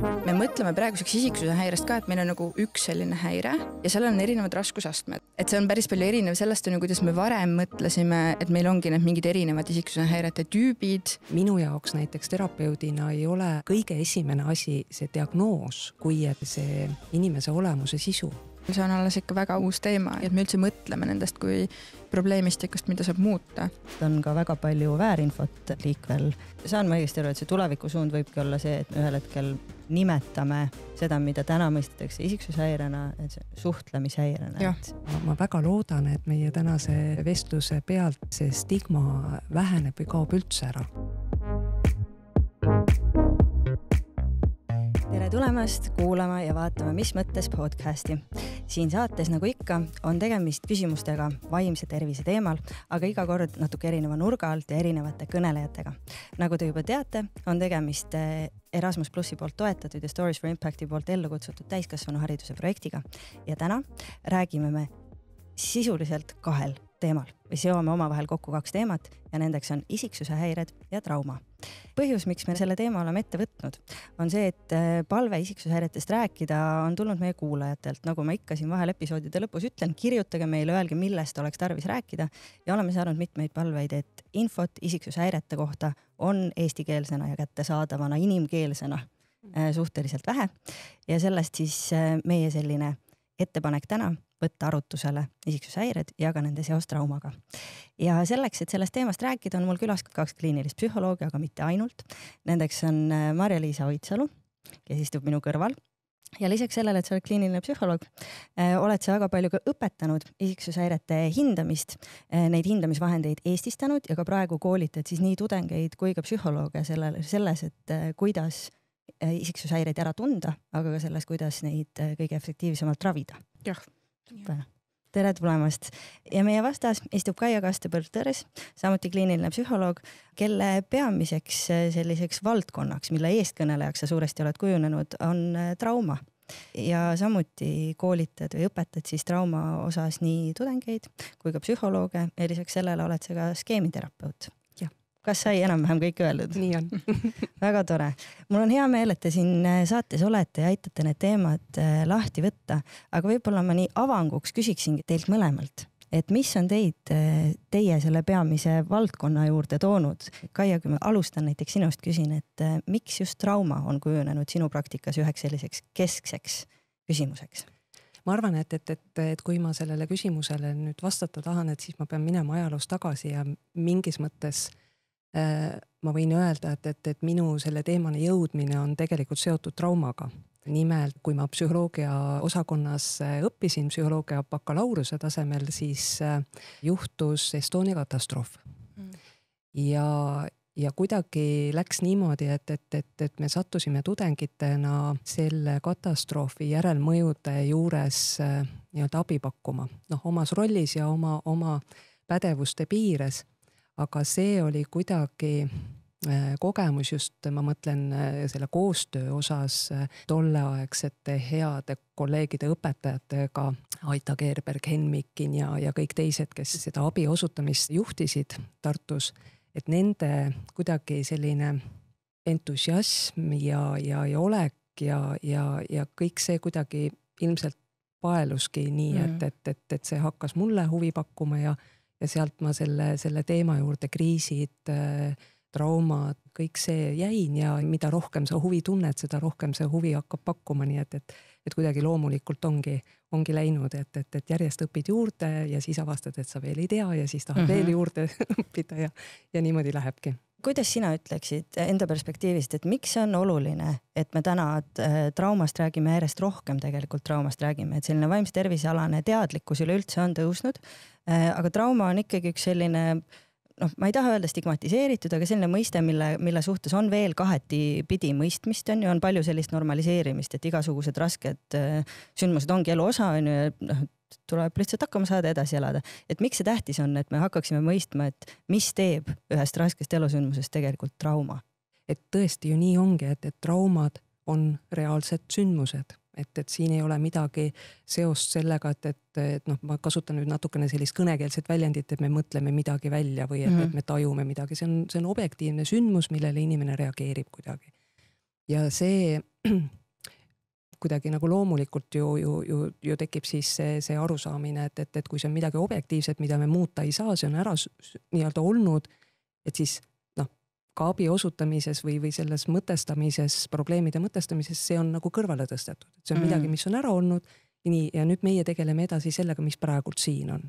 me mõtleme praeguseks isiksuse häirest ka, et meil on nagu üks selline häire ja seal on erinevad raskusastmed, et see on päris palju erinev sellest on ju, kuidas me varem mõtlesime, et meil ongi need mingid erinevad isiksuse häirete tüübid. minu jaoks näiteks terapeudina ei ole kõige esimene asi see diagnoos, kui et see inimese olemuse sisu see on alles ikka väga uus teema, et me üldse mõtleme nendest kui probleemistikust, mida saab muuta. on ka väga palju väärinfot liikvel. saan ma õigesti aru, et see tulevikusuund võibki olla see, et ühel hetkel nimetame seda, mida täna mõistetakse isiksushäirena, suhtlemishäirena. ma väga loodan, et meie tänase vestluse pealt see stigma väheneb või kaob üldse ära. thank you tere tulemast kuulama ja vaatama Mis mõttes podcasti. siin saates, nagu ikka, on tegemist küsimustega vaimse tervise teemal, aga iga kord natuke erineva nurga alt ja erinevate kõnelejatega. nagu te juba teate, on tegemist eh, Erasmus plussi poolt toetatud ja Stories for Impacti poolt ellu kutsutud täiskasvanuhariduse projektiga. ja täna räägime me sisuliselt kahel teemal või seome omavahel kokku kaks teemat ja nendeks on isiksuse häired ja trauma. põhjus, miks me selle teema oleme ette võtnud, on see, et äh, palve isiksushäiretest rääkida on tulnud meie kuulajatelt, nagu ma ikka siin vahel episoodide lõpus ütlen, kirjutage meile, öelge, millest oleks tarvis rääkida ja oleme saanud mitmeid palveid, et infot isiksushäirete kohta on eestikeelsena ja kättesaadavana inimkeelsena äh, suhteliselt vähe ja sellest siis äh, meie selline ettepanek täna võtta arutusele isiksushäired ja ka nende seos traumaga. ja selleks, et sellest teemast rääkida, on mul külas kaks kliinilist psühholoogi, aga mitte ainult. Nendeks on äh, Marja-Liisa Oitsalu, kes istub minu kõrval ja lisaks sellele, et sa oled kliiniline psühholoog, äh, oled sa väga palju ka õpetanud isiksushäirete hindamist, äh, neid hindamisvahendeid eestistanud ja ka praegu koolitad siis nii tudengeid kui ka psühholooge sellele, selles, et kuidas Äh, isiksushäireid ära tunda, aga ka selles, kuidas neid äh, kõige efektiivsemalt ravida. jah. tere tulemast ja meie vastas istub Kaia Kastepõld-Tõres, samuti kliiniline psühholoog, kelle peamiseks äh, selliseks valdkonnaks, mille eestkõnelejaks sa suuresti oled kujunenud, on trauma ja samuti koolitad või õpetad siis trauma osas nii tudengeid kui ka psühholooge ja lisaks sellele oled sa ka skeemiterapeut kas sai enam-vähem kõik öeldud? nii on väga tore. mul on hea meel, et te siin äh, saates olete ja aitate need teemad äh, lahti võtta, aga võib-olla ma nii avanguks küsiksingi teilt mõlemalt et mis on teid, äh, teie selle peamise valdkonna juurde toonud? Kaia, kui ma alustan näiteks sinust, küsin, et miks just trauma on kujunenud sinu praktikas üheks selliseks keskseks küsimuseks? ma arvan, et, et, et, et kui ma sellele küsimusele nüüd vastata tahan, et siis ma pean minema ajaloos tagasi ja mingis mõttes äh, Äh, ma võin öelda, et, et, et minu selle teemani jõudmine on tegelikult seotud traumaga. nimelt, kui ma psühholoogia osakonnas äh, õppisin psühholoogia bakalaureuse tasemel, siis äh, juhtus Estonia katastroof mm.. ja, ja kuidagi läks niimoodi, et, et, et, et me sattusime tudengitena selle katastroofi järelmõjude juures nii-öelda abi pakkuma, noh, omas rollis ja oma, oma pädevuste piires aga see oli kuidagi äh, kogemus just, ma mõtlen äh, selle koostöö osas äh, tolleaegsete heade kolleegide, õpetajatega, Aita Keerberg, Henn Mikkin ja, ja kõik teised, kes seda abi osutamist juhtisid Tartus. et nende kuidagi selline entusiasm ja, ja, ja olek ja, ja, ja kõik see kuidagi ilmselt paeluski nii mm., et, et, et, et see hakkas mulle huvi pakkuma ja ja sealt ma selle, selle teema juurde, kriisid, äh, traumad, kõik see jäin ja mida rohkem sa huvi tunned, seda rohkem see huvi hakkab pakkuma, nii et, et et kuidagi loomulikult ongi, ongi läinud, et, et, et järjest õpid juurde ja siis avastad, et sa veel ei tea ja siis tahad mm -hmm. veel mhm. juurde õppida ja, ja niimoodi lähebki kuidas sina ütleksid enda perspektiivist, et miks see on oluline, et me täna äh, traumast räägime järjest rohkem, tegelikult traumast räägime, et selline vaimse tervise alane teadlikkus üleüldse on tõusnud. Äh, aga trauma on ikkagi üks selline noh, ma ei taha öelda stigmatiseeritud, aga selline mõiste, mille, mille suhtes on veel kahetipidi mõistmist, on ju, on palju sellist normaliseerimist, et igasugused rasked äh, sündmused ongi elu osa, on ju, noh, tuleb lihtsalt hakkama saada, edasi elada. et miks see tähtis on, et me hakkaksime mõistma, et mis teeb ühest raskest elusündmusest tegelikult trauma? et tõesti ju nii ongi, et, et traumad on reaalsed sündmused, et, et siin ei ole midagi seost sellega, et, et, et noh, ma kasutan nüüd natukene sellist kõnekeelset väljendit, et me mõtleme midagi välja või et, mm -hmm. et mhm. me tajume midagi, see on, see on objektiivne sündmus, millele inimene reageerib kuidagi. ja see kuidagi nagu loomulikult ju, ju, ju, ju tekib siis see, see arusaamine, et, et, et kui see on midagi objektiivset, mida me muuta ei saa, see on ära nii-öelda olnud, et siis noh, ka abi osutamises või, või selles mõtestamises, probleemide mõtestamises, see on nagu kõrvale tõstetud, et see on mm. midagi, mis on ära olnud ja nii, ja nüüd meie tegeleme edasi sellega, mis praegult siin on.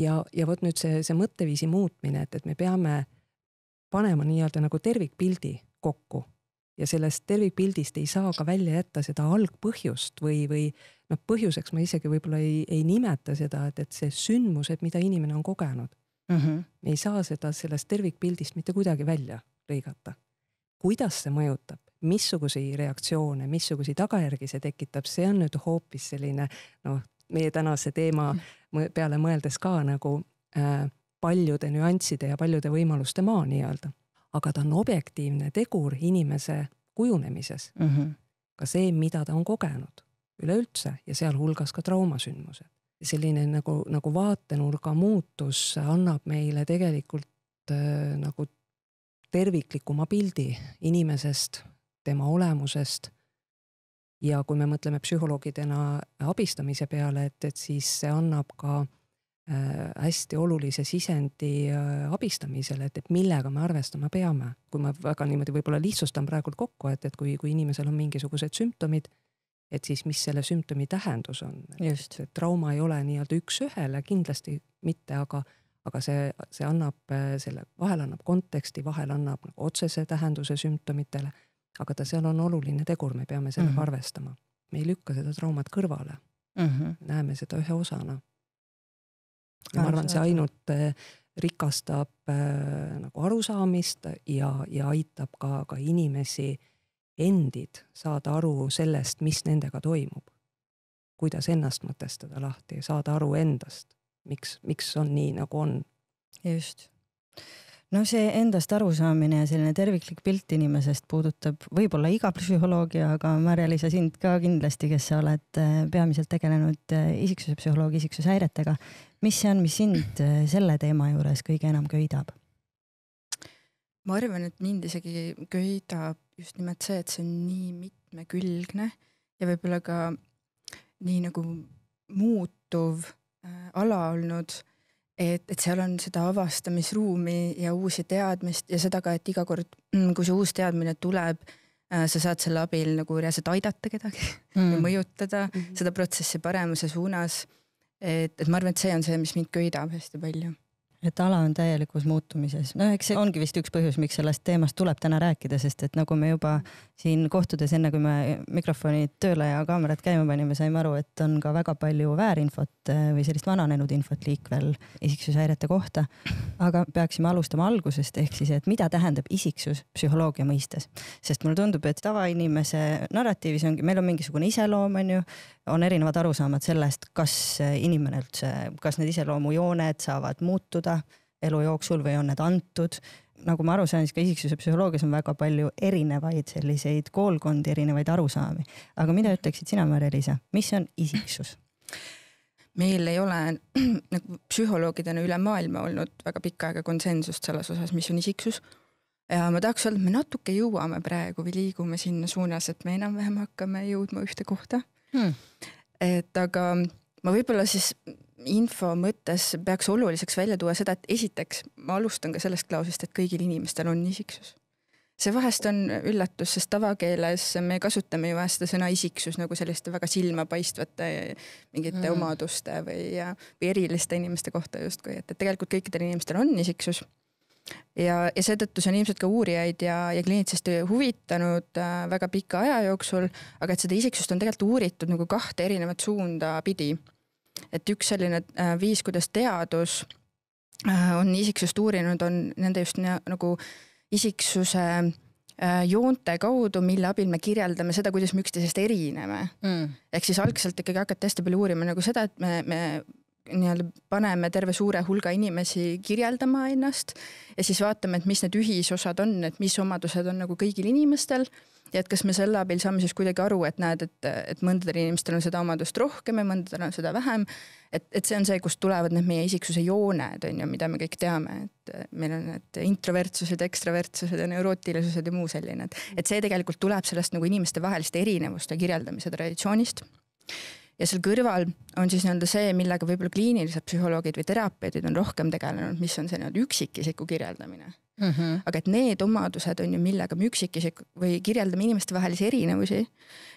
ja, ja vot nüüd see, see mõtteviisi muutmine, et, et me peame panema nii-öelda nagu tervikpildi kokku ja sellest tervikpildist ei saa ka välja jätta seda algpõhjust või, või noh, põhjuseks ma isegi võib-olla ei, ei nimeta seda, et, et see sündmused, mida inimene on kogenud mm. -hmm. me ei saa seda sellest tervikpildist mitte kuidagi välja lõigata. kuidas see mõjutab, missuguseid reaktsioone, missuguseid tagajärgi see tekitab, see on nüüd hoopis selline noh, meie tänase teema peale mõeldes ka nagu äh, paljude nüansside ja paljude võimaluste maa nii-öelda aga ta on objektiivne tegur inimese kujunemises mm. -hmm. ka see, mida ta on kogenud üleüldse ja sealhulgas ka traumasündmused. selline nagu, nagu vaatenurga muutus annab meile tegelikult äh, nagu terviklikuma pildi inimesest, tema olemusest. ja kui me mõtleme psühholoogidena abistamise peale, et, et siis see annab ka äh, Äh, hästi olulise sisendi äh, abistamisel, et, et millega me arvestama peame. kui ma väga niimoodi võib-olla lihtsustan praegult kokku, et, et kui, kui inimesel on mingisugused sümptomid, et siis mis selle sümptomi tähendus on. just. trauma ei ole nii-öelda üks-ühele, kindlasti mitte, aga, aga see, see annab äh, selle, vahel annab konteksti, vahel annab nagu otsese tähenduse sümptomitele, aga ta seal on oluline tegur, me peame sellega mm -hmm. arvestama. me ei lükka seda traumat kõrvale mm. -hmm. näeme seda ühe osana ma arvan, see ainult äh, rikastab äh, nagu arusaamist ja, ja aitab ka, ka inimesi endid saada aru sellest, mis nendega toimub. kuidas ennast mõtestada lahti, saada aru endast, miks, miks on nii, nagu on. just no see endast arusaamine ja selline terviklik pilt inimesest puudutab võib-olla iga psühholoogi, aga Marja-Liisa sind ka kindlasti, kes sa oled äh, peamiselt tegelenud isiksuse psühholoogi isiksushäiretega mis see on, mis sind äh, selle teema juures kõige enam köidab? ma arvan, et mind isegi köidab just nimelt see, et see on nii mitmekülgne ja võib-olla ka nii nagu muutuv äh, ala olnud, et, et seal on seda avastamisruumi ja uusi teadmist ja seda ka, et iga kord, mm, kui see uus teadmine tuleb äh,, sa saad selle abil nagu reaalselt aidata kedagi mm. mõjutada mm -hmm. seda protsessi paremuse suunas et, et ma arvan, et see on see, mis mind köidab hästi palju et ala on täielikus muutumises, no eks see ongi vist üks põhjus, miks sellest teemast tuleb täna rääkida, sest et nagu me juba siin kohtudes, enne kui me mikrofonid tööle ja kaamerad käima panime, saime aru, et on ka väga palju väärinfot eh, või sellist vananenud infot liikvel isiksushäirete kohta. aga peaksime alustama algusest, ehk siis, et mida tähendab isiksus psühholoogia mõistes, sest mulle tundub, et tavainimese narratiivis ongi, meil on mingisugune iseloom, on ju, on erinevad arusaamad sellest, kas inimene üldse, kas need iseloomujooned saavad muutuda õppida elu jooksul või on need antud. nagu ma aru saan, siis ka isiksuse psühholoogias on väga palju erinevaid selliseid koolkondi, erinevaid arusaami. aga mida ütleksid sina, Marja-Liisa, mis on isiksus? meil ei ole nagu psühholoogidena üle maailma olnud väga pikka aega konsensust selles osas, mis on isiksus. ja ma tahaks öelda, me natuke jõuame praegu või liigume sinna suunas, et me enam-vähem hakkame jõudma ühte kohta hmm.. et aga ma võib-olla siis info mõttes peaks oluliseks välja tuua seda, et esiteks ma alustan ka sellest klausist, et kõigil inimestel on isiksus. see vahest on üllatus, sest tavakeeles me kasutame ju vahest seda sõna isiksus nagu selliste väga silmapaistvate mingite mm. omaduste või, või eriliste inimeste kohta justkui, et, et tegelikult kõikidel inimestel on isiksus ja, ja seetõttu see on ilmselt ka uurijaid ja, ja kliinitsest huvitanud äh, väga pika aja jooksul, aga et seda isiksust on tegelikult uuritud nagu kahte erinevat suunda pidi et üks selline äh, viis, kuidas teadus äh, on isiksust uurinud, on nende just nagu isiksuse äh, joonte kaudu, mille abil me kirjeldame seda, kuidas me üksteisest erineme mm.. ehk siis algselt ikkagi hakati hästi palju uurima nagu seda, et me, me nii-öelda paneme terve suure hulga inimesi kirjeldama ennast ja siis vaatame, et mis need ühisosad on, et mis omadused on nagu kõigil inimestel mm ja et kas me selle abil saame siis kuidagi aru, et näed, et, et mõndadel inimestel on seda omadust rohkem ja mõndadel on seda vähem. et, et see on see, kust tulevad need meie isiksuse jooned, on ju, mida me kõik teame, et meil on need introvertsused, ekstravertsused ja neurootilisused ja muu selline, et, et see tegelikult tuleb sellest nagu inimestevaheliste erinevuste kirjeldamise traditsioonist ja seal kõrval on siis nii-öelda see, millega võib-olla kliinilised psühholoogid või terapeudid on rohkem tegelenud, mis on see nii-öelda üksikisiku kirjeldamine mm. -hmm. aga et need omadused on ju, millega me üksikisik- või kirjeldame inimestevahelisi erinevusi,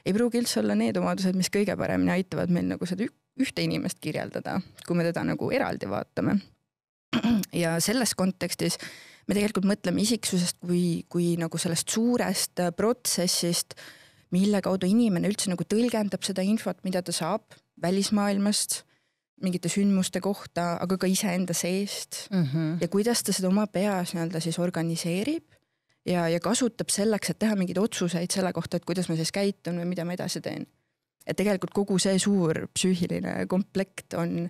ei pruugi üldse olla need omadused, mis kõige paremini aitavad meil nagu seda ühte inimest kirjeldada, kui me teda nagu eraldi vaatame. ja selles kontekstis me tegelikult mõtleme isiksusest kui, kui nagu sellest suurest äh, protsessist, mille kaudu inimene üldse nagu tõlgendab seda infot, mida ta saab välismaailmast mingite sündmuste kohta, aga ka iseenda seest mm -hmm. ja kuidas ta seda oma peas nii-öelda siis organiseerib ja, ja kasutab selleks, et teha mingeid otsuseid selle kohta, et kuidas ma siis käitun või mida ma edasi teen. et tegelikult kogu see suur psüühiline komplekt on,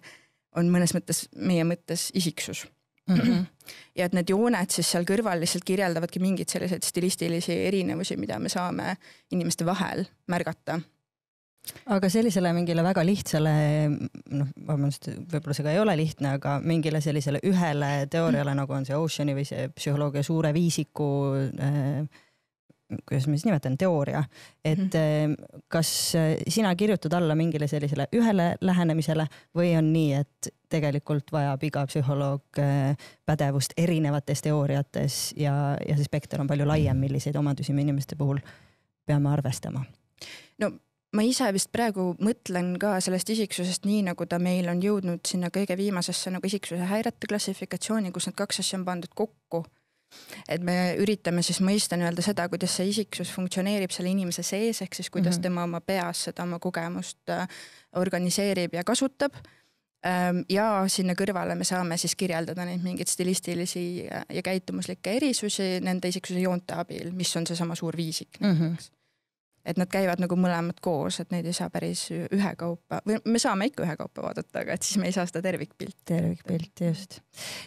on mõnes mõttes meie mõttes isiksus mm. -hmm. ja et need jooned siis seal kõrval lihtsalt kirjeldavadki mingeid selliseid stilistilisi erinevusi, mida me saame inimeste vahel märgata aga sellisele mingile väga lihtsale, noh, vabandust, võib-olla see ka ei ole lihtne, aga mingile sellisele ühele teooriale mm., nagu on see Oceani või see psühholoogia suure viisiku äh, kuidas ma siis nimetan, teooria, et mm -hmm. kas sina kirjutad alla mingile sellisele ühele lähenemisele või on nii, et tegelikult vajab iga psühholoog eh, pädevust erinevates teooriates ja, ja see spekter on palju laiem, milliseid omadusi me inimeste puhul peame arvestama? no ma ise vist praegu mõtlen ka sellest isiksusest nii, nagu ta meil on jõudnud sinna kõige viimasesse nagu isiksuse häirete klassifikatsiooni, kus need kaks asja on pandud kokku. et me üritame siis mõista nii-öelda seda, kuidas see isiksus funktsioneerib selle inimese sees, ehk siis kuidas mm -hmm. tema oma peas seda oma kogemust äh, organiseerib ja kasutab ähm, ja sinna kõrvale me saame siis kirjeldada neid mingeid stilistilisi äh, ja käitumuslikke erisusi nende isiksuse joonte abil, mis on seesama suur viisik näiteks mm. -hmm et nad käivad nagu mõlemad koos, et neid ei saa päris ühekaupa või me saame ikka ühekaupa vaadata, aga et siis me ei saa seda tervikpilti. tervikpilti just.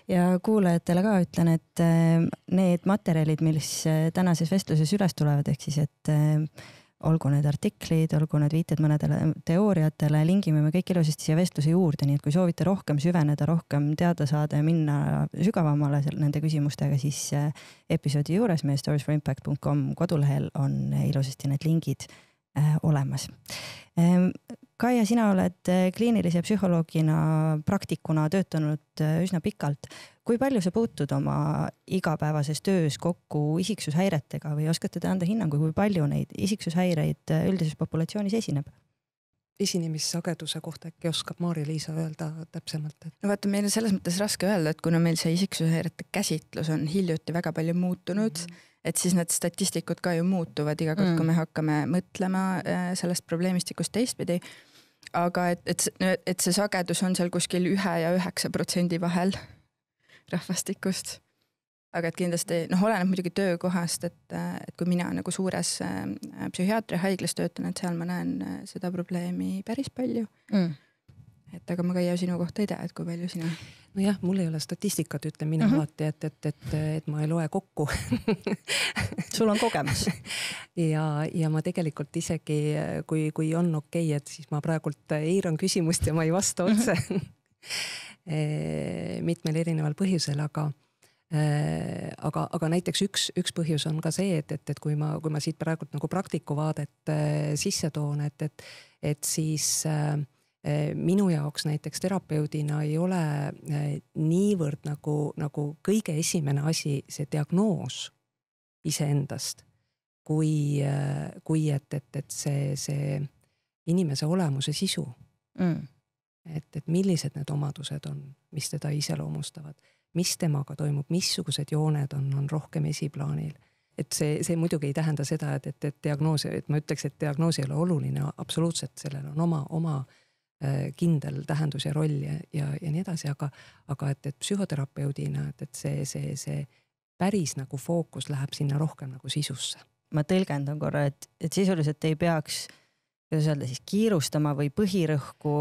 ja kuulajatele ka ütlen, et eh, need materjalid, mis eh, tänases vestluses üles tulevad, ehk siis, et eh, olgu need artiklid, olgu need viited mõnedele teooriatele, lingime me kõik ilusasti siia vestluse juurde, nii et kui soovite rohkem süveneda, rohkem teada saada ja minna sügavamale nende küsimustega, siis eh, episoodi juures meie storiesforimpact.com kodulehel on ilusasti need lingid Äh, olemas. Ehm, Kaia, sina oled äh, kliinilise psühholoogina, praktikuna töötanud äh, üsna pikalt. kui palju sa puutud oma igapäevases töös kokku isiksushäiretega või oskate te anda hinnangu, kui palju neid isiksushäireid üldises populatsioonis esineb? esinemissageduse kohta äkki oskab Maarja-Liisa öelda täpsemalt et...? no vaata, meil on selles mõttes raske öelda, et kuna meil see isiksushäirete käsitlus on hiljuti väga palju muutunud mm, -hmm et siis need statistikud ka ju muutuvad iga kord mm., kui me hakkame mõtlema äh, sellest probleemistikust teistpidi. aga et, et, et see sagedus on seal kuskil ühe ja üheksa protsendi vahel rahvastikust. aga et kindlasti noh, oleneb muidugi töökohast, et, äh, et kui mina nagu suures äh, psühhiaatriahaiglas töötan, et seal ma näen seda probleemi päris palju mm et aga ma Kaia sinu kohta ei tea, et kui palju sina. nojah, mul ei ole statistikat, ütlen mina mm -hmm. alati, et, et, et, et ma ei loe kokku sul on kogemus ja, ja ma tegelikult isegi, kui, kui on okei okay,, et siis ma praegult eiran küsimust ja ma ei vasta mhm. otse eh, mitmel erineval põhjusel, aga eh, aga, aga näiteks üks, üks põhjus on ka see, et, et, et kui ma, kui ma siit praegult nagu praktiku vaadet eh, sisse toon, et, et, et siis äh, Eh, minu jaoks näiteks terapeudina ei ole eh, niivõrd nagu, nagu kõige esimene asi see diagnoos iseendast. kui, eh, kui et, et, et see, see inimese olemuse sisu mm.. et, et millised need omadused on, mis teda iseloomustavad, mis temaga toimub, missugused jooned on, on rohkem esiplaanil et see, see muidugi ei tähenda seda, et, et, et diagnoos, et ma ütleks, et diagnoos ei ole oluline, absoluutselt, sellel on oma, oma äh, Äh, kindel tähendus ja roll ja, ja, ja nii edasi, aga, aga et, et psühhoterapeudina, et, et see, see, see päris nagu fookus läheb sinna rohkem nagu sisusse. ma tõlgendan korra, et, et sisuliselt ei peaks kuidas öelda siis kiirustama või põhirõhku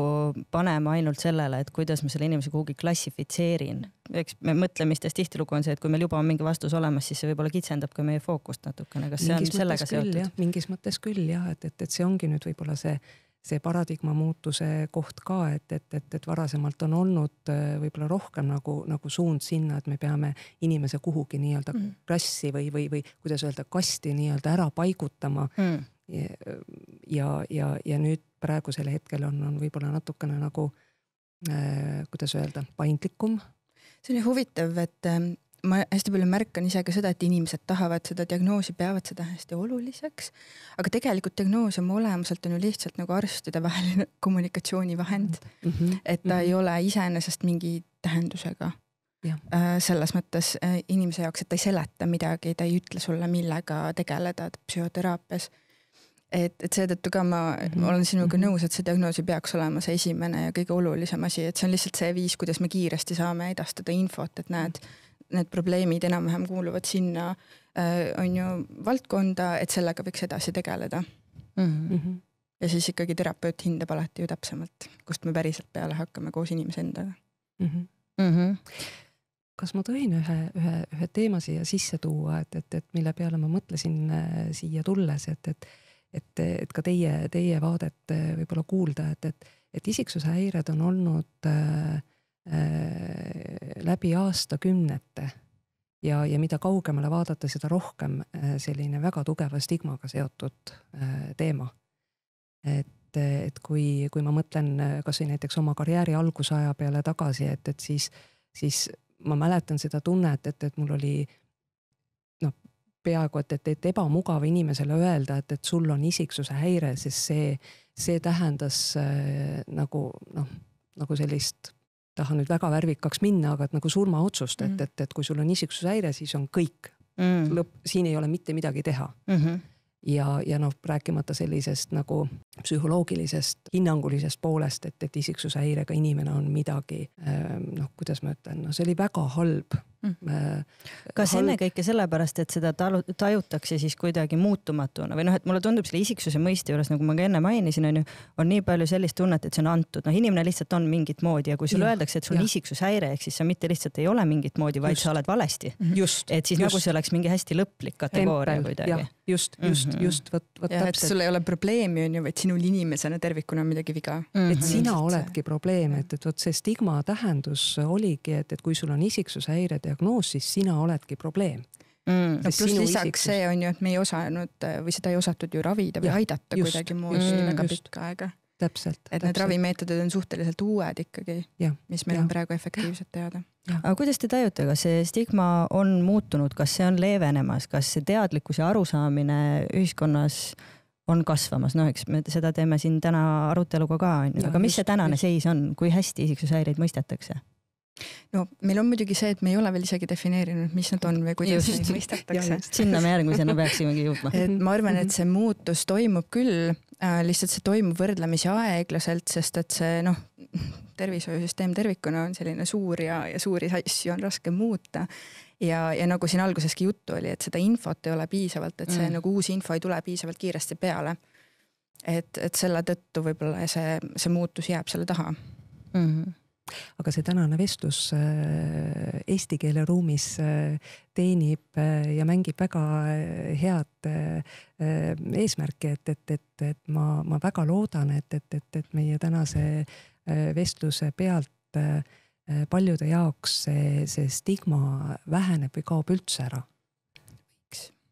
panema ainult sellele, et kuidas ma selle inimese kuhugi klassifitseerin. eks me mõtlemistes tihtilugu on see, et kui meil juba on mingi vastus olemas, siis see võib-olla kitsendab ka meie fookust natukene, kas mingis see on sellega seotud? mingis mõttes küll jah, et, et, et see ongi nüüd võib-olla see see paradigma muutuse koht ka, et, et, et, et varasemalt on olnud äh, võib-olla rohkem nagu, nagu suund sinna, et me peame inimese kuhugi nii-öelda mm. klassi või, või, või kuidas öelda, kasti nii-öelda ära paigutama mm.. ja, ja, ja, ja nüüd praegusel hetkel on, on võib-olla natukene nagu äh, kuidas öelda, paindlikum. see on ju huvitav, et ähm, ma hästi palju märkan ise ka seda, et inimesed tahavad seda diagnoosi, peavad seda hästi oluliseks. aga tegelikult diagnoos oma olemuselt on ju lihtsalt nagu arstidevaheline kommunikatsioonivahend mm. -hmm. et ta mm -hmm. ei ole iseenesest mingi tähendusega. Ja. Äh, selles mõttes äh, inimese jaoks, et ta ei seleta midagi, ta ei ütle sulle, millega tegeleda psühhoteraapias et, et seetõttu ka ma mm -hmm. olen sinuga mhm. nõus, et see diagnoos ei peaks olema see esimene ja kõige olulisem asi, et see on lihtsalt see viis, kuidas me kiiresti saame edastada infot, et näed mm, -hmm need probleemid enam-vähem kuuluvad sinna, äh, on ju, valdkonda, et sellega võiks edasi tegeleda mm. -hmm. ja siis ikkagi terapeut hindab alati ju täpsemalt, kust me päriselt peale hakkame koos inimese endaga mm. -hmm. Mm -hmm. kas ma tohin ühe, ühe, ühe teema siia sisse tuua, et, et, et mille peale ma mõtlesin äh, siia tulles, et, et et, et ka teie, teie vaadet äh, võib-olla kuulda, et, et, et isiksushäired on olnud äh, Äh, läbi aastakümnete ja, ja mida kaugemale vaadata, seda rohkem äh, selline väga tugeva stigmaga seotud äh, teema. et, et kui, kui ma mõtlen kasvõi näiteks oma karjääri algusaja peale tagasi, et, et siis, siis ma mäletan seda tunnet, et, et mul oli noh, peaaegu et, et, et ebamugav inimesele öelda, et, et sul on isiksuse häire, sest see, see tähendas äh, nagu noh, nagu sellist taha nüüd väga värvikaks minna, aga et nagu surmaotsust mm, -hmm. et, mhm. et, et kui sul on isiksushäire, siis on kõik mm. -hmm. lõpp, siin ei ole mitte midagi teha mm. -hmm ja, ja noh, rääkimata sellisest nagu psühholoogilisest hinnangulisest poolest, et, et isiksushäirega inimene on midagi ähm, noh, kuidas ma ütlen, no see oli väga halb Mm. Äh, kas hal... ennekõike sellepärast, et seda talu-, tajutakse siis kuidagi muutumatuna või noh, et mulle tundub selle isiksuse mõiste juures, nagu ma ka enne mainisin, on ju, on nii palju sellist tunnet, et see on antud, noh, inimene lihtsalt on mingit moodi ja kui sulle öeldakse, et sul on isiksushäire, ehk siis sa mitte lihtsalt ei ole mingit moodi, vaid just. sa oled valesti. Mhm. et siis nagu just. nagu see oleks mingi hästi lõplik kategooria Tempel. kuidagi. just, just mm, -hmm. just, vot, vot täpselt. sul ei ole probleemi, on ju, vaid sinul inimesena tervikuna on midagi viga mm. -hmm. et mhm. sina oledki probleem, et, et vot see stigma tähendus oligi, et, et kui sul on isiksushäired diagnoos, siis sina oledki probleem mm.. no pluss lisaks isikus... see on ju, et me ei osanud äh, või seda ei osatud ju ravida või ja, aidata kuidagimoodi mm, väga just. pikka aega. täpselt. et täpselt. need ravimeetodid on suhteliselt uued ikkagi, mis meil ja. on praegu efektiivsed teada. aga kuidas te tajute, kas see stigma on muutunud, kas see on leevenemas, kas see teadlikkus ja arusaamine ühiskonnas on kasvamas, noh, eks me seda teeme siin täna aruteluga ka, on ju, aga mis just, see tänane just. seis on, kui hästi isiksushäireid mõistetakse? no meil on muidugi see, et me ei ole veel isegi defineerinud, mis nad on või kuidas Just. neid mõistetakse. sinna me järgmisena peaksimegi jõudma. et ma arvan, et see muutus toimub küll, äh, lihtsalt see toimub võrdlemisi aeglaselt, sest et see noh, tervishoiusüsteem tervikuna on selline suur ja, ja suuri asju on raske muuta. ja, ja nagu siin alguseski juttu oli, et seda infot ei ole piisavalt, et see mm. nagu uus info ei tule piisavalt kiiresti peale. et, et selle tõttu võib-olla see, see muutus jääb selle taha mm. -hmm aga see tänane vestlus äh, eesti keele ruumis äh, teenib äh, ja mängib väga head eesmärki, et, et, et, et ma, ma väga loodan, et, et, et, et meie tänase vestluse pealt paljude jaoks see, see stigma väheneb või kaob üldse ära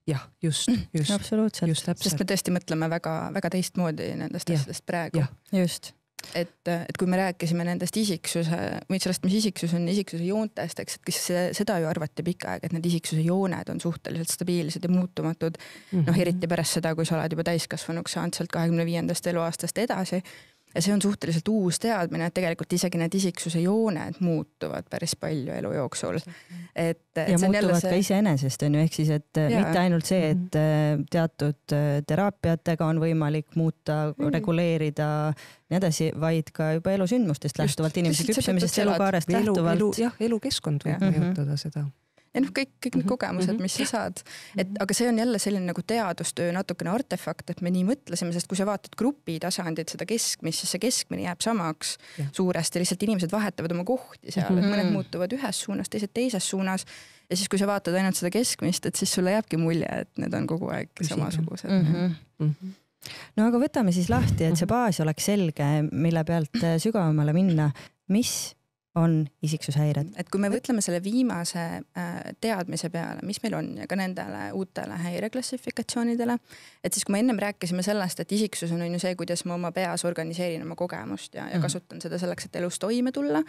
jah, just, mm, just. absoluutselt, sest me tõesti mõtleme väga, väga teistmoodi nendest asjadest praegu. just et, et kui me rääkisime nendest isiksuse või sellest, mis isiksus on, isiksuse joontest, eks, et kes see, seda ju arvati pikka aega, et need isiksuse jooned on suhteliselt stabiilsed ja muutumatud mm -hmm.. noh, mhm. eriti pärast seda, kui sa oled juba täiskasvanuks saanud sealt kahekümne viiendast eluaastast edasi ja see on suhteliselt uus teadmine, et tegelikult isegi need isiksuse jooned muutuvad päris palju elu jooksul. et. ja muutuvad see... ka iseenesest on ju, ehk siis, et äh, ja. mitte ainult see, et mhm. äh, teatud äh, teraapiatega on võimalik muuta mm., reguleerida nii edasi, vaid ka juba elusündmustest lähtuvalt, inimese küpsemisest, elukaarest lähtuvalt. jah, elukeskkond võib mhm. mõjutada seda ja noh, kõik, kõik need mhm. kogemused, mhm. mis sa saad. et mhm. aga see on jälle selline nagu teadustöö natukene artefakt, et me nii mõtlesime, sest kui sa vaatad grupi tasandit, seda keskmist, siis see keskmine jääb samaks ja. suuresti, lihtsalt inimesed vahetavad oma kohti seal, et mõned mm. muutuvad ühes suunas, teised teises suunas. ja siis, kui sa vaatad ainult seda keskmist, et siis sulle jääbki mulje, et need on kogu aeg samasugused mm. -hmm. Mm -hmm no aga võtame siis lahti, et see baas oleks selge, mille pealt äh, sügavamale minna. mis on isiksushäired. et kui me mõtleme selle viimase äh, teadmise peale, mis meil on ja ka nendele uutele häireklassifikatsioonidele, et siis kui me ennem rääkisime sellest, et isiksus on, on ju see, kuidas ma oma peas organiseerin oma kogemust ja, ja mhm. kasutan seda selleks, et elus toime tulla,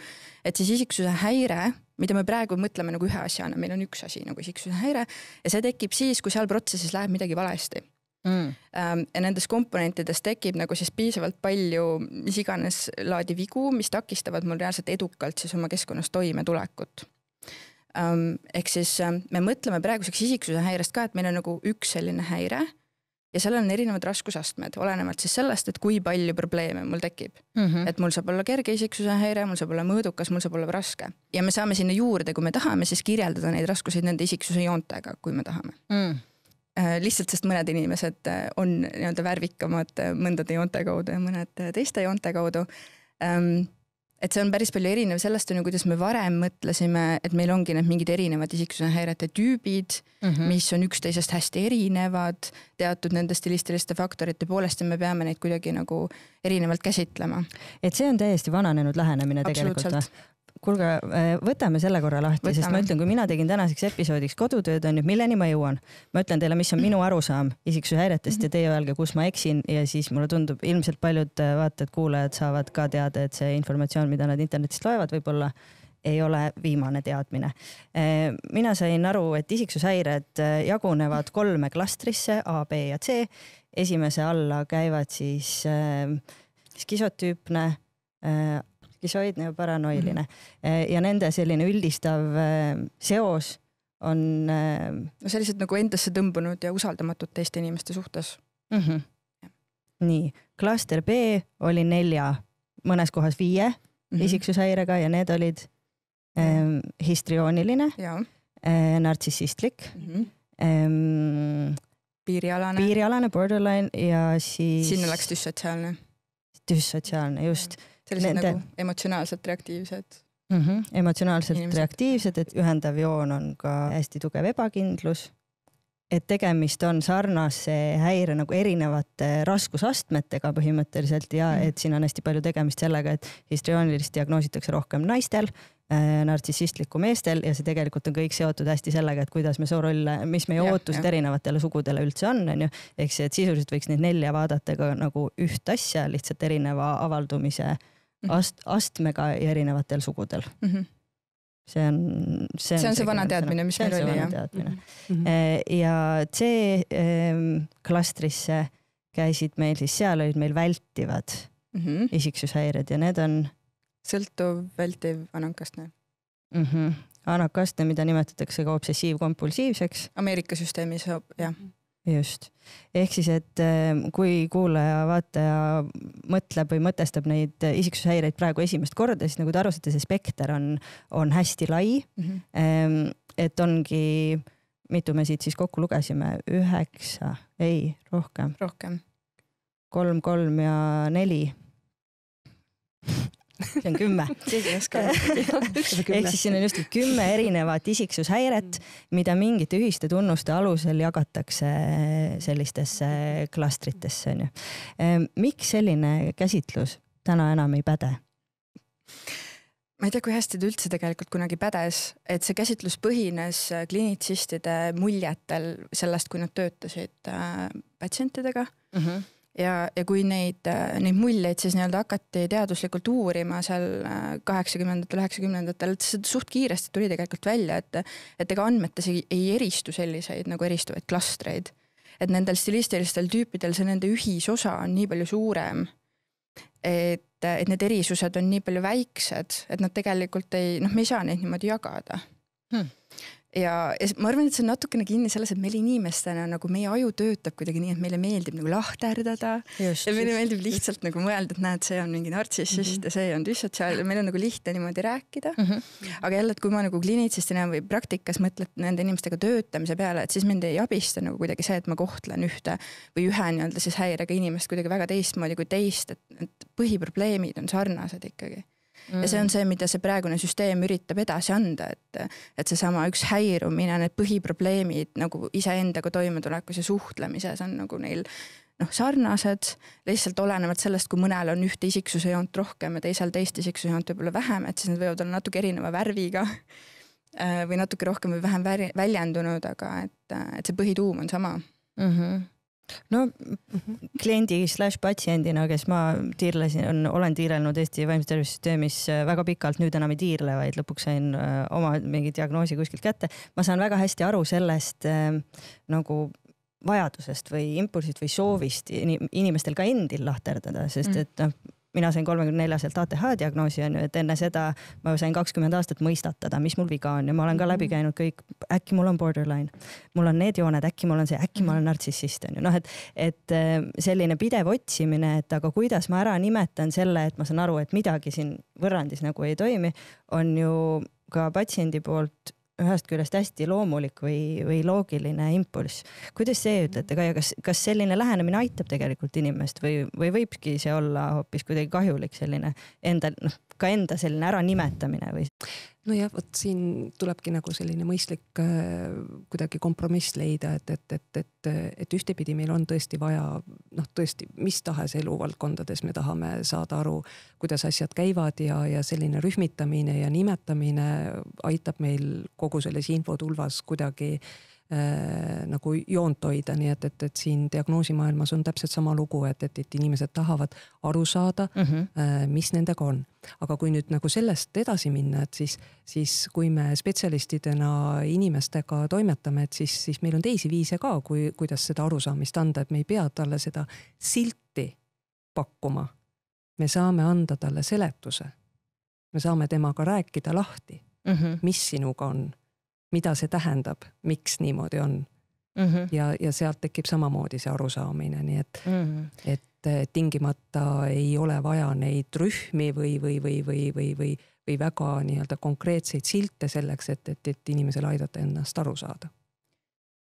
et siis isiksuse häire mida me praegu mõtleme nagu ühe asjana, meil on üks asi nagu isiksuse häire ja see tekib siis, kui seal protsessis läheb midagi valesti Mm. Ähm, ja nendes komponentides tekib nagu siis piisavalt palju mis iganes laadi vigu, mis takistavad mul reaalselt edukalt siis oma keskkonnas toimetulekut. Ähm, ehk siis ähm, me mõtleme praeguseks isiksuse häirest ka, et meil on nagu üks selline häire ja sellel on erinevad raskusastmed, olenevalt siis sellest, et kui palju probleeme mul tekib mm. -hmm. et mul saab olla kerge isiksuse häire, mul saab olla mõõdukas, mul saab olla raske. ja me saame sinna juurde, kui me tahame, siis kirjeldada neid raskuseid nende isiksuse joontega, kui me tahame mm Äh, lihtsalt sest mõned inimesed äh, on nii-öelda värvikamad äh, mõndade joonte kaudu ja mõned teiste joonte kaudu. Ähm, et see on päris palju erinev sellest on ju, kuidas me varem mõtlesime, et meil ongi need mingid erinevad isiksushäirete tüübid mm, -hmm. mis on üksteisest hästi erinevad teatud nende stilistiliste faktorite poolest ja me peame neid kuidagi nagu erinevalt käsitlema. et see on täiesti vananenud lähenemine tegelikult või? kuulge, äh, võtame selle korra lahti, sest ma ütlen, kui mina tegin tänaseks episoodiks kodutööd, onju, milleni ma jõuan. ma ütlen teile, mis on minu arusaam isiksuse häiretest mm -hmm. ja mhm. teie öelge, kus ma eksin ja siis mulle tundub, ilmselt paljud äh, vaatajad-kuulajad saavad ka teada, et see informatsioon, mida nad internetist loevad, võib-olla ei ole viimane teadmine. Äh, mina sain aru, et isiksushäired jagunevad kolme klastrisse A, B ja C. esimese alla käivad siis skisotüüpne skisoidne ja paranoiline mhm. eh, ja nende selline üldistav eh, seos on. Eh, no see lihtsalt nagu endasse tõmbunud ja usaldamatud teiste inimeste suhtes mm. -hmm. nii, klaster B oli nelja, mõnes kohas viie mm -hmm. isiksushäirega ja need olid ähm, histriooniline, äh, nartsissistlik mm. -hmm. Ähm, piirialane. piirialane, borderline ja siis. sinna läks düssotsiaalne. düssotsiaalne, just mm. -hmm sellised Nende... nagu emotsionaalselt reaktiivsed mm. -hmm. emotsionaalselt inimesed. reaktiivsed, et ühendav joon on ka hästi tugev ebakindlus. et tegemist on sarnase häire nagu erinevate raskusastmetega põhimõtteliselt ja mhm. et siin on hästi palju tegemist sellega, et histrioonilist diagnoositakse rohkem naistel äh, nartsissistlikku meestel ja see tegelikult on kõik seotud hästi sellega, et kuidas me soo rolle, mis meie ja, ootused ja. erinevatele sugudele üldse on, onju. ehk see, et sisuliselt võiks neid nelja vaadata ka nagu üht asja lihtsalt erineva avaldumise äh, Mhm. ast-, astmega ja erinevatel sugudel mm. -hmm. see on, see on see, on see vana teadmine, mis meil oli, jah? Mm -hmm. ja C-klastrisse ehm, käisid meil siis, seal olid meil vältivad mm -hmm. isiksushäired ja need on. sõltuv, vältiv, anakastne mm. -hmm. anakastne, mida nimetatakse ka obsessiivkompulsiivseks. Ameerika süsteemis, jah mhm just, ehk siis, et ehm, kui kuulaja-vaataja mõtleb või mõtestab neid eh, isiksushäireid praegu esimest korda, siis nagu te aru saate, see spekter on, on hästi lai mm. -hmm. et ongi, mitu me siit siis kokku lugesime, üheksa, ei, rohkem. rohkem. kolm, kolm ja neli see on kümme. keegi ei oska ehk siis siin on justkui kümme erinevat isiksushäiret, mida mingite ühiste tunnuste alusel jagatakse sellistesse klastritesse onju. Ehm, miks selline käsitlus täna enam ei päde? ma ei tea, kui hästi ta üldse tegelikult kunagi pädes, et see käsitlus põhines klinitsistide muljetel sellest, kui nad töötasid äh, patsientidega mm. -hmm ja, ja kui neid, äh, neid muljeid siis nii-öelda hakati teaduslikult uurima seal äh, kaheksakümnendatel, üheksakümnendatel, et see suht kiiresti tuli tegelikult välja, et et ega andmetes ei, ei eristu selliseid nagu eristuvaid klastreid. et nendel stilistilistel tüüpidel see nende ühisosa on nii palju suurem, et, et need erisused on nii palju väiksed, et nad tegelikult ei, noh, me ei saa neid niimoodi jagada hmm ja, ja ma arvan, et see on natukene kinni selles, et meil inimestena nagu meie aju töötab kuidagi nii, et meile meeldib nagu lahterdada. ja meile just. meeldib lihtsalt nagu mõelda, et näed, see on mingi nartsissist mm -hmm. ja see on düssotsiaal ja meil on nagu lihtne niimoodi rääkida mm. -hmm. aga jälle, et kui ma nagu klinitsistina või praktikas mõtlen nende inimestega töötamise peale, et siis mind ei abista nagu kuidagi see, et ma kohtlen ühte või ühe nii-öelda siis häirega inimest kuidagi väga teistmoodi kui teist, et, et põhiprobleemid on sarnased ikkagi mm. ja see on mm. see, mida see praegune süsteem üritab edasi anda, et, et seesama üks häirumine, need põhiprobleemid nagu iseendaga toimetulekus ja suhtlemises on nagu neil noh, sarnased, lihtsalt olenevalt sellest, kui mõnel on ühte isiksuse joont rohkem ja teisel teist isiksuse joont võib-olla vähem, et siis nad võivad olla natuke erineva värviga äh, või natuke rohkem või vähem väljendunud, aga et, et see põhituum on sama mm. -hmm no mhm. kliendi slaš patsiendina, kes ma tiirlesin, olen tiirelnud Eesti vaimse tervise süsteemis äh, väga pikalt, nüüd enam ei tiirle, vaid lõpuks sain äh, oma mingi diagnoosi kuskilt kätte. ma saan väga hästi aru sellest äh, nagu vajadusest või impulsist või soovist inimestel ka endil lahterdada, sest mm. et noh mina sain kolmekümne neljaselt ATH diagnoosi on ju, et enne seda ma sain kakskümmend aastat mõistatada, mis mul viga on ja ma olen ka läbi mhm. käinud kõik, äkki mul on borderline, mul on need jooned, äkki mul on see, äkki ma mhm. olen nartsissist on ju, noh et, et äh, selline pidev otsimine, et aga kuidas ma ära nimetan selle, et ma saan aru, et midagi siin võrrandis nagu ei toimi, on ju ka patsiendi poolt ühest küljest hästi loomulik või, või loogiline impulss. kuidas see ütlete ka ja kas, kas selline lähenemine aitab tegelikult inimest või, või võibki see olla hoopis kuidagi kahjulik selline enda noh, ka enda selline äranimetamine või? nojah, vot siin tulebki nagu selline mõistlik äh, kuidagi kompromiss leida, et, et, et, et, et ühtepidi meil on tõesti vaja noh, tõesti mis tahes eluvaldkondades me tahame saada aru, kuidas asjad käivad ja, ja selline rühmitamine ja nimetamine aitab meil kogu selles infotulvas kuidagi äh, Äh, nagu joont hoida, nii et, et, et siin diagnoosimaailmas on täpselt sama lugu, et, et, et inimesed tahavad aru saada mm, -hmm. mis nendega on. aga kui nüüd nagu sellest edasi minna, et siis, siis kui me spetsialistidena inimestega toimetame, et siis, siis meil on teisi viise ka, kui, kuidas seda arusaamist anda, et me ei pea talle seda silti pakkuma. me saame anda talle seletuse. me saame temaga rääkida lahti mm, -hmm. mis sinuga on mida see tähendab, miks niimoodi on mm. -hmm. ja, ja sealt tekib samamoodi see arusaamine, nii et mm, -hmm. et eh, tingimata ei ole vaja neid rühmi või, või, või, või, või, või, või väga nii-öelda konkreetseid silte selleks, et, et, et inimesel aidata ennast aru saada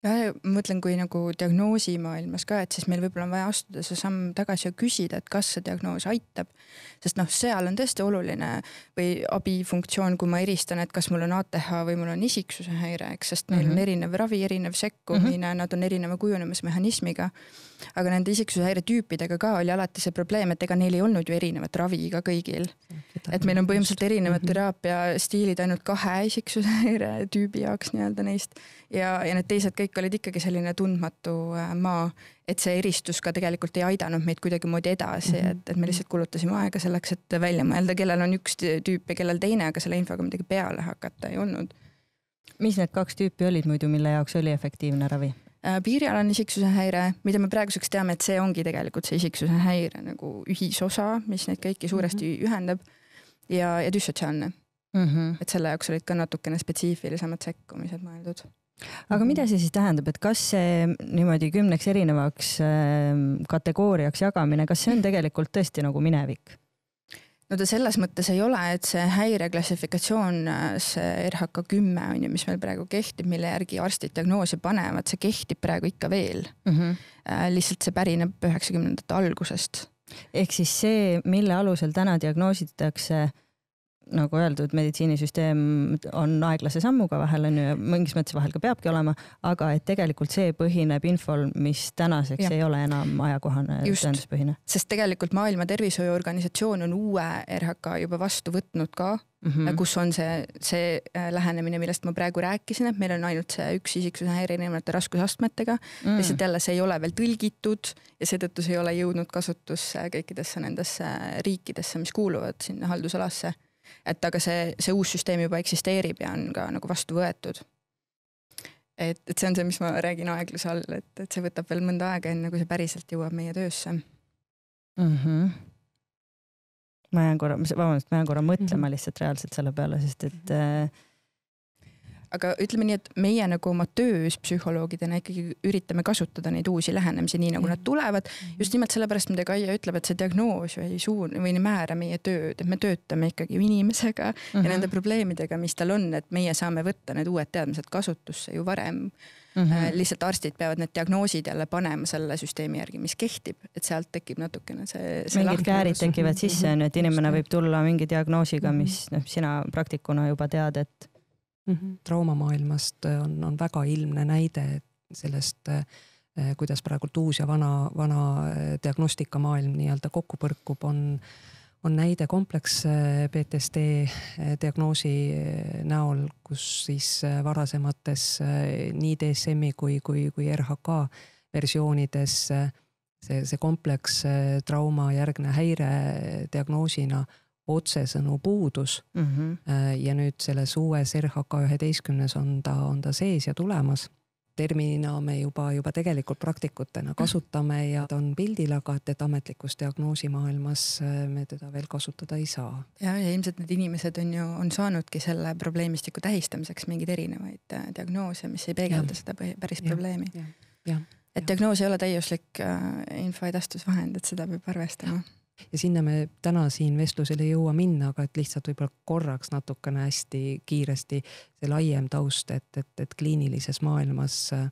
jah, ma mõtlen, kui nagu diagnoosi maailmas ka, et siis meil võib-olla on vaja astuda see samm tagasi ja küsida, et kas see diagnoos aitab. sest noh, seal on tõesti oluline või abifunktsioon, kui ma eristan, et kas mul on ATH või mul on isiksuse häire, eks, sest neil mm -hmm. on mhm. erinev ravi, erinev sekkumine mm, -hmm. nad on erineva kujunemismehhanismiga. aga nende isiksuse häire tüüpidega ka oli alati see probleem, et ega neil ei olnud ju erinevat ravi ka kõigil. et meil on põhimõtteliselt erinevad mm -hmm. teraapiastiilid ainult kahe isiksuse häire tüübi jaoks nii-öelda neist ja, ja need teised kõik kõik olid ikkagi selline tundmatu äh, maa, et see eristus ka tegelikult ei aidanud meid kuidagimoodi edasi, et, mhm. et me lihtsalt kulutasime aega selleks, et välja mõelda, kellel on üks tüüp ja kellel teine, aga selle infoga midagi peale hakata ei olnud. mis need kaks tüüpi olid muidu, mille jaoks oli efektiivne ravi? Äh, piirialane isiksuse häire, mida me praeguseks teame, et see ongi tegelikult see isiksuse häire nagu ühisosa, mis neid kõiki suuresti mm -hmm. ühendab ja, ja düssotsiaalne mm. -hmm. et selle jaoks olid ka natukene spetsiifilisemad sekkumised mõeldud aga mhm. mida see siis tähendab, et kas see niimoodi kümneks erinevaks ehm, kategooriaks jagamine, kas see on tegelikult tõesti nagu minevik? no ta selles mõttes ei ole, et see häireklassifikatsioon, äh, see RHK kümme on ju, mis meil praegu kehtib, mille järgi arstid diagnoosi panevad, see kehtib praegu ikka veel mm. -hmm. lihtsalt see pärineb üheksakümnendate algusest. ehk siis see, mille alusel täna diagnoositakse äh, nagu öeldud, meditsiinisüsteem on aeglase sammuga vahel on ju ja mingis mõttes vahel ka peabki olema, aga et tegelikult see põhineb infol, mis tänaseks ja. ei ole enam ajakohane, tõenduspõhine. sest tegelikult Maailma Tervishoiuorganisatsioon on uue RHK juba vastu võtnud ka mm, -hmm. kus on see, see äh, lähenemine, millest ma praegu rääkisin, et meil on ainult see üks isiksuse häire erinevate raskusastmetega mm., lihtsalt jälle see ei ole veel tõlgitud ja seetõttu see ei ole jõudnud kasutusse kõikidesse nendesse riikidesse, mis kuuluvad sinna haldusalasse et aga see, see uus süsteem juba eksisteerib ja on ka nagu vastu võetud. et, et see on see, mis ma räägin aegluse all, et, et see võtab veel mõnda aega, enne kui see päriselt jõuab meie töösse mm. -hmm. ma jään korra, vabandust, ma jään korra mõtlema mm -hmm. lihtsalt reaalselt selle peale, sest et mm -hmm aga ütleme nii, et meie nagu oma töös psühholoogidena ikkagi üritame kasutada neid uusi lähenemisi nii, nagu nad mm. tulevad. Mm. just nimelt sellepärast, mida Kaia ütleb, et see diagnoos ju ei suun- või ei määra meie tööd, et me töötame ikkagi inimesega mm -hmm. ja mhm. nende probleemidega, mis tal on, et meie saame võtta need uued teadmised kasutusse ju varem Mm -hmm. lihtsalt arstid peavad need diagnoosid jälle panema selle süsteemi järgi, mis kehtib, et sealt tekib natukene see, see. mingid käärid tekivad sisse, mhm. on ju, et inimene võib tulla mingi diagnoosiga, mis mhm. noh, sina praktikuna juba tead, et mm -hmm. traumamaailmast äh, on, on väga ilmne näide sellest, äh, äh, kuidas praegult uus ja vana, vana diagnostikamaailm nii-öelda kokku põrkub, on, on näide kompleks PTSD diagnoosi näol, kus siis varasemates nii DSM-i kui, kui, kui RHK versioonides see, see kompleks traumajärgne häire diagnoosina otsesõnu puudus mm. -hmm. ja nüüd selles uues RHK üheteistkümnes on ta, on ta sees ja tulemas. terminina me juba, juba tegelikult praktikutena kasutame ja ta on pildil, aga et, et ametlikus diagnoosimaailmas äh, me teda veel kasutada ei saa. ja, ja ilmselt need inimesed on ju, on saanudki selle probleemistiku tähistamiseks mingeid erinevaid äh, diagnoose, mis ei peegelda seda päris ja, probleemi. jah, jah et diagnoos ei ole täiuslik infoedastusvahend, et seda peab arvestama ja sinna me täna siin vestlusel ei jõua minna, aga et lihtsalt võib-olla korraks natukene hästi kiiresti see laiem taust, et, et, et kliinilises maailmas äh,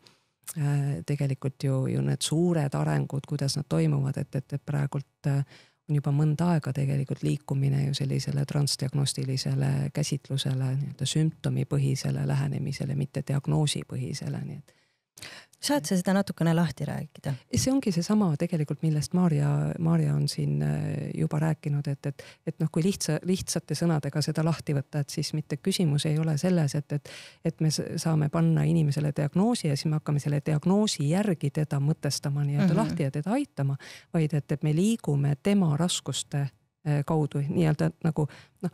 tegelikult ju, ju need suured arengud, kuidas nad toimuvad, et, et, et praegult äh, on juba mõnda aega tegelikult liikumine ju sellisele transdiagnostilisele käsitlusele, nii-öelda sümptomipõhisele lähenemisele, mitte diagnoosipõhisele, nii et saad sa seda natukene lahti rääkida? see ongi seesama tegelikult, millest Maarja, Maarja on siin äh, juba rääkinud, et, et, et noh, kui lihtsa, lihtsate sõnadega seda lahti võtta, et siis mitte küsimus ei ole selles, et, et, et me saame panna inimesele diagnoosi ja siis me hakkame selle diagnoosi järgi teda mõtestama nii-öelda mm -hmm. lahti ja teda aitama, vaid et, et me liigume tema raskuste äh, kaudu nii-öelda nagu noh,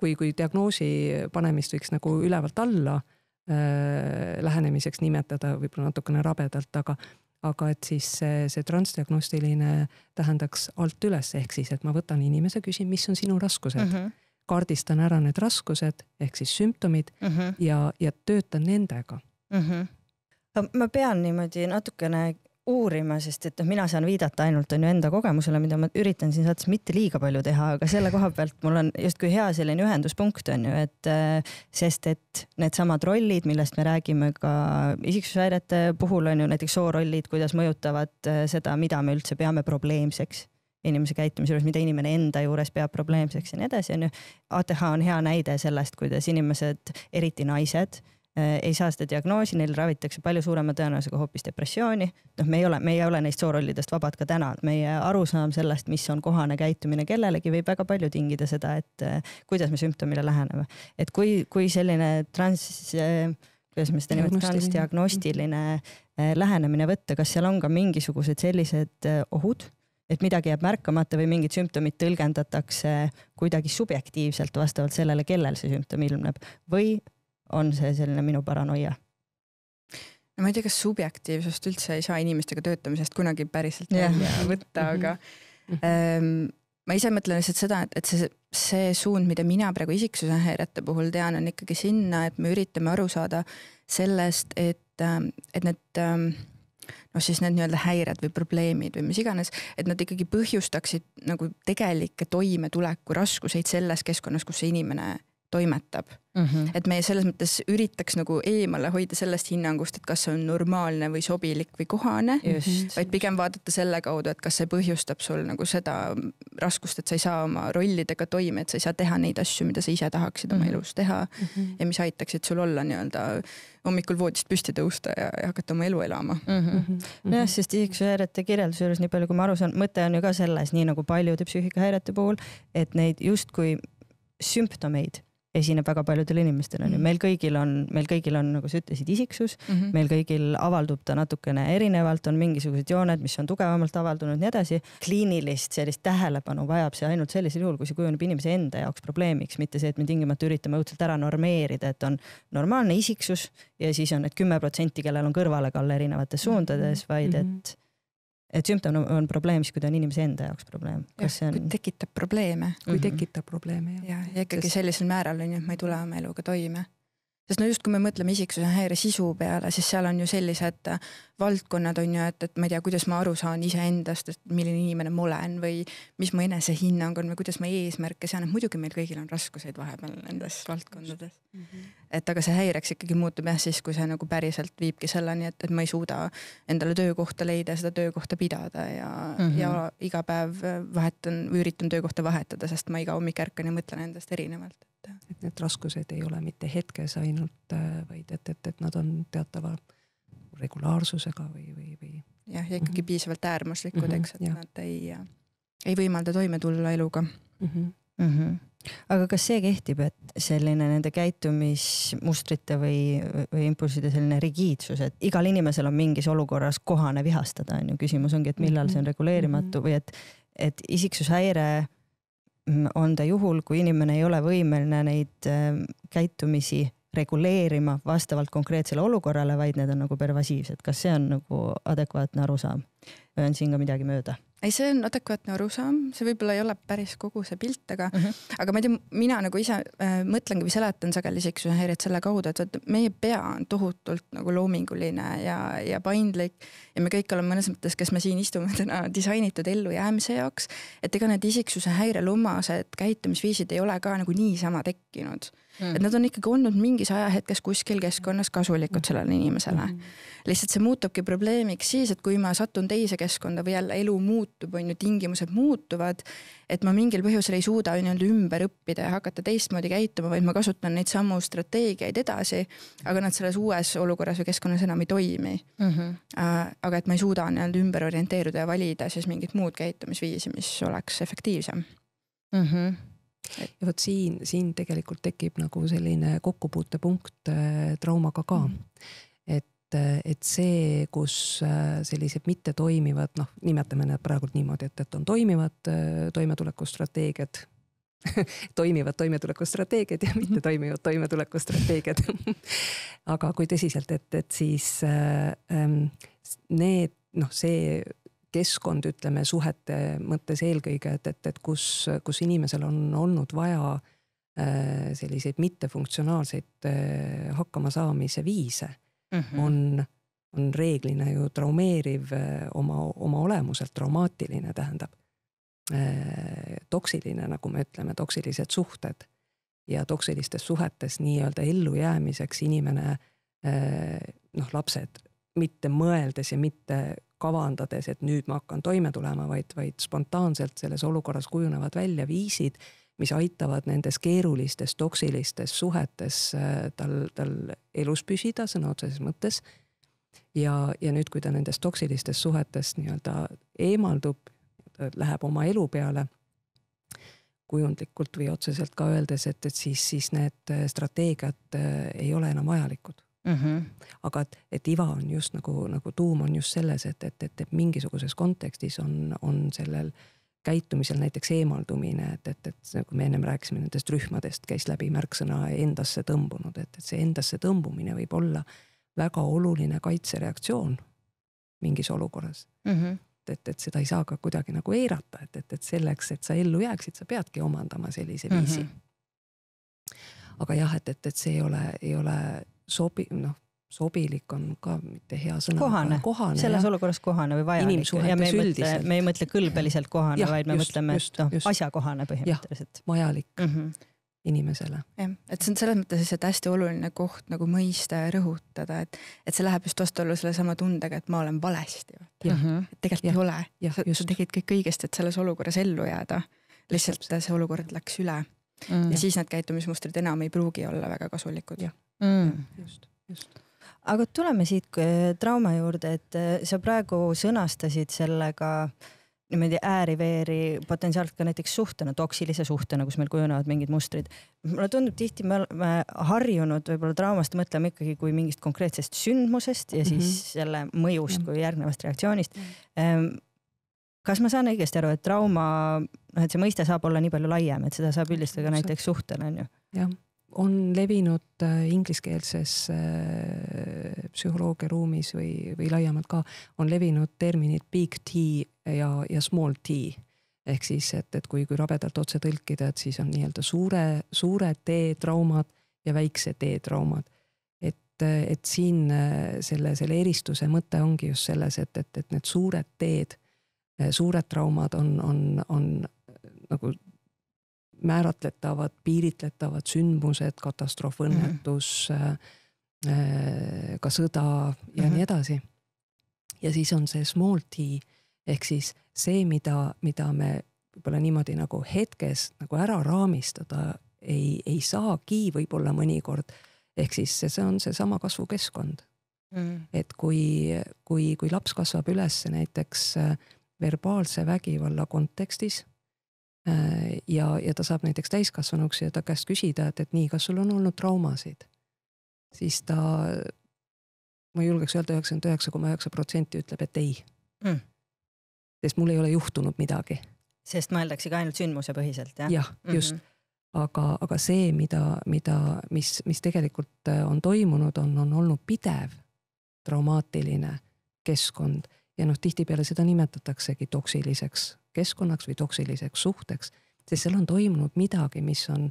kui, kui diagnoosi panemist võiks nagu ülevalt alla Äh, lähenemiseks nimetada, võib-olla natukene rabedalt, aga aga et siis see, see transdiagnostiline tähendaks alt üles, ehk siis, et ma võtan inimese, küsin, mis on sinu raskused mm. -hmm. kaardistan ära need raskused ehk siis sümptomid mm -hmm. ja, ja töötan nendega mm. -hmm. ma pean niimoodi natukene uurima, sest et noh, mina saan viidata ainult on ju enda kogemusele, mida ma üritan siin saates mitte liiga palju teha, aga selle koha pealt mul on justkui hea selline ühenduspunkt on ju, et äh, sest et needsamad rollid, millest me räägime ka isiksushäirete puhul on ju näiteks soorollid, kuidas mõjutavad äh, seda, mida me üldse peame probleemseks inimese käitumise juures, mida inimene enda juures peab probleemseks ja nii edasi, on ju. ATH on hea näide sellest, kuidas inimesed, eriti naised Äh, ei saa seda diagnoosi, neil ravitakse palju suurema tõenäosusega hoopis depressiooni. noh, me ei ole, me ei ole neist soorollidest vabad ka täna, meie arusaam sellest, mis on kohane käitumine kellelegi, võib väga palju tingida seda, et äh, kuidas me sümptomile läheneme. et kui, kui selline trans, kuidas me seda nimetame, transdiagnostiline äh, lähenemine võtta, kas seal on ka mingisugused sellised ohud? et midagi jääb märkamata või mingid sümptomid tõlgendatakse kuidagi subjektiivselt vastavalt sellele, kellel see sümptom ilmneb või on see selline minu paranoia no ma ei tea, kas subjektiivsust üldse ei saa inimestega töötamisest kunagi päriselt yeah. võtta, mhm. aga ähm, ma ise mõtlen lihtsalt seda, et, et see, see suund, mida mina praegu isiksuse häirete puhul tean, on ikkagi sinna, et me üritame aru saada sellest, et, ehm, et need ehm, noh, siis need nii-öelda häired või probleemid või mis iganes, et nad ikkagi põhjustaksid nagu tegelikke toimetulekuraskuseid selles keskkonnas, kus see inimene toimetab mm. -hmm. et me selles mõttes üritaks nagu eemale hoida sellest hinnangust, et kas see on normaalne või sobilik või kohane, vaid pigem vaadata selle kaudu, et kas see põhjustab sul nagu seda raskust, et sa ei saa oma rollidega toime, et sa ei saa teha neid asju, mida sa ise tahaksid oma mm -hmm. elus teha mm -hmm. ja mis aitaksid sul olla nii-öelda hommikul voodist püsti tõusta ja, ja hakata oma elu elama mm -hmm.. nojah, sest isikushäirete kirjelduse juures, nii palju kui ma aru saan, mõte on ju ka selles, nii nagu paljude psüühikahäirete puhul, et neid justkui sümptomeid esineb väga paljudel inimestel on ju, mm. meil kõigil on, meil kõigil on, nagu sa ütlesid, isiksus mm, -hmm. meil kõigil avaldub ta natukene erinevalt, on mingisugused jooned, mis on tugevamalt avaldunud, nii edasi. kliinilist sellist tähelepanu vajab see ainult sellisel juhul, kui see kujuneb inimese enda jaoks probleemiks, mitte see, et me tingimata üritame õudselt ära normeerida, et on normaalne isiksus ja siis on need kümme protsenti, kellel on kõrvalekalle erinevates suundades mm, -hmm. vaid mhm. et et sümptom on probleem siis, kui ta on inimese enda jaoks probleem. jah, on... kui tekitab probleeme. kui mm -hmm. tekitab probleeme, jah. ja, ja ikkagi Sest... sellisel määral on ju, et ma ei tule oma eluga toime. sest no just, kui me mõtleme isiksuse häire sisu peale, siis seal on ju sellised äh, valdkonnad on ju, et, et ma ei tea, kuidas ma aru saan iseendast, et milline inimene ma olen või mis mu enesehinnang on või kuidas ma eesmärke sean, et muidugi meil kõigil on raskuseid vahepeal nendes valdkondades mm. -hmm et aga see häireks ikkagi muutub jah siis, kui see nagu päriselt viibki selleni, et, et ma ei suuda endale töökohta leida, seda töökohta pidada ja mm, -hmm. ja iga päev äh, vahetan või üritan töökohta vahetada, sest ma iga hommik ärkan ja mõtlen endast erinevalt. et äh. need raskused ei ole mitte hetkes ainult, äh, vaid et, et, et nad on teatava regulaarsusega või, või, või. jah, ja ikkagi mm -hmm. piisavalt äärmuslikud mm, -hmm, eks, et ja. nad ei, ei võimalda toime tulla eluga mm. -hmm mm. -hmm. aga kas see kehtib, et selline nende käitumismustrite või, või impulsside selline rigiidsus, et igal inimesel on mingis olukorras kohane vihastada, on ju, küsimus ongi, et millal see on mhm. reguleerimatu mhm. või et, et isiksushäire mm, on ta juhul, kui inimene ei ole võimeline neid ähm, käitumisi reguleerima vastavalt konkreetsele olukorrale, vaid need on nagu pervasiivsed, kas see on nagu adekvaatne arusaam või on siin ka midagi mööda? ei, see on adekvaatne arusaam, see võib-olla ei ole päris kogu see pilt, aga uh, mhm. -huh. aga ma ei tea, mina nagu ise äh, mõtlengi või seletan sageli seksuaalhäiret selle kaudu, et vot meie pea on tohutult nagu loominguline ja, ja paindlik. ja me kõik oleme mõnes mõttes, kes me siin istume täna, disainitud ellujäämise jaoks. et ega need isiksuse häire lummased käitumisviisid ei ole ka nagu niisama tekkinud mm.. et nad on ikkagi olnud mingis ajahetkes kuskil keskkonnas kasulikud sellele inimesele mm. -hmm. lihtsalt see muutubki probleemiks siis, et kui ma satun teise keskkonda või jälle elu muutub, on ju, tingimused muutuvad, et ma mingil põhjusel ei suuda nii-öelda ümber õppida ja hakata teistmoodi käituma, vaid ma kasutan neid samu strateegiaid edasi, aga nad selles uues olukorras või keskkonnas enam ei toimi mm. -hmm. aga et ma ei suuda nii-öelda ümber orienteeruda ja valida siis mingit muud käitumisviisi, mis oleks efektiivsem mm. -hmm ja vot siin, siin tegelikult tekib nagu selline kokkupuutepunkt äh, traumaga ka mm. -hmm et, äh, et see, kus äh, sellised mittetoimivad, noh, nimetame need praegult niimoodi, et, et on toimivad toimetulekustrateegiad toimivad toimetulekustrateegiad ja mhm. mittetoimivad toimetulekustrateegiad aga kui tõsiselt, et, et siis ähm, need, noh, see keskkond, ütleme suhete mõttes eelkõige, et, et, et kus, kus inimesel on olnud vaja äh, selliseid mittefunktsionaalseid äh, hakkamasaamise viise mm, -hmm. on, on reeglina ju traumeeriv äh, oma, oma olemuselt, traumaatiline tähendab. toksiline, nagu me ütleme, toksilised suhted ja toksilistes suhetes nii-öelda ellujäämiseks inimene noh, lapsed, mitte mõeldes ja mitte kavandades, et nüüd ma hakkan toime tulema, vaid, vaid spontaanselt selles olukorras kujunevad välja viisid, mis aitavad nendes keerulistes toksilistes suhetes äh, tal, tal elus püsida sõna otseses mõttes. ja, ja nüüd, kui ta nendest toksilistest suhetest nii-öelda eemaldub, läheb oma elu peale kujundlikult või otseselt ka öeldes, et, et siis, siis need äh, strateegiad äh, ei ole enam vajalikud Mm -hmm. aga et, et iva on just nagu, nagu tuum on just selles, et, et, et, et mingisuguses kontekstis on, on sellel käitumisel näiteks eemaldumine, et, et, et nagu me ennem rääkisime nendest rühmadest, käis läbi märksõna endasse tõmbunud, et, et see endasse tõmbumine võib olla väga oluline kaitsereaktsioon mingis olukorras mm. -hmm. et, et, et seda ei saa ka kuidagi nagu eirata, et, et, et selleks, et sa ellu jääksid, sa peadki omandama sellise viisi mm. -hmm. aga jah, et, et, et see ei ole, ei ole sobi-, noh, sobilik on ka mitte hea sõna. kohane, kohane, selles jah. olukorras kohane või vajalik. ja me ei üldiselt. mõtle, me ei mõtle kõlbeliselt kohane, vaid me just, mõtleme, et noh, asjakohane põhimõtteliselt. vajalik mm -hmm. inimesele. jah, et see on selles mõttes lihtsalt hästi oluline koht nagu mõista ja rõhutada, et, et see läheb just vastuollu sellesama tundega, et ma olen valesti. Mhm. tegelikult ei ole, sa, sa tegid kõik õigesti, et selles olukorras ellu jääda. lihtsalt see olukord läks üle mm. -hmm. ja siis need käitumismustrid enam ei pruugi olla väga kasulikud. jah mm.. just, just aga tuleme siit eh, trauma juurde, et eh, sa praegu sõnastasid sellega niimoodi ääri-veeri potentsiaalselt ka näiteks suhtena, toksilise suhtena, kus meil kujunevad mingid mustrid. mulle tundub tihti me oleme harjunud võib-olla traumast mõtlema ikkagi kui mingist konkreetsest sündmusest ja siis mm -hmm. selle mõjust kui järgnevast reaktsioonist mm. -hmm kas ma saan õigesti aru, et trauma, noh, et see mõiste saab olla nii palju laiem, et seda saab üldistada näiteks suhtena, onju? jah on levinud äh, ingliskeelses äh, psühholoogiaruumis või, või laiemalt ka, on levinud terminid big T ja, ja small T. ehk siis, et, et kui, kui rabedalt otse tõlkida, et siis on nii-öelda suure, suure T traumad ja väikse T traumad. et, et siin äh, selle, selle eristuse mõte ongi just selles, et, et, et need suured T-d, suured traumad on, on, on nagu määratletavad, piiritletavad sündmused, katastroof, mhm. õnnetus mm, -hmm. ka sõda ja mm -hmm. nii edasi. ja siis on see small t ehk siis see, mida, mida me võib-olla niimoodi nagu hetkes nagu ära raamistada ei, ei saagi võib-olla mõnikord. ehk siis see, see on seesama kasvukeskkond mm.. et kui, kui, kui laps kasvab üles näiteks äh, verbaalse vägivalla kontekstis Äh, ja, ja ta saab näiteks täiskasvanuks ja ta käest küsida, et, et nii, kas sul on olnud traumasid, siis ta, ma julgeks öelda, üheksakümmend üheksa koma üheksa protsenti ütleb, et ei mm.. sest mul ei ole juhtunud midagi. sest mõeldaksegi ainult sündmusepõhiselt, jah? jah, mhm. just mm. -hmm aga, aga see, mida, mida, mis, mis tegelikult on toimunud, on, on olnud pidev traumaatiline keskkond ja noh, tihtipeale seda nimetataksegi toksiliseks keskkonnaks või toksiliseks suhteks, sest seal on toimunud midagi, mis on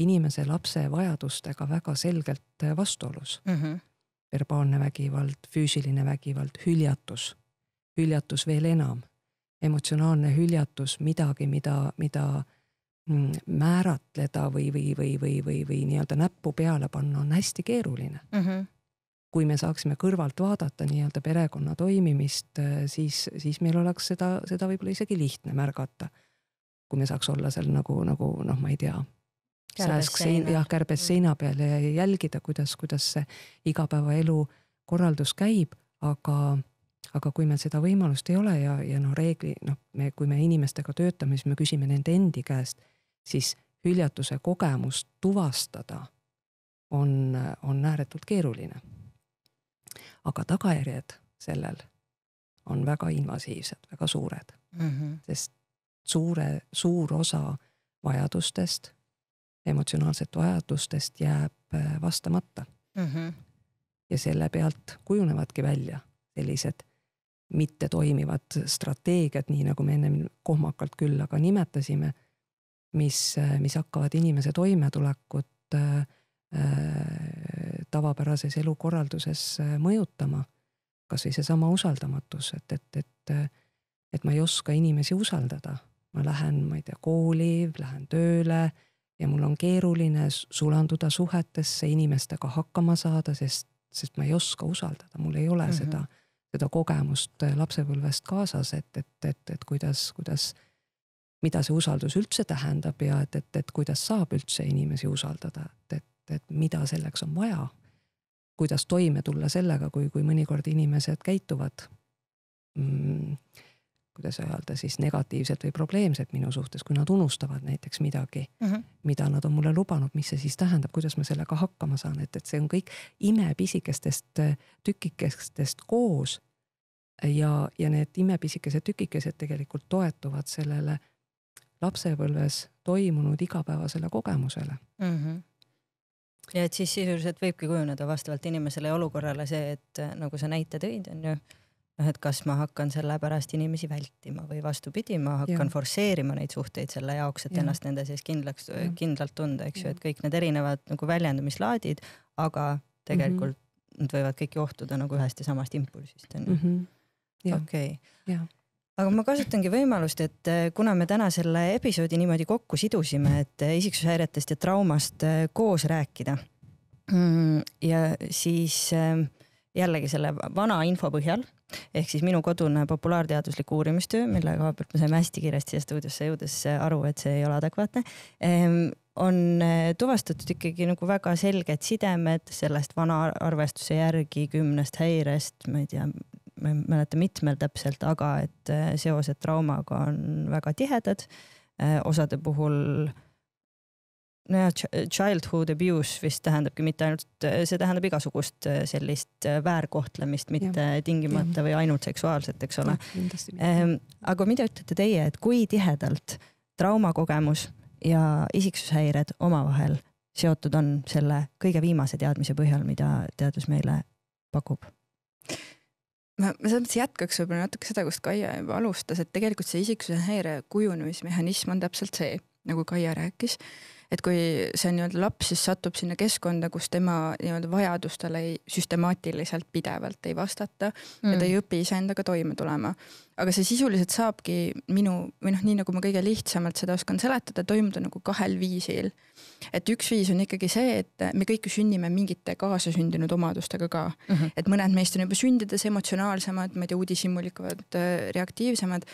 inimese, lapse vajadustega väga selgelt äh, vastuolus mm. -hmm. verbaalne vägivald, füüsiline vägivald, hüljatus, hüljatus veel enam, emotsionaalne hüljatus, midagi, mida, mida mm, määratleda või, või, või, või, või, või nii-öelda näppu peale panna on hästi keeruline mm. -hmm kui me saaksime kõrvalt vaadata nii-öelda perekonna toimimist, äh, siis, siis meil oleks seda, seda võib-olla isegi lihtne märgata. kui me saaks olla seal nagu, nagu noh, ma ei tea. sääsk sein, jah, kärbes mm. seina peal ja jälgida, kuidas, kuidas see igapäevaelu korraldus käib, aga, aga kui meil seda võimalust ei ole ja, ja noh, reegli, noh, me, kui me inimestega töötame, siis me küsime nende endi käest, siis hüljatuse kogemust tuvastada on, on ääretult keeruline aga tagajärjed sellel on väga invasiivsed, väga suured mm, -hmm. sest suure, suur osa vajadustest, emotsionaalset vajadustest jääb äh, vastamata mm. -hmm. ja selle pealt kujunevadki välja sellised mittetoimivad strateegiad, nii nagu me ennem kohmakalt küll aga nimetasime, mis, äh, mis hakkavad inimese toimetulekut äh, Äh, tavapärases elukorralduses äh, mõjutama. kasvõi seesama usaldamatus, et, et, et, äh, et ma ei oska inimesi usaldada, ma lähen, ma ei tea, kooli, lähen tööle ja mul on keeruline sulanduda suhetesse, inimestega hakkama saada, sest, sest ma ei oska usaldada, mul ei ole mm -hmm. seda, seda kogemust lapsepõlvest kaasas, et, et, et, et kuidas, kuidas mida see usaldus üldse tähendab ja et, et, et kuidas saab üldse inimesi usaldada, et, et, et, et mida selleks on vaja. kuidas toime tulla sellega, kui, kui mõnikord inimesed käituvad mm, kuidas öelda siis negatiivselt või probleemselt minu suhtes, kui nad unustavad näiteks midagi mm, -hmm. mida nad on mulle lubanud, mis see siis tähendab, kuidas ma sellega hakkama saan, et, et see on kõik imepisikestest äh, tükikestest koos. ja, ja need imepisikesed tükikesed tegelikult toetuvad sellele lapsepõlves toimunud igapäevasele kogemusele mm. -hmm ja et siis sisuliselt võibki kujuneda vastavalt inimesele ja olukorrale see, et eh, nagu sa näite tõid, onju, noh, et kas ma hakkan selle pärast inimesi vältima või vastupidi, ma hakkan ja. forsseerima neid suhteid selle jaoks, et ja. ennast nende sees kindlaks, eh, kindlalt tunda, eks ju, et kõik need erinevad nagu väljendumislaadid, aga tegelikult mm -hmm. nad võivad kõik johtuda nagu ühest ja samast impulsist, onju. Mhm. okei aga ma kasutangi võimalust, et äh, kuna me täna selle episoodi niimoodi kokku sidusime, et äh, isiksushäiretest ja traumast äh, koos rääkida. Mm, ja siis jällegi selle vana info põhjal ehk siis minu kodune populaarteaduslik uurimistöö, mille koha pealt me saime hästi kiiresti siia stuudiosse jõudes aru, et see ei ole adekvaatne ehm, on tuvastatud ikkagi nagu väga selged sidemed sellest vana arvestuse järgi kümnest häirest, ma ei tea, ma ei mäleta mitmel täpselt, aga et äh, seosed traumaga on väga tihedad. Äh, osade puhul nojah, childhood abuse vist tähendabki mitte ainult, äh, see tähendab igasugust sellist väärkohtlemist, mitte ja. tingimata ja. või ainult seksuaalset, eks ole. Ehm, aga mida ütlete teie, et kui tihedalt traumakogemus ja isiksushäired omavahel seotud on selle kõige viimase teadmise põhjal, mida teadus meile pakub? ma, ma selles mõttes jätkaks võib-olla natuke seda, kust Kaia juba alustas, et tegelikult see isiksuse häire kujunemismehhanism on täpselt see, nagu Kaia rääkis et kui see nii-öelda laps siis satub sinna keskkonda, kus tema nii-öelda vajadustele ei, süstemaatiliselt pidevalt ei vastata mm. ja ta ei mm. õpi iseendaga toime tulema. aga see sisuliselt saabki minu või noh, nii nagu ma kõige lihtsamalt seda oskan seletada, toimuda nagu kahel viisil. et üks viis on ikkagi see, et me kõik ju sünnime mingite kaasasündinud omadustega ka mm. -hmm. et mõned meist on juba sündides emotsionaalsemad, ma ei tea, uudishimulikuvad, reaktiivsemad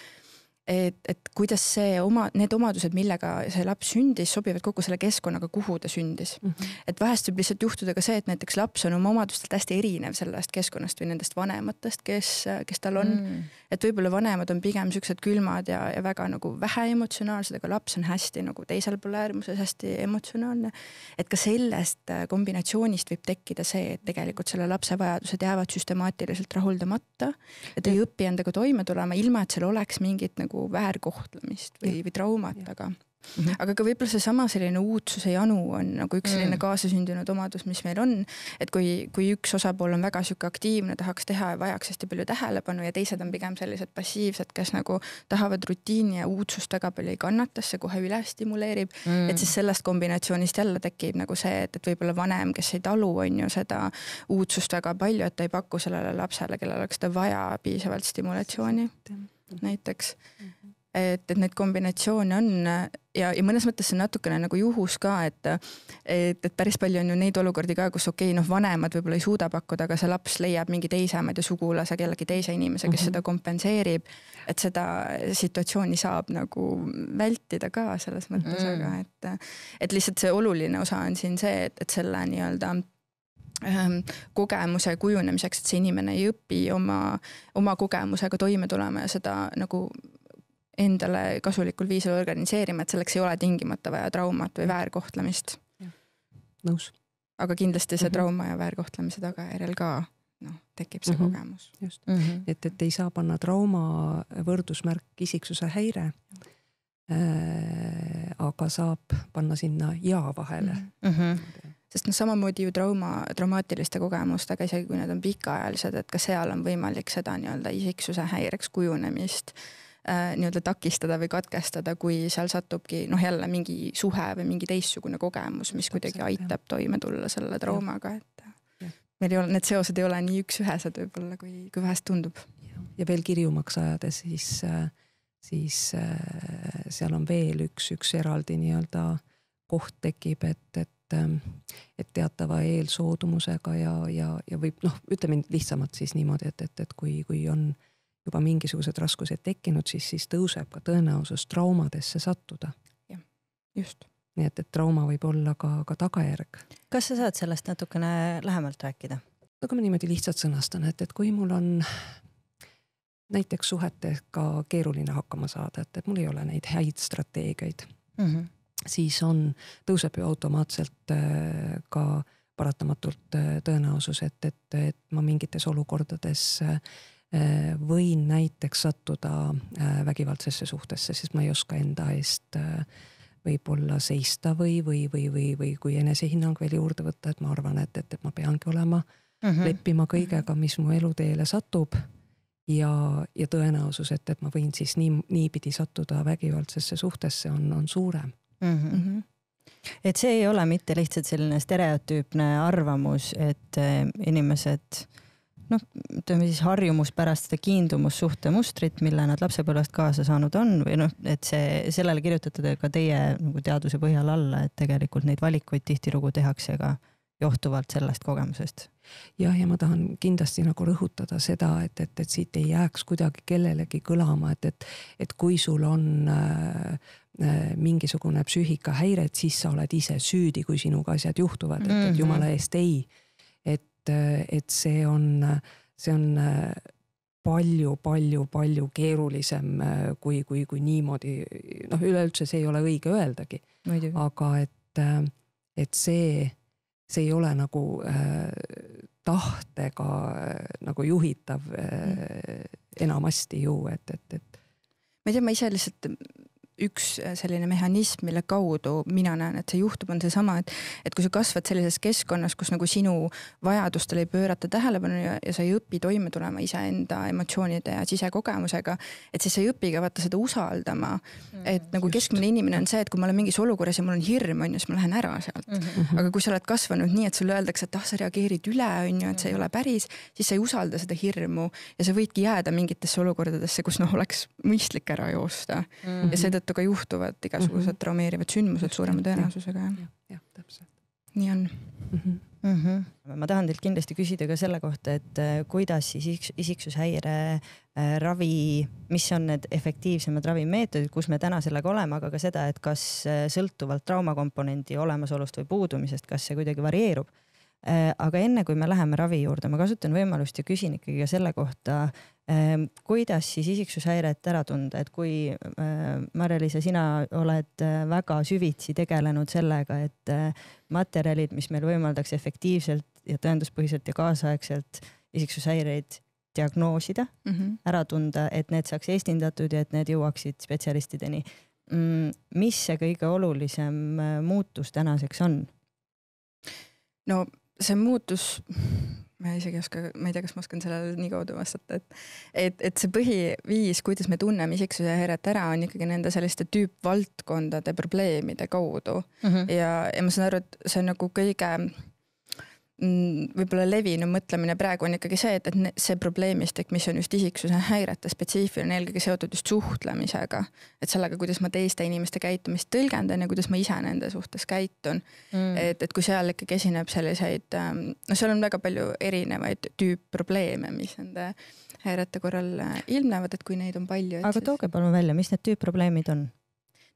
et, et kuidas see oma, need omadused, millega see laps sündis, sobivad kokku selle keskkonnaga, kuhu ta sündis mm. -hmm. et vahest võib lihtsalt juhtuda ka see, et näiteks laps on oma omadustelt hästi erinev sellest keskkonnast või nendest vanematest, kes, kes tal on mm. -hmm. et võib-olla vanemad on pigem siuksed külmad ja, ja väga nagu vähe emotsionaalsed, aga laps on hästi nagu teisel pool äärmuses hästi emotsionaalne. et ka sellest äh, kombinatsioonist võib tekkida see, et tegelikult selle lapse vajadused jäävad süstemaatiliselt rahuldamata, et ei õpi endaga toime tulema, ilma et seal oleks mingit nagu nagu väärkohtlemist või, või traumat, aga Mm -hmm. aga ka võib-olla seesama selline uudsuse janu on nagu üks mm. selline kaasasündinud omadus, mis meil on, et kui, kui üks osapool on väga sihuke aktiivne, tahaks teha ja vajaks hästi palju tähelepanu ja teised on pigem sellised passiivsed, kes nagu tahavad rutiini ja uudsust väga palju ei kannata, see kohe üle stimuleerib mm.. et siis sellest kombinatsioonist jälle tekib nagu see, et, et võib-olla vanem, kes ei talu, on ju seda uudsust väga palju, et ta ei paku sellele lapsele, kellel oleks seda vaja, piisavalt stimulatsiooni näiteks mm. -hmm et, et neid kombinatsioone on äh, ja, ja mõnes mõttes see on natukene nagu juhus ka, et et, et päris palju on ju neid olukordi ka, kus okei okay,, noh, vanemad võib-olla ei suuda pakkuda, aga see laps leiab mingi teise, ma ei tea, sugulase, kellegi teise inimese, kes mm -hmm. seda kompenseerib. et seda situatsiooni saab nagu vältida ka selles mõttes mm, -hmm. aga et, et lihtsalt see oluline osa on siin see, et, et selle nii-öelda Ehm, kogemuse kujunemiseks, et see inimene ei õpi oma, oma kogemusega toime tulema ja seda nagu endale kasulikul viisil organiseerima, et selleks ei ole tingimata vaja traumat või mm. väärkohtlemist. nõus. aga kindlasti see mm -hmm. trauma ja väärkohtlemise tagajärjel ka noh, tekib see mm -hmm. kogemus. just mm, -hmm. et, et ei saa panna trauma võrdusmärk isiksuse häire äh,. aga saab panna sinna ja vahele mm. -hmm sest noh, samamoodi ju trauma, traumaatiliste kogemustega, isegi kui need on pikaajalised, et ka seal on võimalik seda nii-öelda isiksuse häireks kujunemist äh, nii-öelda takistada või katkestada, kui seal satubki noh, jälle mingi suhe või mingi teistsugune kogemus, mis Täpselt, kuidagi aitab jah. toime tulla selle traumaga, et. Äh, meil ei ole, need seosed ei ole nii üks-ühesed võib-olla, kui, kui vahest tundub. ja veel kirjumaks ajades, siis, äh, siis seal on veel üks, üks eraldi nii-öelda koht tekib, et, et et, ähm, et teatava eelsoodumusega ja, ja, ja võib noh, ütleme lihtsamalt siis niimoodi, et, et, et kui, kui on juba mingisugused raskused tekkinud, siis, siis tõuseb ka tõenäosus traumadesse sattuda. jah, just. nii et, et trauma võib olla ka, ka tagajärg. kas sa saad sellest natukene lähemalt rääkida? no kui ma niimoodi lihtsalt sõnastan, et, et kui mul on näiteks suhetega keeruline hakkama saada, et, et mul ei ole neid häid strateegiaid mm. -hmm siis on, tõuseb ju automaatselt äh, ka paratamatult äh, tõenäosus, et, et, et ma mingites olukordades äh, võin näiteks sattuda vägivaldsesse suhtesse, sest ma ei oska enda eest võib-olla seista või, või, või, või, või kui enesehinnang veel juurde võtta, et ma arvan, et, et, et ma peangi olema mm, -hmm. leppima kõigega, mis mu eluteele satub ja, ja tõenäosus, et, et ma võin siis nii, niipidi sattuda vägivaldsesse suhtesse, on, on suurem mm. -hmm. Mm -hmm et see ei ole mitte lihtsalt selline stereotüüpne arvamus, et äh, inimesed noh, ütleme siis harjumuspärast seda kiindumussuhte mustrit, mille nad lapsepõlvest kaasa saanud on või noh, et see, sellele kirjutate te ka teie nagu teaduse põhjal alla, et tegelikult neid valikuid tihtilugu tehakse ka johtuvalt sellest kogemusest. jah, ja ma tahan kindlasti nagu rõhutada seda, et, et, et siit ei jääks kuidagi kellelegi kõlama, et, et, et kui sul on äh, Äh, mingisugune psüühikahäire, et siis sa oled ise süüdi, kui sinuga asjad juhtuvad, et, et mhm. jumala eest ei. et, äh, et see on, see on palju-palju-palju äh, keerulisem kui, kui, kui niimoodi, noh, üleüldse see ei ole õige öeldagi. aga et, et see, see ei ole nagu äh, tahtega äh, nagu juhitav äh, mhm. enamasti ju, et, et, et. ma ei tea, ma ise lihtsalt üks äh, selline mehhanism, mille kaudu mina näen, et see juhtub, on seesama, et, et kui sa kasvad sellises keskkonnas, kus nagu sinu vajadustele ei pöörata tähelepanu ja, ja sa ei õpi toime tulema iseenda emotsioonide ja sisekogemusega, et siis sa ei õpi ka vaata seda usaldama mm,. et nagu just. keskmine inimene on see, et kui ma olen mingis olukorras ja mul on hirm, on ju, siis ma lähen ära sealt mm. -hmm. aga kui sa oled kasvanud nii, et sulle öeldakse, et ah, sa reageerid üle, on ju, et see ei mm-hmm. ole päris, siis sa ei usalda seda hirmu ja sa võidki jääda mingitesse olukordadesse, kus noh, oleks mõistlik ära joosta mm -hmm. ja seetõttu seetõttu ka juhtuvad igasugused mm -hmm. traumeerivad sündmused suurema tõenäosusega, jah. jah, täpselt. nii on mm. -hmm. Mm -hmm. ma tahan teilt kindlasti küsida ka selle kohta, et äh, kuidas siis isiksushäire äh, ravi, mis on need efektiivsemad ravimeetodid, kus me täna sellega oleme, aga ka seda, et kas äh, sõltuvalt traumakomponendi olemasolust või puudumisest, kas see kuidagi varieerub Äh, aga enne kui me läheme ravi juurde, ma kasutan võimalust ja küsin ikkagi ka selle kohta, ähm, kuidas siis isiksushäiret ära tunda, et kui äh, Marja-Liisa, sina oled äh, väga süvitsi tegelenud sellega, et materjalid, mis meil võimaldaks efektiivselt ja tõenduspõhiselt ja kaasaegselt isiksushäireid diagnoosida mm, -hmm. ära tunda, et need saaks eestindatud ja et need jõuaksid spetsialistideni. Mm, mis see kõige olulisem muutus tänaseks on? no see muutus, ma isegi ei oska, ma ei tea, kas ma oskan sellele nii kaudu vastata, et et, et see põhiviis, kuidas me tunneme isiksuse häiret ära, on ikkagi nende selliste tüüpvaldkondade probleemide kaudu mm. -hmm. ja, ja ma saan aru, et see on nagu kõige Mm, võib-olla levinum mõtlemine praegu on ikkagi see, et, et see probleemistik, mis on just isiksuse häirete spetsiifiline, eelkõige seotud just suhtlemisega. et sellega, kuidas ma teiste inimeste käitumist tõlgendan ja kuidas ma ise nende suhtes käitun mm.. et, et kui seal ikkagi esineb selliseid, ähm, no seal on väga palju erinevaid tüüpprobleeme, mis nende häirete korral äh, ilmnevad, et kui neid on palju. aga siis... tooge palun välja, mis need tüüpprobleemid on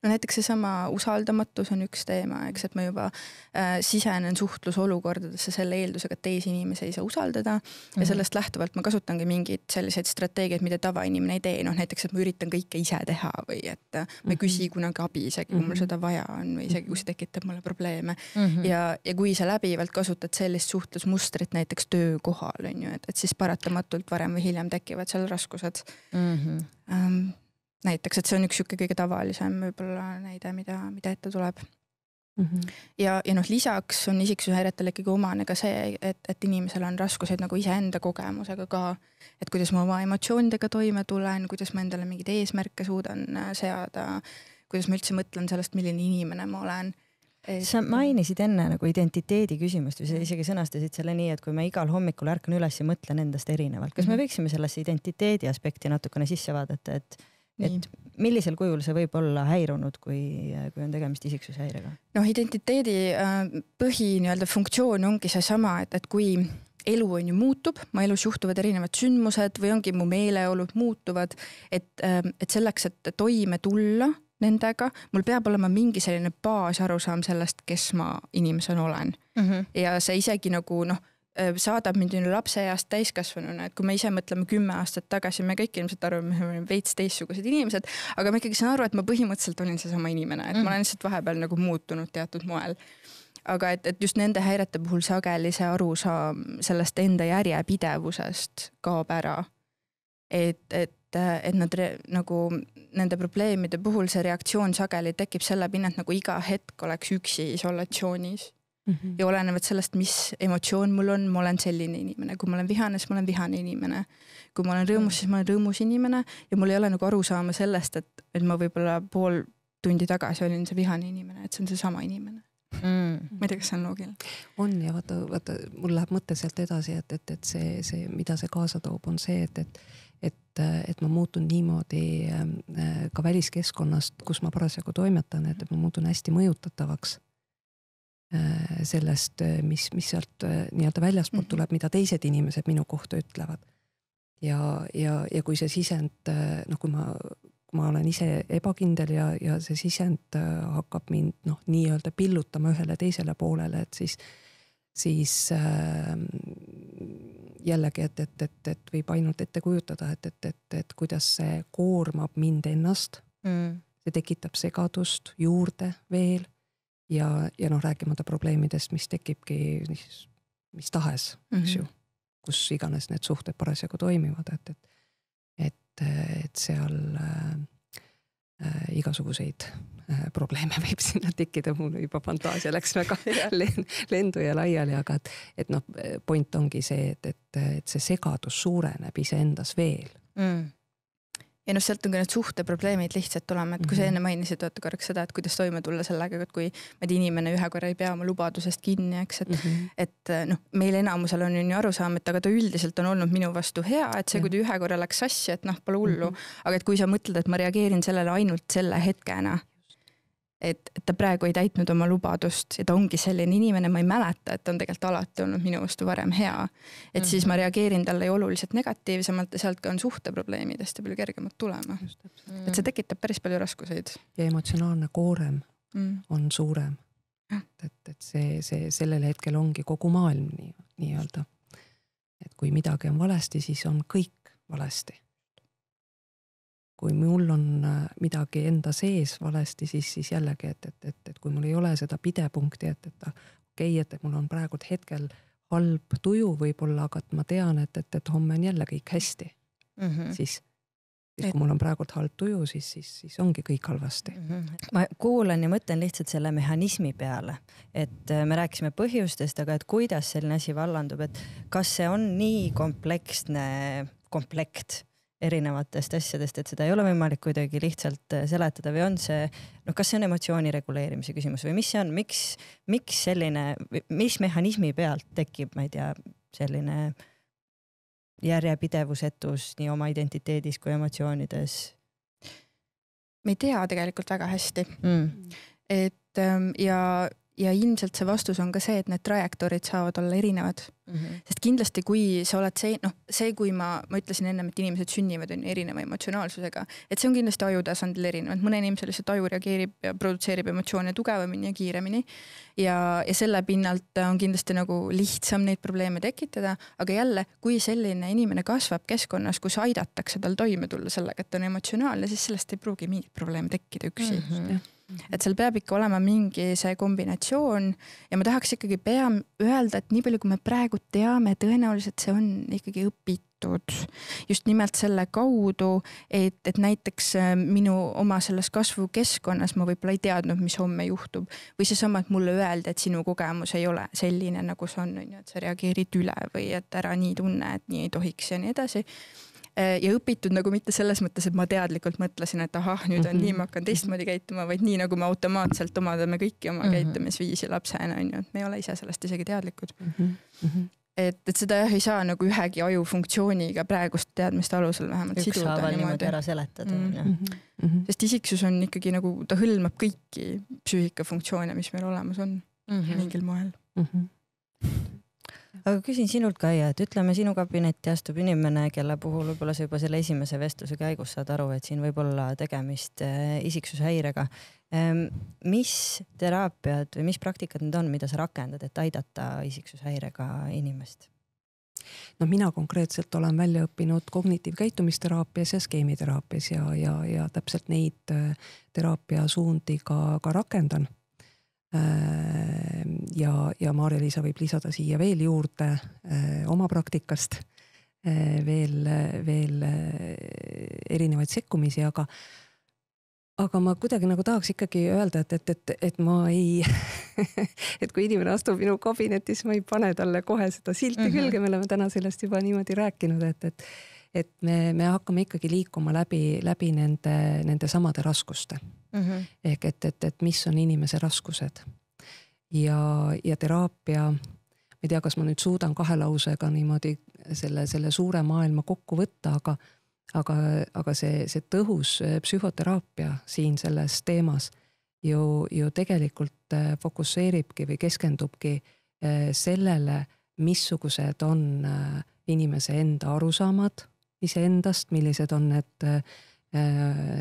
no näiteks seesama usaldamatus on üks teema, eks, et ma juba äh, sisenen suhtlusolukordadesse selle eeldusega, et teisi inimesi ei saa usaldada mm. -hmm. ja mhm. sellest lähtuvalt ma kasutangi mingeid selliseid strateegiaid, mida tavainimene ei tee, noh näiteks, et ma üritan kõike ise teha või et äh, ma ei küsi mhm. kunagi abi, isegi kui mul mhm. seda vaja on või isegi kui see tekitab mulle probleeme mm. -hmm. ja, ja kui sa läbivalt kasutad sellist suhtlusmustrit näiteks töökohal, on ju, et, et siis paratamatult varem või hiljem tekivad seal raskused mm. -hmm. Um, näiteks, et see on üks sihuke kõige tavalisem võib-olla näide, mida, mida ette tuleb Mm -hmm. ja, ja noh, lisaks on isiksushäiretele ikkagi omane ka see, et, et inimesel on raskused nagu iseenda kogemusega ka. et kuidas ma oma emotsioonidega toime tulen, kuidas ma endale mingeid eesmärke suudan äh, seada, kuidas ma üldse mõtlen sellest, milline inimene ma olen et.... sa mainisid enne nagu identiteedi küsimust või sa mhm. isegi sõnastasid selle nii, et kui ma igal hommikul ärkan üles ja mõtlen endast erinevalt, kas me mhm. võiksime sellesse identiteedi aspekti natukene sisse vaadata, et et millisel kujul see võib olla häirunud, kui, kui on tegemist isiksushäirega? noh, identiteedi äh, põhi nii-öelda funktsioon ongi seesama, et, et kui elu on ju muutub, mu elus juhtuvad erinevad sündmused või ongi mu meeleolud muutuvad, et, äh, et selleks, et toime tulla nendega, mul peab olema mingi selline baasarusaam sellest, kes ma inimesena olen mm. -hmm. ja see isegi nagu noh Äh, saadab mind nüüd lapseeast täiskasvanuna, et kui me ise mõtleme kümme aastat tagasi, me kõik ilmselt arvame, me oleme veits teistsugused inimesed, aga ma ikkagi saan aru, et ma põhimõtteliselt olin seesama inimene, et mm. ma olen lihtsalt vahepeal nagu muutunud teatud moel. aga et, et just nende häirete puhul sageli see arusaam sellest enda järjepidevusest kaob ära. et, et et, et nad re, nagu nende probleemide puhul see reaktsioon sageli tekib selle pinnalt, nagu iga hetk oleks üksi isolatsioonis mm. -hmm. ja olenevalt sellest, mis emotsioon mul on, ma olen selline inimene, kui ma olen vihane, siis ma olen vihane inimene. kui ma olen rõõmus mm, -hmm. siis ma olen rõõmus inimene ja mul ei ole nagu arusaama sellest, et, et ma võib-olla pool tundi tagasi olin see vihane inimene, et see on seesama inimene mm.. ma ei tea, kas see on loogiline. on ja vaata, vaata mul läheb mõte sealt edasi, et, et, et see, see, mida see kaasa toob, on see, et, et et, et ma muutun niimoodi ähm, äh, ka väliskeskkonnast, kus ma parasjagu toimetan, et ma muutun hästi mõjutatavaks Äh, sellest, äh, mis, mis sealt äh, nii-öelda väljaspoolt mhm. tuleb, mida teised inimesed minu kohta ütlevad. ja, ja, ja kui see sisend, noh, kui ma, kui ma olen ise ebakindel ja, ja see sisend hakkab mind noh, nii-öelda pillutama ühele teisele poolele, et siis, siis äh, jällegi, et, et, et, et võib ainult ette kujutada, et, et, et, et kuidas see koormab mind ennast mm.. see tekitab segadust juurde veel ja, ja noh, rääkimata probleemidest, mis tekibki mis, mis tahes mm, -hmm. eks mhm. ju, kus iganes need suhted parasjagu toimivad, et, et et, et seal äh, äh igasuguseid äh, probleeme võib sinna tekkida, mul juba fantaasia läks väga lendu ja laiali, aga et, et noh, point ongi see, et, et, et see segadus suureneb iseendas veel mm ja noh, sealt on ka need suhteprobleemid lihtsalt tulema, et kui sa mhm. enne mainisid vaata korraks seda, et kuidas toime tulla sellega, et kui ma ei tea, inimene ühe korra ei pea oma lubadusest kinni, eks, et mm. -hmm. et eh, noh, meil enamusel on ju nii arusaam, et aga ta üldiselt on olnud minu vastu hea, et see, kui ta ühe korra läks sassi, et noh, pole hullu mm. -hmm. aga et kui sa mõtled, et ma reageerin sellele ainult selle hetkena et, et ta praegu ei täitnud oma lubadust ja ta ongi selline inimene, ma ei mäleta, et ta on tegelikult alati olnud minu vastu varem hea. et mm -hmm. siis ma mhm. reageerin talle ju oluliselt negatiivsemalt ja sealt ka on suhteprobleemidest ja palju kergemad tulema. et see tekitab päris palju raskuseid. ja emotsionaalne koorem mm. on suurem. Ah. et, et see, see sellel hetkel ongi kogu maailm nii, nii-öelda. et kui midagi on valesti, siis on kõik valesti kui mul on äh, midagi enda sees valesti, siis, siis jällegi, et, et, et, et kui mul ei ole seda pidepunkti, et, et ah, okei okay,, et, et mul on praegu hetkel halb tuju võib-olla, aga et ma tean, et, et, et homme on jälle kõik hästi mm. -hmm. siis, siis et... kui mul on praegult halb tuju, siis, siis, siis ongi kõik halvasti mm. -hmm. ma kuulan ja mõtlen lihtsalt selle mehhanismi peale, et äh, me rääkisime põhjustest, aga et kuidas selline asi vallandub, et kas see on nii kompleksne komplekt erinevatest asjadest, et seda ei ole võimalik kuidagi lihtsalt äh, seletada või on see, noh, kas see on emotsiooni reguleerimise küsimus või mis see on, miks, miks selline, mis mehhanismi pealt tekib, ma ei tea, selline järjepidevusetus nii oma identiteedis kui emotsioonides? me ei tea tegelikult väga hästi mm.. et ähm, ja ja ilmselt see vastus on ka see, et need trajektoorid saavad olla erinevad mm. -hmm. sest kindlasti, kui sa oled see, noh, see, kui ma, ma ütlesin ennem, et inimesed sünnivad, on ju, erineva emotsionaalsusega, et see on kindlasti aju tasandil erinev, et mõnel inimesel lihtsalt aju reageerib ja produtseerib emotsioone tugevamini ja kiiremini. ja, ja selle pinnalt on kindlasti nagu lihtsam neid probleeme tekitada, aga jälle, kui selline inimene kasvab keskkonnas, kus aidatakse tal toime tulla sellega, et ta on emotsionaalne, siis sellest ei pruugi mingit probleemi tekkida üksi mm. -hmm et seal peab ikka olema mingi see kombinatsioon ja ma tahaks ikkagi pea öelda, et nii palju, kui me praegu teame, tõenäoliselt see on ikkagi õpitud just nimelt selle kaudu, et, et näiteks äh, minu oma selles kasvukeskkonnas ma võib-olla ei teadnud, mis homme juhtub või seesama, et mulle öeldi, et sinu kogemus ei ole selline, nagu see on, on ju, et sa reageerid üle või et ära nii tunne, et nii ei tohiks ja nii edasi Äh, ja õpitud nagu mitte selles mõttes, et ma teadlikult mõtlesin, et ahah, nüüd on mm -hmm. nii, ma hakkan teistmoodi käituma, vaid nii nagu me automaatselt omadame kõiki oma mm -hmm. käitumisviisi lapsena on ju, et me ei ole ise sellest isegi teadlikud mm. -hmm. et, et seda jah ei saa nagu ühegi ajufunktsiooniga praeguste teadmiste alusel vähemalt Üks siduda niimoodi. niimoodi ära seletada mm. -hmm. Mm -hmm. sest isiksus on ikkagi nagu, ta hõlmab kõiki psüühikafunktsioone, mis meil olemas on mm -hmm. mingil moel mm. -hmm aga küsin sinult, Kaia, et ütleme, sinu kabinetti astub inimene, kelle puhul võib-olla sa juba selle esimese vestluse käigus saad aru, et siin võib olla tegemist eh, isiksushäirega. Ehm, mis teraapiad või mis praktikad need on, mida sa rakendad, et aidata isiksushäirega inimest? no mina konkreetselt olen välja õppinud kognitiivkäitumisteraapias ja skeemiteraapias ja, ja, ja täpselt neid eh, teraapia suundi ka, ka rakendan Äh, ja, ja Maarja-Liisa võib lisada siia veel juurde äh, oma praktikast äh, veel, veel erinevaid sekkumisi, aga aga ma kuidagi nagu tahaks ikkagi öelda, et, et, et, et ma ei et kui inimene astub minu kabinetti, siis ma ei pane talle kohe seda silti mm -hmm. külge, me oleme täna sellest juba niimoodi rääkinud, et, et et me, me hakkame ikkagi liikuma läbi, läbi nende, nende samade raskuste mm. -hmm. ehk et, et, et mis on inimese raskused. ja, ja teraapia, ma ei tea, kas ma nüüd suudan kahe lausega niimoodi selle, selle suure maailma kokku võtta, aga aga, aga see, see tõhus eh, psühhoteraapia siin selles teemas ju, ju tegelikult eh, fokusseeribki või keskendubki eh, sellele, missugused on inimese enda arusaamad iseendast, millised on need äh,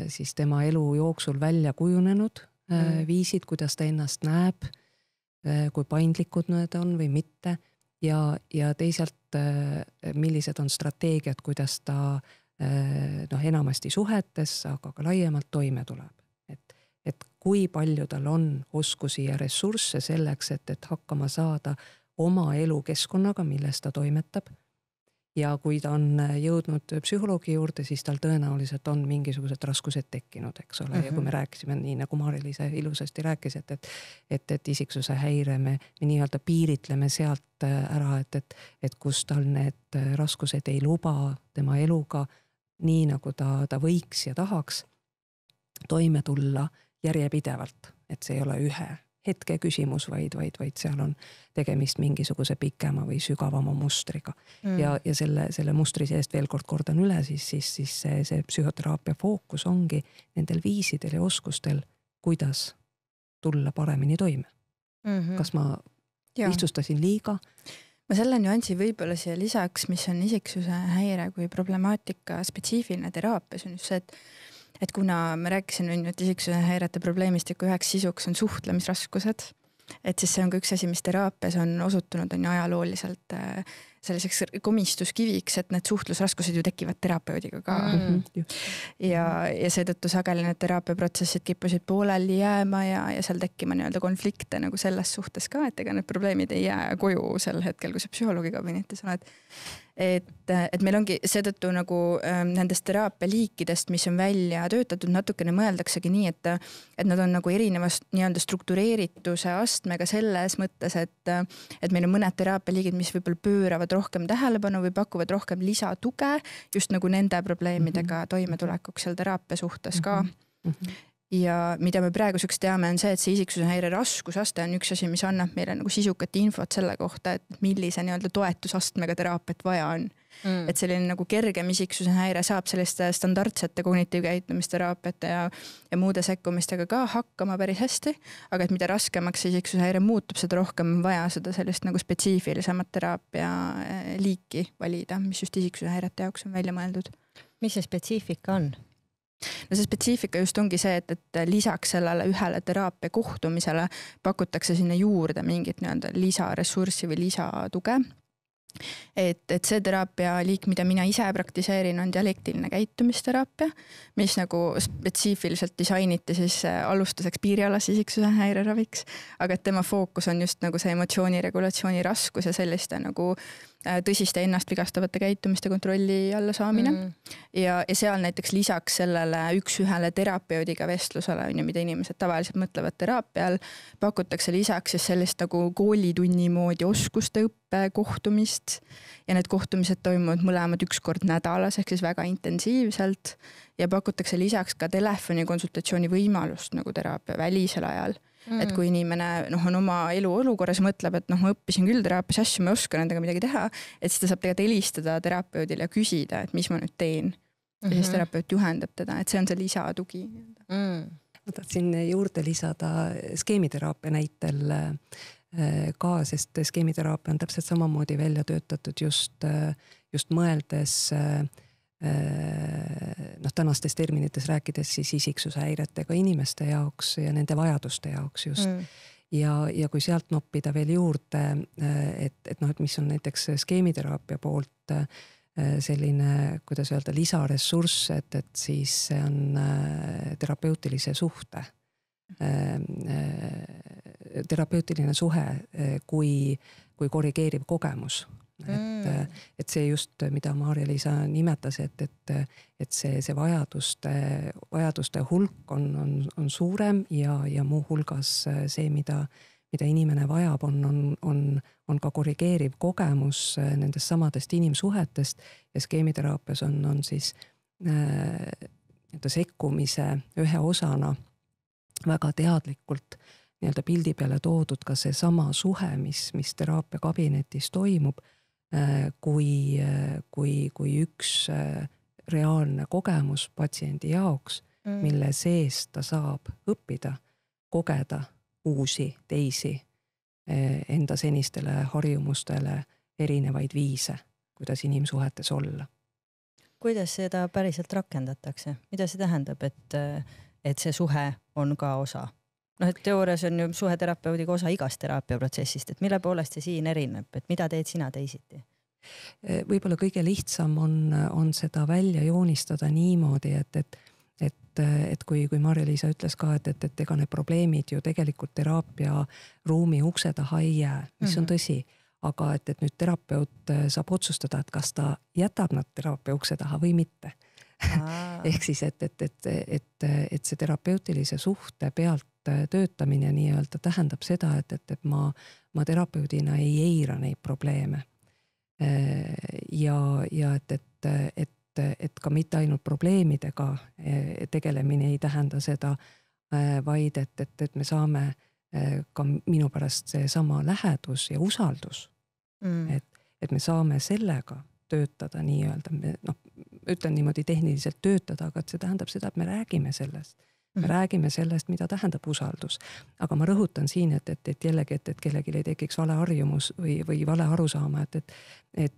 siis tema elu jooksul välja kujunenud äh, mm. viisid, kuidas ta ennast näeb, äh, kui paindlikud need on või mitte ja, ja teisalt, millised on strateegiad, kuidas ta noh, enamasti suhetes, aga ka laiemalt toime tuleb. et, et kui palju tal on oskusi ja ressursse selleks, et, et hakkama saada oma elukeskkonnaga, milles ta toimetab ja kui ta on äh, jõudnud psühholoogi juurde, siis tal tõenäoliselt on mingisugused raskused tekkinud, eks ole mm, -hmm. ja kui mhm. me rääkisime nii nagu Maarja-Liisa ilusasti rääkis, et, et et, et isiksuse häire me, me nii-öelda piiritleme sealt äh, ära, et, et, et kus tal need äh, raskused ei luba tema eluga nii, nagu ta, ta võiks ja tahaks toime tulla järjepidevalt, et see ei ole ühe hetke küsimus, vaid, vaid, vaid seal on tegemist mingisuguse pikema või sügavama mustriga mm.. ja, ja selle, selle mustri seest veel kord kordan üle, siis, siis, siis see, see psühhoteraapia fookus ongi nendel viisidel ja oskustel, kuidas tulla paremini toime mm. -hmm. kas ma ja. lihtsustasin liiga? ma selle nüansi võib-olla siia lisaks, mis on isiksuse häire kui problemaatika spetsiifiline teraapias, on just see, et et kuna me rääkisime nüüd isiksuse häirete probleemistiku üheks sisuks on suhtlemisraskused, et siis see on ka üks asi, mis teraapias on osutunud, on ju ajalooliselt äh, selliseks komistuskiviks, et need suhtlusraskused ju tekivad terapeudiga ka mm. -hmm. ja, ja seetõttu sageli need teraapiaprotsessid kippusid pooleli jääma ja, ja seal tekkima nii-öelda konflikte nagu selles suhtes ka, et ega need probleemid ei jää koju sel hetkel, kui sa psühholoogi kabinetis oled et, et meil ongi seetõttu nagu ähm, nendest teraapialiikidest, mis on välja töötatud, natukene mõeldaksegi nii, et, et nad on nagu erinevas nii-öelda struktureerituse astmega selles mõttes, et, et meil on mõned teraapialiigid, mis võib-olla pööravad rohkem tähelepanu või pakuvad rohkem lisatuge just nagu nende probleemidega mm -hmm. toimetulekuks seal teraapia suhtes ka mm. -hmm ja mida me praeguseks teame, on see, et see isiksushäire raskusaste on üks asi, mis annab meile nagu sisukat infot selle kohta, et millise nii-öelda toetusastmega teraapiat vaja on mm.. et selline nagu kergem isiksushäire saab selliste standardsete kognitiivkäitumisteraapiate ja, ja muude sekkumistega ka hakkama päris hästi. aga et mida raskemaks see isiksushäire muutub, seda rohkem on vaja seda sellist nagu spetsiifilisemat teraapia eh, liiki valida, mis just isiksushäirete jaoks on välja mõeldud. mis see spetsiifika on? no see spetsiifika just ongi see, et, et lisaks sellele ühele teraapia kohtumisele pakutakse sinna juurde mingit nii-öelda lisaressurssi või lisatuge. et, et see teraapialiik, mida mina ise praktiseerin, on dialektiline käitumisteraapia, mis nagu spetsiifiliselt disainiti siis äh, alustuseks piirialase isiksuse häireraviks, aga et tema fookus on just nagu see emotsiooniregulatsiooni raskus ja selliste nagu äh, Äh, tõsiste ennast vigastavate käitumiste kontrolli alla saamine mm. ja, ja seal näiteks lisaks sellele üks-ühele terapeudiga vestlusele on ju, mida inimesed tavaliselt mõtlevad teraapia all, pakutakse lisaks siis sellist nagu koolitunni moodi oskuste õppe kohtumist ja need kohtumised toimuvad mõlemad üks kord nädalas, ehk siis väga intensiivselt ja pakutakse lisaks ka telefonikonsultatsiooni võimalust nagu teraapia välisel ajal mm.. et kui inimene noh, on oma eluolukorras ja mõtleb, et noh, ma õppisin küll teraapias asju, ma ei oska nendega midagi teha, et siis ta saab tegelikult helistada terapeudile ja küsida, et mis ma nüüd teen. ja mm -hmm. siis mhm. terapeut juhendab teda, et see on see lisatugi mm.. ma tahtsin juurde lisada skeemiteraapia näitel äh, ka, sest skeemiteraapia on täpselt samamoodi välja töötatud just, äh, just mõeldes äh, Äh, noh, tänastes terminites rääkides siis isiksushäiretega inimeste jaoks ja nende vajaduste jaoks just mm. ja, ja kui sealt noppida veel juurde, äh, et, et noh, et mis on näiteks skeemiteraapia poolt äh, selline, kuidas öelda, lisaressurss, et, et siis see on terapeutilise suhte terapeutiline suhe kui, kui korrigeeriv kogemus mm.. et, et see just, mida Maarja-Liisa nimetas, et, et, et see, see vajaduste, vajaduste hulk on, on, on suurem ja, ja muuhulgas see, mida, mida inimene vajab, on, on, on, on ka korrigeeriv kogemus nendest samadest inimsuhetest ja skeemiteraapias on, on siis äh, nii-öelda sekkumise ühe osana väga teadlikult nii-öelda pildi peale toodud ka seesama suhe, mis, mis teraapia kabinetis toimub Äh, kui, äh, kui, kui üks äh, reaalne kogemus patsiendi jaoks, mm. mille sees ta saab õppida, kogeda uusi, teisi, enda senistele harjumustele erinevaid viise, kuidas inimsuhetes olla. kuidas seda päriselt rakendatakse, mida see tähendab, et, et see suhe on ka osa noh, et teoorias on ju suheterapeudiga osa igast teraapiaprotsessist, et mille poolest see siin erineb, et mida teed sina teisiti? Eh, võib-olla kõige lihtsam on, on seda välja joonistada niimoodi, et, et et, et kui, kui Marja-Liisa ütles ka, et, et, et ega need probleemid ju tegelikult teraapiaruumi ukse taha ei jää, mis mm -hmm. on mhm. tõsi. aga et, et nüüd terapeut eh, saab otsustada, et kas ta jätab nad teraapia ukse taha või mitte ehk siis, et, et, et, et, et see terapeutilise suhte pealt Äh, töötamine nii-öelda tähendab seda, et, et, et ma, ma terapeudina ei eira neid probleeme. Äh, ja, ja et, et, et, et ka mitte ainult probleemidega äh, tegelemine ei tähenda seda, vaid et, et, et me saame ka minu pärast seesama lähedus ja usaldus mm.. et, et me saame sellega töötada nii-öelda, noh, ütlen niimoodi tehniliselt töötada, aga et see tähendab seda, et me räägime sellest me mhm. räägime sellest, mida tähendab usaldus. aga ma rõhutan siin, et, et, et jällegi, et, et kellelgi ei tekiks vale harjumus või, või vale arusaama, et, et, et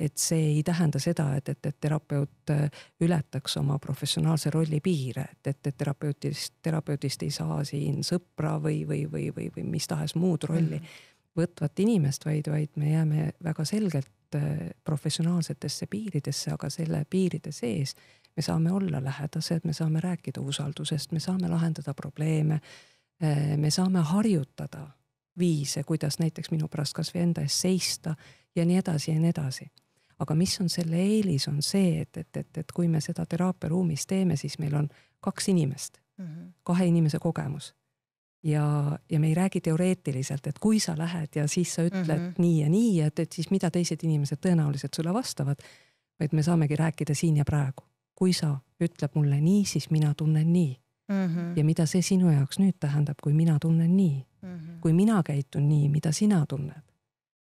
et see ei tähenda seda, et, et, et terapeut äh, ületaks oma professionaalse rolli piire, et, et, et terapeutist, terapeudist ei saa siin sõpra või, või, või, või, või mis tahes muud rolli mm -hmm. võtvat inimest, vaid, vaid me jääme väga selgelt äh, professionaalsetesse piiridesse, aga selle piiride sees me saame olla lähedased, me saame rääkida usaldusest, me saame lahendada probleeme. Eh, me saame harjutada viise, kuidas näiteks minu pärast kasvõi enda eest seista ja nii edasi ja nii edasi. aga mis on selle eelis, on see, et, et, et, et kui me seda teraapiaruumis teeme, siis meil on kaks inimest mm, -hmm. kahe inimese kogemus ja, ja me ei räägi teoreetiliselt, et kui sa lähed ja siis sa ütled mm -hmm. nii ja nii, et, et siis mida teised inimesed tõenäoliselt sulle vastavad. vaid me saamegi rääkida siin ja praegu kui sa ütled mulle nii, siis mina tunnen nii mm. -hmm. ja mida see sinu jaoks nüüd tähendab, kui mina tunnen nii mm, -hmm. kui mina käitun nii, mida sina tunned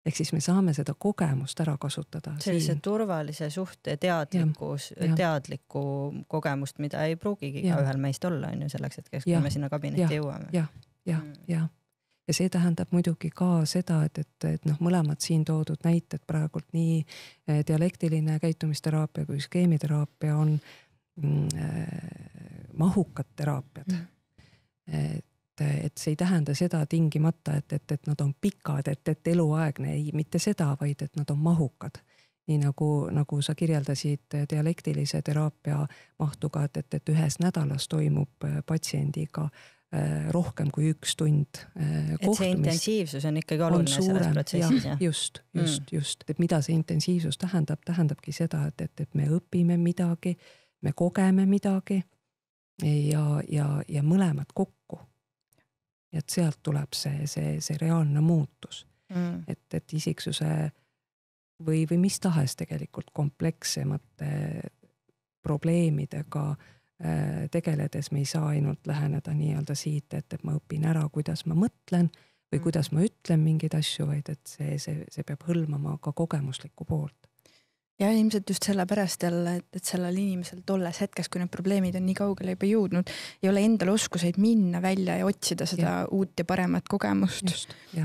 ehk siis me saame seda kogemust ära kasutada. sellise siin. turvalise suhte teadlikkus, teadlikku kogemust, mida ei pruugigi igaühel meist olla, on ju, selleks hetkeks, kui me sinna kabinetti ja. jõuame ja.. jah, jah, mm. jah ja see tähendab muidugi ka seda, et, et, et noh, mõlemad siin toodud näited praegult nii eh, dialektiline käitumisteraapia kui skeemiteraapia on mm, eh, mahukad teraapiad mm.. et, et see ei tähenda seda tingimata, et, et, et nad on pikad, et, et eluaegne, ei, mitte seda, vaid et nad on mahukad nii nagu, nagu sa kirjeldasid eh, dialektilise teraapia mahtu ka, et, et, et ühes nädalas toimub patsiendiga äh, Äh, rohkem kui üks tund. Äh, et see intensiivsus on ikkagi oluline on suurem, selles protsessis, jah? just, just mm., just, et mida see intensiivsus tähendab, tähendabki seda, et, et, et me õpime midagi, me kogeme midagi ja, ja, ja mõlemad kokku. et sealt tuleb see, see, see reaalne muutus mm.. et, et isiksuse või, või mis tahes tegelikult komplekssemate probleemidega äh, Äh, tegeledes me ei saa ainult läheneda nii-öelda siit, et, et ma õpin ära, kuidas ma mõtlen või mm. kuidas ma ütlen mingeid asju, vaid et see, see, see peab hõlmama ka kogemuslikku poolt. ja ilmselt just sellepärast jälle, et, et sellel inimesel tolles hetkes, kui need probleemid on nii kaugele juba jõudnud, ei ole endal oskuseid minna välja ja otsida seda ja. uut ja paremat kogemust.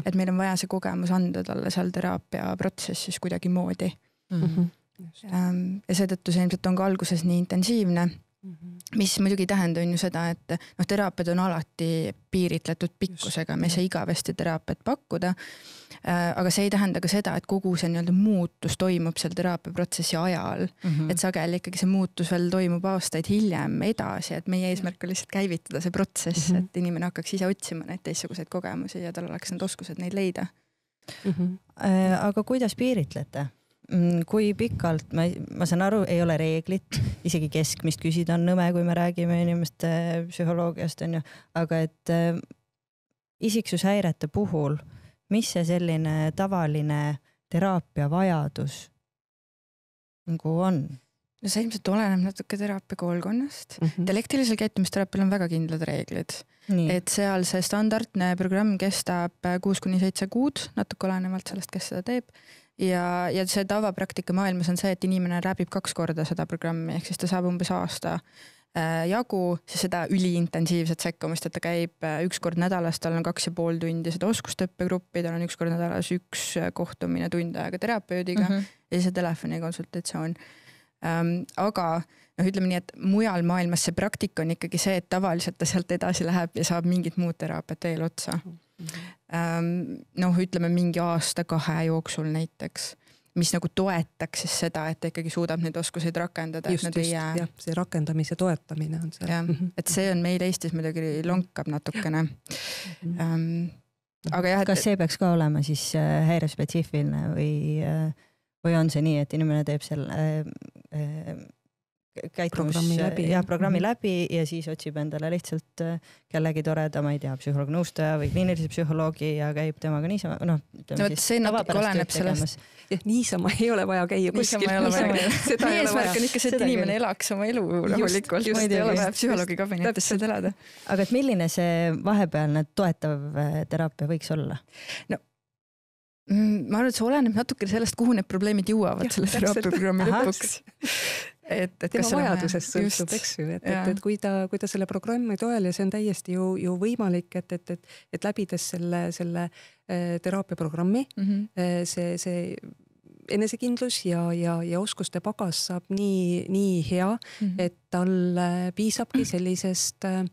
et meil on vaja see kogemus anda talle seal teraapiaprotsessis kuidagimoodi mm. -hmm. ja, ja seetõttu see ilmselt on ka alguses nii intensiivne Mm -hmm. mis muidugi ei tähenda, on ju seda, et noh, teraapiad on alati piiritletud pikkusega, me ei saa igavesti teraapiat pakkuda. Äh, aga see ei tähenda ka seda, et kogu see nii-öelda muutus toimub seal teraapiaprotsessi ajal mm. -hmm. et sageli ikkagi see muutus veel toimub aastaid hiljem edasi, et meie eesmärk on lihtsalt käivitada see protsess mm, -hmm. et inimene hakkaks ise otsima neid teistsuguseid kogemusi ja tal oleks need oskused neid leida mm. -hmm. aga kuidas piiritlete? Mm, kui pikalt, ma, ma saan aru, ei ole reeglit, isegi keskmist küsida on nõme, kui me räägime inimeste psühholoogiast, on ju, aga et äh, isiksushäirete puhul, mis see selline tavaline teraapiavajadus nagu on? no see ilmselt oleneb natuke teraapia koolkonnast mm. -hmm. dialektilisel käitumisteraapial on väga kindlad reeglid. et seal see standardne programm kestab eh, kuus kuni seitse kuud, natuke olenevalt sellest, kes seda teeb ja, ja see tavapraktika maailmas on see, et inimene läbib kaks korda seda programmi, ehk siis ta saab umbes aasta äh, jagu siis seda üliintensiivset sekkumist, et ta käib äh, üks kord nädalas, tal on kaks ja pool tundi seda oskusteõppegruppi, tal on üks kord nädalas üks äh, kohtumine tund aega terapeudiga mm -hmm. ja siis see telefonikonsultatsioon ähm,. aga noh, ütleme nii, et mujal maailmas see praktika on ikkagi see, et tavaliselt ta sealt edasi läheb ja saab mingit muud teraapiat veel otsa mm. -hmm Ehm, noh, ütleme mingi aasta-kahe jooksul näiteks mis nagu toetaks siis seda, et ta ikkagi suudab neid oskuseid rakendada. just, just jää... jah, see rakendamise toetamine on seal. jah, mhm. et see on meil Eestis muidugi lonkab natukene ähm,. aga jah et.... kas see peaks ka olema siis äh, häirespetsiifiline või, äh, või on see nii, et inimene teeb selle äh, äh, käitumus, jah, programmi mhm. läbi ja siis otsib endale lihtsalt äh, kellegi toreda, ma ei tea, psühholoog-nõustaja või kliinilise psühholoogi ja käib temaga niisama, noh. no vot, see natuke oleneb sellest, jah, niisama ei ole vaja käia kuskil. meie eesmärk on ikka see, et inimene elaks oma elu rahulikult, just ei ole vaja psühholoogi kabinetis seda elada. aga et milline see vahepealne toetav äh, teraapia võiks olla? no mm, ma arvan, et see oleneb natukene sellest, kuhu need probleemid jõuavad selle teraapiaprogrammi lõpuks et, et tema vajadusest sõltub, eks ju, et, et, et kui ta, kui ta selle programmi toel ja see on täiesti ju, ju võimalik, et, et, et, et läbides selle, selle äh, teraapiaprogrammi mm, -hmm. see, see enesekindlus ja, ja, ja oskuste pagas saab nii, nii hea mm, -hmm. et tal piisabki sellisest äh,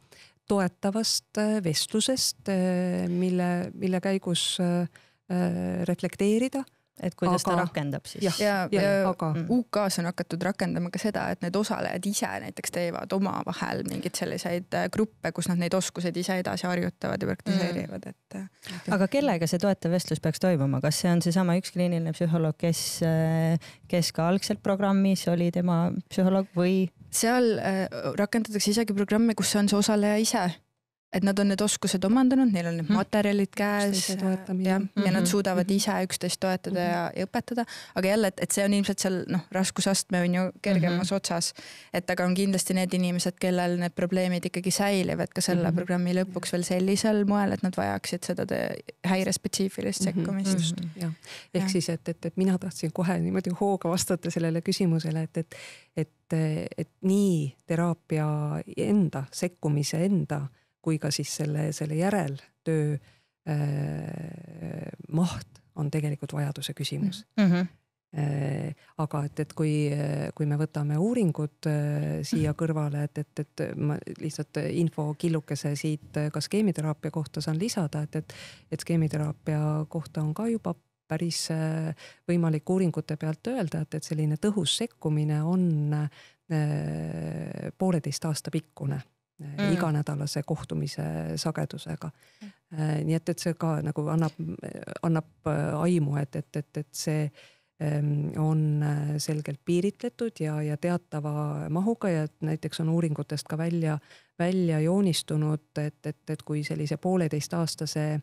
toetavast vestlusest, mille, mille käigus reflekteerida et kuidas aga, ta rakendab siis. ja, ja, ja, aga mm. UK-s on hakatud rakendama ka seda, et need osalejad ise näiteks teevad omavahel mingeid selliseid äh, gruppe, kus nad neid oskuseid ise edasi harjutavad ja praktiseerivad, mm. et. Äh, aga kellega see toetav vestlus peaks toimuma, kas see on seesama üks kliiniline psühholoog, kes, äh, kes ka algselt programmis oli tema psühholoog või? seal rakendatakse isegi programme, kus on see osaleja ise et nad on need oskused omandanud, neil on need mhm. materjalid käes. Äh, jah, ja nad mhm. suudavad mhm. ise üksteist toetada ja, ja õpetada, aga jälle, et, et see on ilmselt seal noh, raskusastme on ju kergemas otsas. et aga on kindlasti need inimesed, kellel need probleemid ikkagi säilivad ka selle programmi lõpuks veel sellisel moel, et nad vajaksid seda häirespetsiifilist sekkumist. jah, ehk siis, et, et, et mina tahtsin kohe niimoodi hooga vastata sellele küsimusele, et, et et, et nii teraapia enda, sekkumise enda äh, kui ka siis selle, selle järeltöö äh, maht on tegelikult vajaduse küsimus mm. -hmm aga et, et kui, kui me võtame uuringud äh, siia mm-hmm. kõrvale, et, et, et ma lihtsalt infokillukese siit ka skeemiteraapia kohta saan lisada, et, et, et skeemiteraapia kohta on ka juba päris äh, võimalik uuringute pealt öelda, et, et selline tõhus sekkumine on pooleteist aasta pikkune Äh, mm. iganädalase kohtumise sagedusega. Mm. Äh, nii et, et see ka nagu annab, annab äh, aimu, et, et, et, et see ähm, on selgelt piiritletud ja, ja teatava mahuga ja näiteks on uuringutest ka välja, välja joonistunud, et, et, et kui sellise pooleteistaastase äh,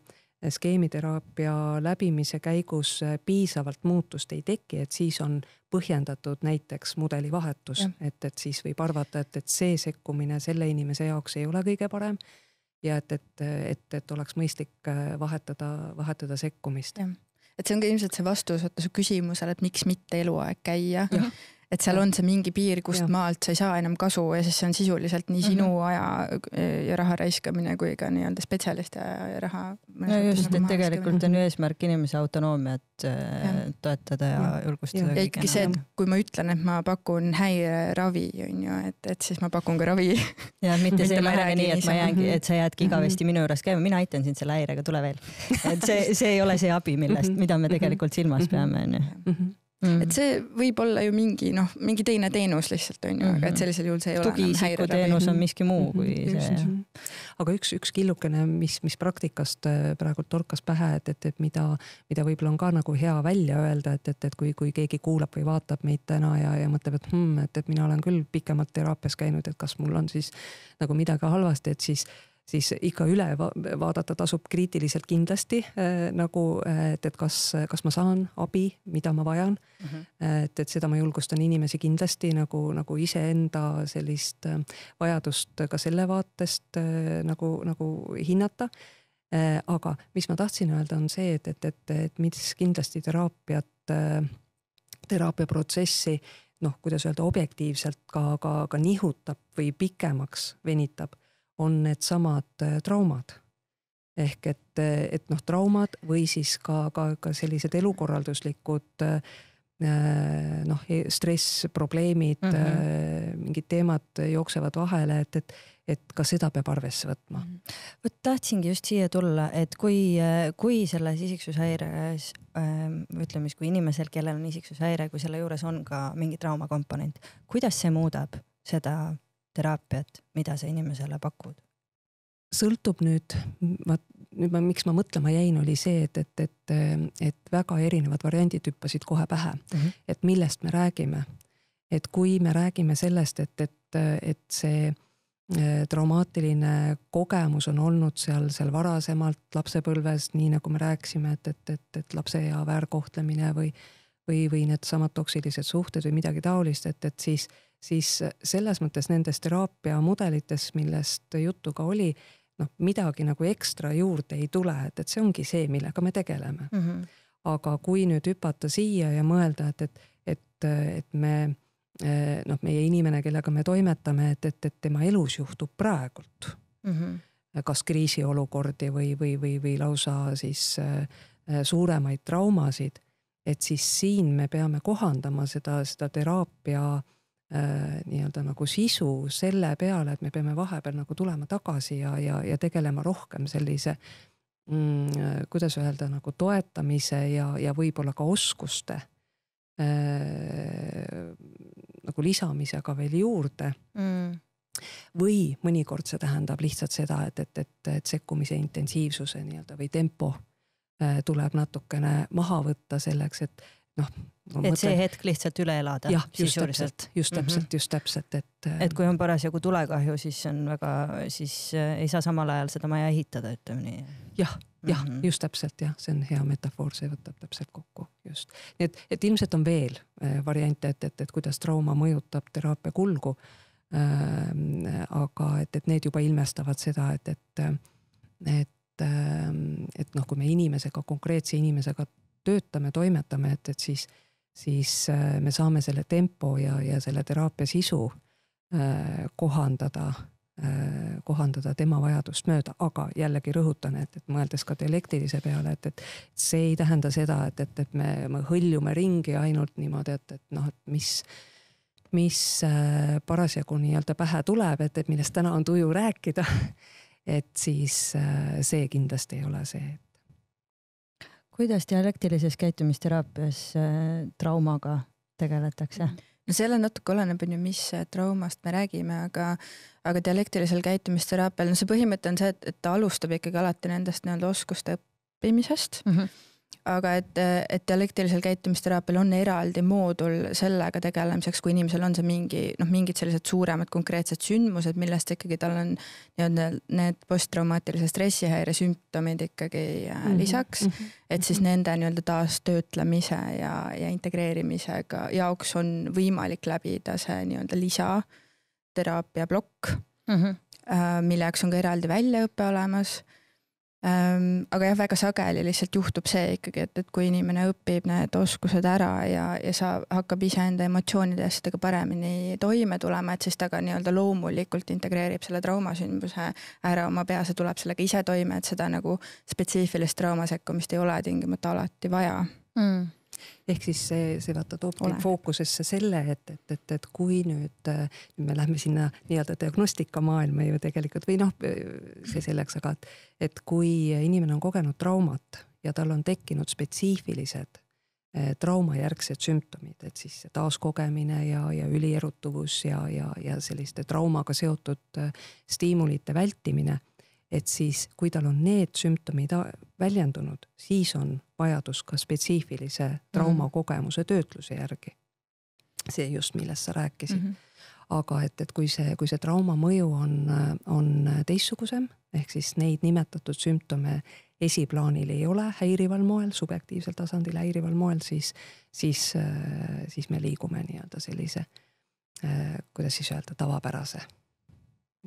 skeemiteraapia läbimise käigus äh, piisavalt muutust ei teki, et siis on põhjendatud näiteks mudelivahetus, et, et siis võib arvata, et, et see sekkumine selle inimese jaoks ei ole kõige parem. ja et, et, et, et oleks mõistlik äh, vahetada, vahetada sekkumist et see on ka ilmselt see vastus vaata su küsimusele, et miks mitte eluaeg käia et seal on see mingi piir, kust ja. maalt sa ei saa enam kasu ja siis see on sisuliselt nii sinu mm -hmm. aja äh, ja raha raiskamine kui ka nii-öelda spetsialiste raha. no just, nagu et tegelikult on ju eesmärk inimese autonoomiat äh, ja. toetada ja, ja. julgustada. ja ikkagi see, et kui ma ütlen, et ma pakun häireravi, on ju, et, et siis ma pakun ka ravi. ja mitte see ei lähe nii, et ma jäängi, et sa jäädki mhm. igavesti minu juures käima, mina aitan sind selle häirega, tule veel. et see, see ei ole see abi, millest, mhm. mida me mhm. tegelikult silmas peame, on ju mm.. et see võib olla ju mingi noh, mingi teine teenus lihtsalt on ju mm, -hmm. aga et mhm. sellisel juhul see ei ole enam häireteenus on miski muu mhm, kui mm -hmm. see. aga üks, üks killukene, mis, mis praktikast äh, praegu torkas pähe, et, et, et mida, mida võib-olla on ka nagu hea välja öelda, et, et, et kui, kui keegi kuulab või vaatab meid täna ja, ja mõtleb, et hmm, et, et mina olen küll pikemalt teraapias käinud, et kas mul on siis nagu midagi halvasti, et siis siis ikka üle va vaadata tasub kriitiliselt kindlasti äh, nagu, eh, et, et kas, kas ma saan abi, mida ma vajan mm. -hmm. et, et seda ma julgustan inimesi kindlasti nagu, nagu iseenda sellist eh, vajadust ka selle vaatest äh, nagu, nagu hinnata äh,. aga mis ma tahtsin öelda, on see, et, et, et, et mis kindlasti teraapiat äh,, teraapiaprotsessi noh, kuidas öelda, objektiivselt ka, ka, ka nihutab või pikemaks venitab on needsamad äh, traumad. ehk et, et noh, traumad või siis ka, ka, ka sellised elukorralduslikud äh, noh, e-, stress, probleemid äh, mm, -hmm. mingid teemad jooksevad vahele, et, et et ka seda peab arvesse võtma. Mhm. vot tahtsingi just siia tulla, et kui, kui selles isiksushäires ähm, ütleme siis, kui inimesel, kellel on isiksushäire, kui selle juures on ka mingi traumakomponent, kuidas see muudab seda teraapiat, mida sa inimesele pakud? sõltub nüüd, ma, nüüd ma, miks ma mõtlema jäin, oli see, et, et, et, et väga erinevad variandid hüppasid kohe pähe mm, -hmm. et millest me räägime. et kui me räägime sellest, et, et, et see äh, traumaatiline kogemus on olnud seal, seal varasemalt lapsepõlves, nii nagu me rääkisime, et, et, et, et lapse ja väärkohtlemine või, või, või needsamad toksilised suhted või midagi taolist, et, et siis äh, siis äh, selles mõttes nendes teraapiamudelites, millest juttu ka oli, noh, midagi nagu ekstra juurde ei tule, et, et see ongi see, millega me tegeleme mm. -hmm. aga kui nüüd hüpata siia ja mõelda, et, et, et, et me äh, noh, meie inimene, kellega me toimetame, et, et, et tema elus juhtub praegult mm. -hmm. kas kriisiolukordi või, või, või, või lausa siis äh, suuremaid traumasid, et siis siin me peame kohandama seda, seda teraapia äh, Äh, nii-öelda nagu sisu selle peale, et me peame vahepeal nagu tulema tagasi ja, ja, ja tegelema rohkem sellise mm, äh, kuidas öelda, nagu toetamise ja, ja võib-olla ka oskuste äh, nagu lisamisega veel juurde mm. või mõnikord see tähendab lihtsalt seda, et, et, et, et sekkumise intensiivsuse nii-öelda või tempo äh, tuleb natukene maha võtta selleks, et, noh. et mõtlen, see hetk lihtsalt üle elada. jah, just mhm. täpselt, just täpselt mm, -hmm. just täpselt, et. Äh, et kui on parasjagu tulekahju, siis on väga, siis äh, ei saa samal ajal seda maja ehitada, ütleme nii. jah, jah mm, -hmm. just täpselt jah, see on hea metafoor, see võtab täpselt kokku, just. nii et, et ilmselt on veel äh, variante, et, et, et kuidas trauma mõjutab teraapia kulgu äh,. aga et, et need juba ilmestavad seda, et, et, et ähm, et noh, kui me inimesega, konkreetse inimesega töötame, toimetame, et, et siis, siis äh, me saame selle tempo ja, ja selle teraapia sisu äh, kohandada, äh, kohandada tema vajadust mööda, aga jällegi rõhutan, et, et mõeldes ka dialektilise peale, et, et see ei tähenda seda, et, et, et me, me hõljume ringi ainult niimoodi, et, et noh, et mis, mis parasjagu nii-öelda pähe tuleb, et, et millest täna on tuju rääkida et siis see kindlasti ei ole see, kuidas dialektilises käitumisteraapias äh, traumaga tegeletakse? Mhm. no selle natuke oleneb on ju, mis äh, traumast me räägime, aga, aga dialektilisel käitumisteraapial, no see põhimõte on see, et, et ta alustab ikkagi alati nendest nii-öelda oskuste õppimisest mm. -hmm aga et, et dialektilisel käitumisteraapial on eraldi moodul sellega tegelemiseks, kui inimesel on see mingi noh, mingid sellised suuremad konkreetsed sündmused, millest ikkagi tal on nii-öelda need posttraumaatilise stressihäire sümptomid ikkagi mm -hmm. lisaks. Mhm, et siis mhm. nende nii-öelda taastöötlemise ja, ja integreerimisega jaoks on võimalik läbida see nii-öelda lisateraapia plokk mm, -hmm. Äh, milleks on ka eraldi väljaõpe olemas Ehm, aga jah, väga sageli lihtsalt juhtub see ikkagi, et, et kui inimene õpib need oskused ära ja, ja sa hakkab iseenda emotsioonide ja asjadega paremini toime tulema, et siis ta ka nii-öelda loomulikult integreerib selle traumasündmuse ära oma peas ja tuleb sellega ise toime, et seda nagu spetsiifilist traumasekkumist ei ole tingimata alati vaja mm ehk siis see, see vaata toobki fookusesse selle, et, et, et, et kui nüüd äh, me lähme sinna nii-öelda diagnostikamaailma ju tegelikult või noh, see selleks, aga et, et kui inimene on kogenud traumat ja tal on tekkinud spetsiifilised äh, traumajärgsed sümptomid, et siis taaskogemine ja, ja ülierutuvus ja, ja, ja selliste traumaga seotud äh, stiimulite vältimine et siis, kui tal on need sümptomid väljendunud, siis on vajadus ka spetsiifilise mhm. traumakogemuse töötluse järgi. see just, millest sa rääkisid mm. -hmm aga et, et kui see, kui see trauma mõju on, on teistsugusem, ehk siis neid nimetatud sümptome esiplaanil ei ole häirival moel, subjektiivsel tasandil häirival moel, siis, siis, siis me liigume nii-öelda sellise, eh, kuidas siis öelda, tavapärase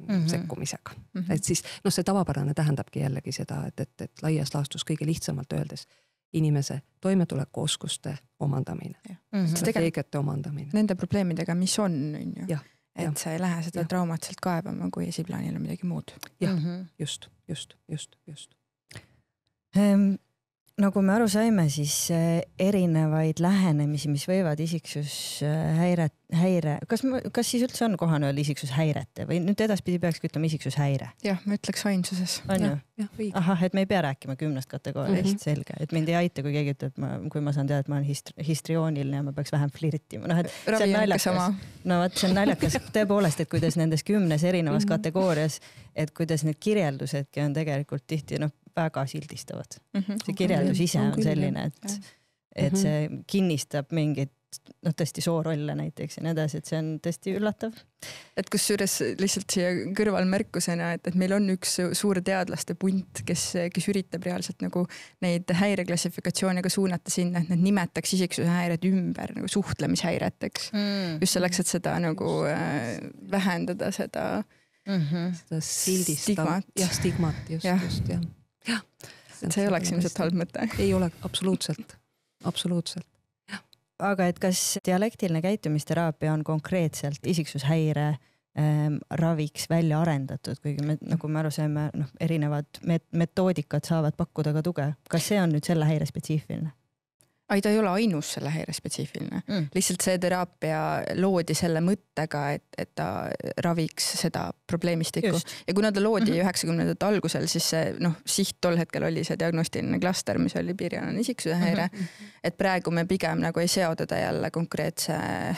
Mm -hmm. sekkumisega mm, -hmm. et siis noh, see tavapärane tähendabki jällegi seda, et, et, et laias laastus kõige lihtsamalt öeldes inimese toimetulekuoskuste omandamine mm -hmm., strateegiate omandamine. Nende probleemidega, mis on, on ju. et ja. sa ei lähe seda ja. traumat sealt kaevama, kui esiplaanil on midagi muud. jah mm -hmm., just, just, just, just ehm, nagu me aru saime, siis eh, erinevaid lähenemisi, mis võivad isiksushäiret, häire, kas, kas siis üldse on kohane olla isiksushäirete või nüüd edaspidi peakski ütlema isiksushäire? jah, ma ütleks ainsuses. on ju? ahah, et me ei pea rääkima kümnest kategooriast mm, -hmm. selge, et mind ei aita, kui keegi ütleb, ma, kui ma saan teada, et ma olen hist-, histriooniline ja ma peaks vähem flirtima, noh et Ravi see on naljakas. no vot, see on naljakas tõepoolest, et kuidas nendes kümnes erinevas mm -hmm. kategoorias, et kuidas need kirjeldusedki on tegelikult tihti noh, väga sildistavad mm. -hmm. see kirjeldus ise on selline, et, et see mhm. kinnistab mingit noh, tõesti soorolle näiteks ja nii edasi, et see on tõesti üllatav. et kusjuures lihtsalt siia kõrvalmärkusena, et, et meil on üks suur teadlaste punt, kes, kes üritab reaalselt nagu neid häireklassifikatsioone ka suunata sinna, et nad nimetaks isiksuse häired ümber nagu suhtlemishäireteks mm.. just selleks, et seda nagu äh, vähendada, seda mm. -hmm. seda sildistab, jah, stigmat just ja., just jah jah. et see ei oleks ilmselt halb mõte. ei ole, absoluutselt, absoluutselt aga et kas dialektiline käitumisteraapia on konkreetselt isiksushäire ähm, raviks välja arendatud, kuigi me, nagu me aru saime, noh, erinevad met-, metoodikad saavad pakkuda ka tuge. kas see on nüüd selle häire spetsiifiline? ei, ta ei ole ainus selle häire spetsiifiline mm., lihtsalt see teraapia loodi selle mõttega, et, et ta raviks seda probleemistikku. ja kuna ta loodi mhm. üheksakümnendate mm -hmm. algusel, siis see noh, siht tol hetkel oli see diagnostiline klaster, mis oli piirialane isiksuse häire mm. -hmm. et praegu me pigem nagu ei seo teda jälle konkreetse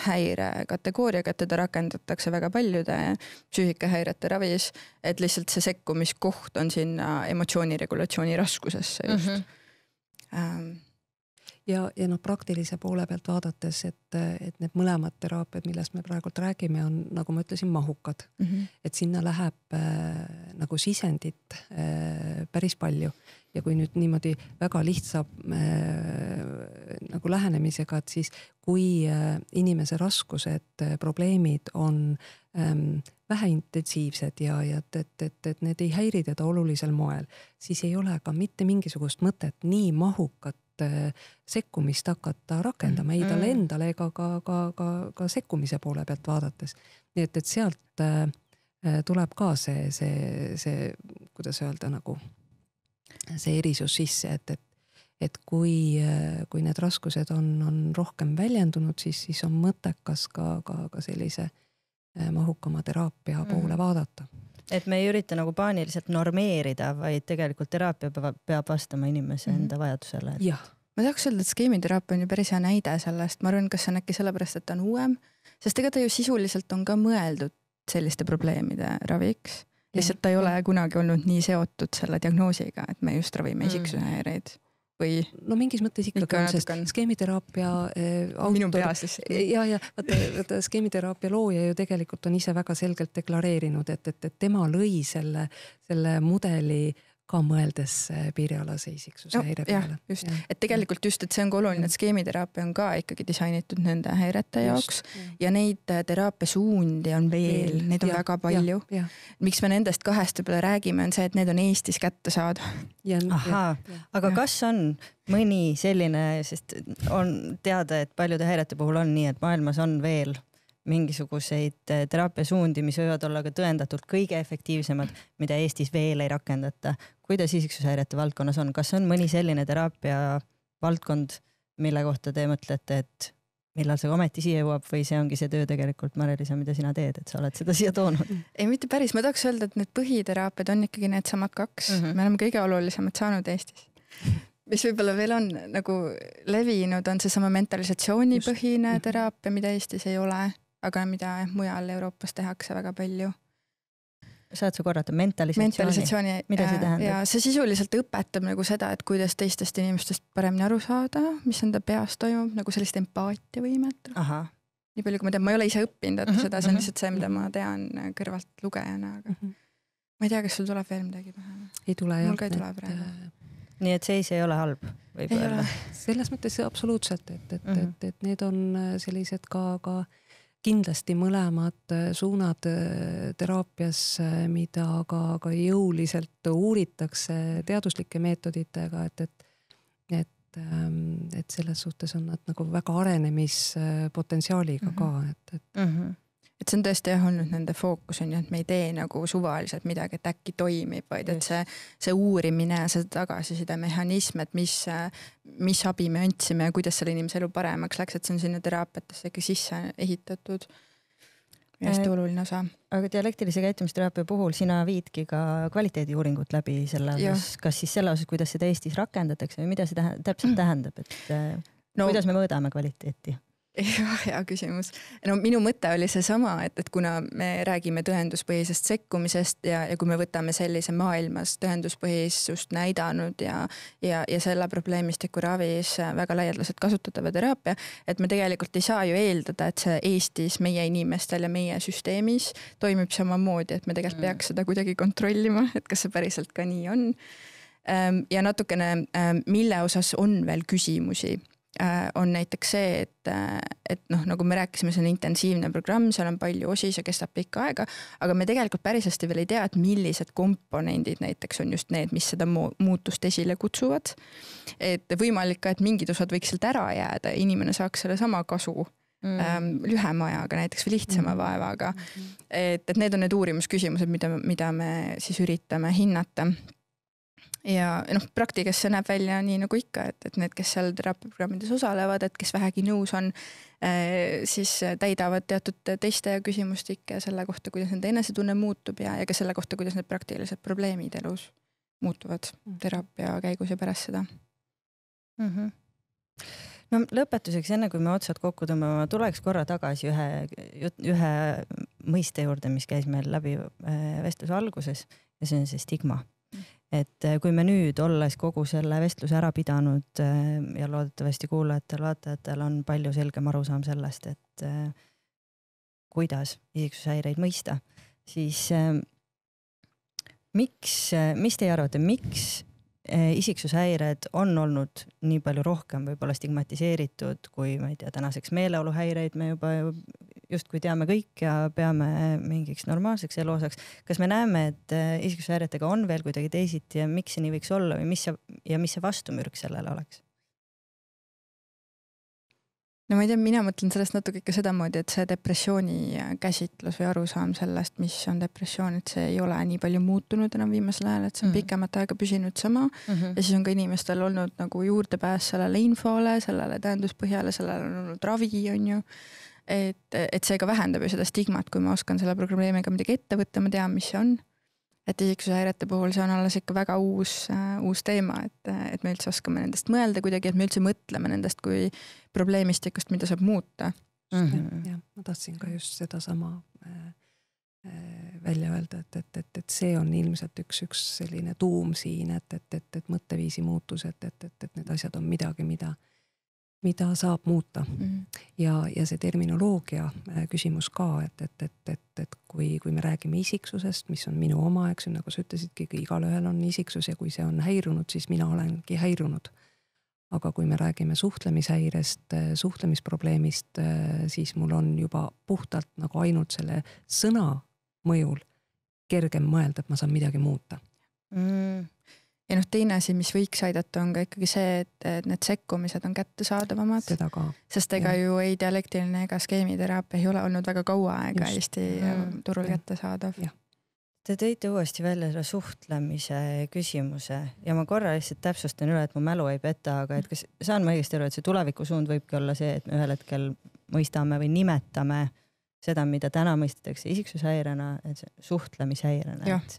häire kategooriaga, et teda rakendatakse väga paljude psüühikahäirete ravis, et lihtsalt see sekkumiskoht on sinna emotsiooniregulatsiooni raskusesse just mm. -hmm. Ähm ja, ja noh, praktilise poole pealt vaadates, et, et need mõlemad teraapiad, millest me praegult räägime, on, nagu ma ütlesin, mahukad mm. -hmm. et sinna läheb äh, nagu sisendit äh, päris palju ja kui nüüd niimoodi väga lihtsa äh, nagu lähenemisega, et siis kui äh, inimese raskused äh,, probleemid on ähm, väheintensiivsed ja, ja et, et, et, et need ei häiri teda olulisel moel, siis ei ole ka mitte mingisugust mõtet nii mahukat Eh, sekkumist hakata rakendama ei talle mm-hmm. endale ega ka, ka, ka, ka sekkumise poole pealt vaadates. nii et, et sealt eh, tuleb ka see, see, see, kuidas öelda nagu see erisus sisse, et, et et kui, eh, kui need raskused on, on rohkem väljendunud, siis, siis on mõttekas ka, ka, ka sellise mahukama teraapia mm-hmm. poole mm. vaadata et me ei ürita nagu paaniliselt normeerida, vaid tegelikult teraapia peab vastama inimese mm -hmm. enda vajadusele et.... jah, ma tahaks öelda, et skeemiteraapia on ju päris hea näide sellest, ma arvan, kas see on äkki sellepärast, et ta on uuem, sest ega ta ju sisuliselt on ka mõeldud selliste probleemide raviks. lihtsalt ta ei ole kunagi olnud nii seotud selle diagnoosiga, et me just ravime mm. isiksushäireid või? no mingis mõttes ikkagi ikka on, sest on. skeemiteraapia äh, autor. minu peas siis. ja, ja vaata, vaata skeemiteraapia looja ju tegelikult on ise väga selgelt deklareerinud, et, et, et tema lõi selle, selle mudeli äh, ka mõeldes äh, piirialase isiksuse no, häire peale. just, et tegelikult just, et see on ka oluline, et skeemiteraapia on ka ikkagi disainitud nende häirete just, jaoks ja neid äh, teraapiasuundi on veel, neid on ja, väga palju. miks me nendest kahest võib-olla räägime, on see, et need on Eestis kättesaadav. ahhaa, aga ja. kas on mõni selline, sest on teada, et paljude häirete puhul on nii, et maailmas on veel mingisuguseid äh, teraapiasuundi, mis võivad olla ka tõendatult kõige efektiivsemad, mida Eestis veel ei rakendata. kuidas isiksushäirete valdkonnas on, kas on mõni selline teraapia valdkond, mille kohta te mõtlete, et millal see ometi siia jõuab või see ongi see töö tegelikult, Mari-Liisa, mida sina teed, et sa oled seda siia toonud? ei, mitte päris, ma tahaks öelda, et need põhiteraapiad on ikkagi needsamad kaks mm, -hmm. me oleme kõige olulisemad saanud Eestis. mis võib-olla veel on nagu levinud, on seesama mentalisatsioonipõhine mhm. teraapia, mida Eestis ei ole aga mida eh, mujal Euroopas tehakse väga palju saad sa korrata, mentalisatsiooni, mentalisatsiooni, mida see äh, tähendab? ja see sisuliselt õpetab nagu seda, et kuidas teistest inimestest paremini aru saada, mis enda peas toimub, nagu sellist empaatiavõimet. nii palju, kui ma tean, ma ei ole ise õppinud vaata uh mhm, -huh, seda, see on mhm. lihtsalt see, mida ma tean äh, kõrvalt lugejana, aga uh mhm. -huh. ma ei tea, kas sul tuleb veel midagi pähe? ei tule jah. mul ka ei tule praegu et.... Äh, nii et seis ei ole halb, võib ei öelda? selles mõttes absoluutselt, et, et uh, -huh. et, et need on sellised ka, ka äh, kindlasti mõlemad äh, suunad äh, teraapias, äh, mida ka, ka jõuliselt uuritakse teaduslike meetoditega, et, et, et, ähm, et selles suhtes on nad nagu väga arenemispotentsiaaliga mm -hmm. ka, et, et mm. -hmm et see on tõesti jah olnud nende fookus on ju, et me ei tee nagu suvaliselt midagi, et äkki toimib, vaid et see, see uurimine, see tagasisidemehhanism, et mis, mis abi me andsime ja kuidas selle inimese elu paremaks läks, et see on sinna teraapiatesse ikka sisse ehitatud hästi äh, oluline osa. aga dialektilise käitumisteraapia puhul sina viidki ka kvaliteediuuringut läbi selle osas, kas siis selle osas, kuidas seda Eestis rakendatakse või mida see tähe, täpselt tähendab, et äh, no, kuidas me mõõdame kvaliteeti? jah, hea küsimus. no minu mõte oli seesama, et, et kuna me räägime tõenduspõhisest sekkumisest ja, ja kui me võtame sellise maailmas tõenduspõhisust näidanud ja, ja, ja selle probleemistiku ravis väga laialdaselt kasutatava teraapia, et me tegelikult ei saa ju eeldada, et see Eestis meie inimestel ja meie süsteemis toimib samamoodi, et me tegelikult mm. peaks seda kuidagi kontrollima, et kas see päriselt ka nii on ehm, ja natukene, ehm, mille osas on veel küsimusi Äh, on näiteks see, et, äh, et noh, nagu me rääkisime, see on intensiivne programm, seal on palju osi, see kestab pikka aega, aga me tegelikult päris hästi veel ei tea, et millised komponendid näiteks on just need, mis seda muutust esile kutsuvad. et võimalik ka, et mingid osad võiks sealt ära jääda, inimene saaks sellesama kasu mm. ähm, lühema ajaga näiteks või lihtsama mm. vaevaga. Mm. et, et need on need uurimisküsimused, mida, mida me siis üritame hinnata ja noh, praktikas see näeb välja nii nagu ikka, et, et need, kes seal teraapiaprogrammides osalevad, et kes vähegi nõus on, eh, siis täidavad teatud teste ja küsimustikke selle kohta, kuidas nende enesetunne muutub ja, ja ka selle kohta, kuidas need praktilised probleemid elus muutuvad mm. teraapia käigus ja pärast seda mm. -hmm no lõpetuseks, enne kui me otsad kokku tõmbame, ma tuleks korra tagasi ühe, ühe mõiste juurde, mis käis meil läbi eh, vestluse alguses ja see on see stigma et äh, kui me nüüd, olles kogu selle vestluse ära pidanud äh, ja loodetavasti kuulajatel-vaatajatel on palju selgem arusaam sellest, et äh, kuidas isiksushäireid mõista, siis miks, mis teie arvate, miks isiksushäired on olnud nii palju rohkem võib-olla stigmatiseeritud, kui ma ei tea, tänaseks meeleoluhäireid me juba justkui teame kõik ja peame mingiks normaalseks eluosaks. kas me näeme, et äh, isiksushäiretega on veel kuidagi teisiti ja miks see nii võiks olla või mis see ja mis see vastumürk sellele oleks? no ma ei tea, mina mõtlen sellest natuke ikka sedamoodi, et see depressiooni käsitlus või arusaam sellest, mis on depressioon, et see ei ole nii palju muutunud enam viimasel ajal, et see on mm -hmm. pikemat aega püsinud sama mm. -hmm. ja siis on ka inimestel olnud nagu juurdepääs sellele infole, sellele tähenduspõhjale, sellele on olnud ravi, on ju et, et see ka vähendab ju seda stigmat, kui ma oskan selle probleemiga midagi ette võtta, ma tean, mis see on. et isiksushäirete puhul see on alles ikka väga uus äh,, uus teema, et, et me üldse oskame nendest mõelda kuidagi, et me üldse mõtleme nendest kui probleemistikust, mida saab muuta mm. -hmm. jah, ma tahtsin ka just sedasama äh, äh, välja öelda, et, et, et, et see on ilmselt üks, üks selline tuum siin, et, et, et, et mõtteviisi muutus, et, et, et, et need asjad on midagi, mida mida saab muuta mm. -hmm. ja, ja see terminoloogia äh, küsimus ka, et, et, et, et, et kui, kui me räägime isiksusest, mis on minu oma, eks ju, nagu sa ütlesidki, igalühel on isiksus ja kui see on häirunud, siis mina olengi häirunud. aga kui me räägime suhtlemishäirest, äh, suhtlemisprobleemist, äh, siis mul on juba puhtalt nagu ainult selle sõna mõjul kergem mõelda, et ma saan midagi muuta mm. -hmm ja noh, teine asi, mis võiks aidata, on ka ikkagi see, et need sekkumised on kättesaadavamad. seda ka. sest ega ja. ju ei dialektiline ega skeemiteraapia ei ole olnud väga kaua aega Just. Eesti mm. Ähm, turul ja. kättesaadav. Te tõite uuesti välja selle suhtlemise küsimuse ja ma korra lihtsalt täpsustan üle, et mu mälu ei peta, aga et kas saan ma õigesti aru, et see tulevikusuund võibki olla see, et me ühel hetkel mõistame või nimetame seda, mida täna mõistetakse isiksushäirena, suhtlemishäirena, et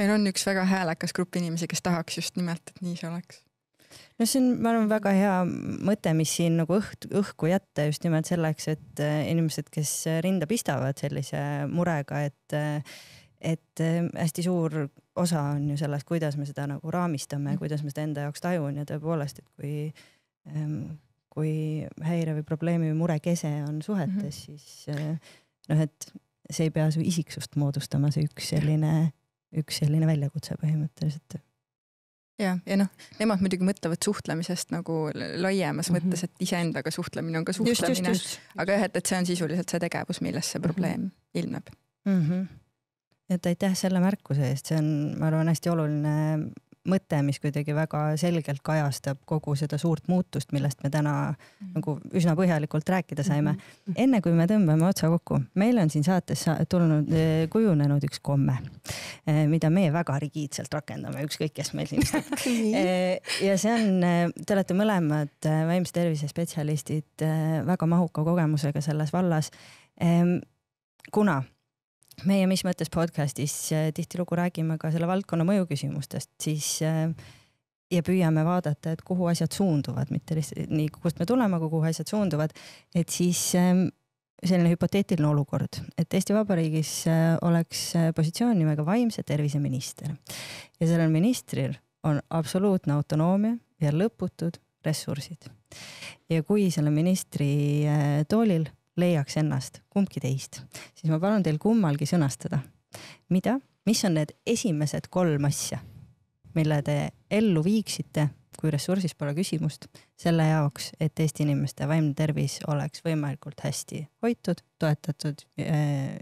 meil on üks väga häälekas grupp inimesi, kes tahaks just nimelt, et nii see oleks no see on, ma arvan, väga hea mõte, mis siin nagu õht, õhku jätta just nimelt selleks, et äh, inimesed, kes äh, rinda pistavad sellise murega, et äh, et hästi suur osa on ju sellest, kuidas me seda nagu raamistame, mm. kuidas ma seda enda jaoks tajun ja tõepoolest, et kui ähm, kui häire või probleemi või mure kese on suhetes mm, -hmm. siis noh, et see ei pea su isiksust moodustama, see üks selline üks selline väljakutse põhimõtteliselt jah, ja, ja noh, nemad muidugi mõtlevad suhtlemisest nagu laiemas mm -hmm. mõttes, et iseendaga suhtlemine on ka suhtlemine, aga jah, et, et see on sisuliselt see tegevus, milles see mhm. probleem mm -hmm. ilmneb mm. -hmm. et aitäh selle märkuse eest, see on, ma arvan, hästi oluline mõte, mis kuidagi väga selgelt kajastab kogu seda suurt muutust, millest me täna mm. nagu üsna põhjalikult rääkida saime. Mm-hmm. Mm-hmm. enne kui me tõmbame otsa kokku, meil on siin saates tulnud, eh, kujunenud üks komme, eh, mida meie väga rigiidselt rakendame, ükskõik kes meil siin istub eh, ja see on, te olete mõlemad vaimse tervise spetsialistid väga mahuka kogemusega selles vallas. kuna meie Mis mõttes podcastis äh, tihtilugu räägime ka selle valdkonna mõjuküsimustest, siis äh, ja püüame vaadata, et kuhu asjad suunduvad, mitte lihtsalt nii, kust me tuleme, aga kuhu asjad suunduvad, et siis ähm, selline hüpoteetiline olukord, et Eesti Vabariigis äh, oleks positsioon nimega vaimse tervise minister ja sellel ministril on absoluutne autonoomia ja lõputud ressursid. ja kui selle ministri toolil leiaks ennast, kumbki teist, siis ma palun teil kummalgi sõnastada, mida, mis on need esimesed kolm asja, mille te ellu viiksite, kui ressursis pole küsimust, selle jaoks, et Eesti inimeste vaimne tervis oleks võimalikult hästi hoitud, toetatud eh,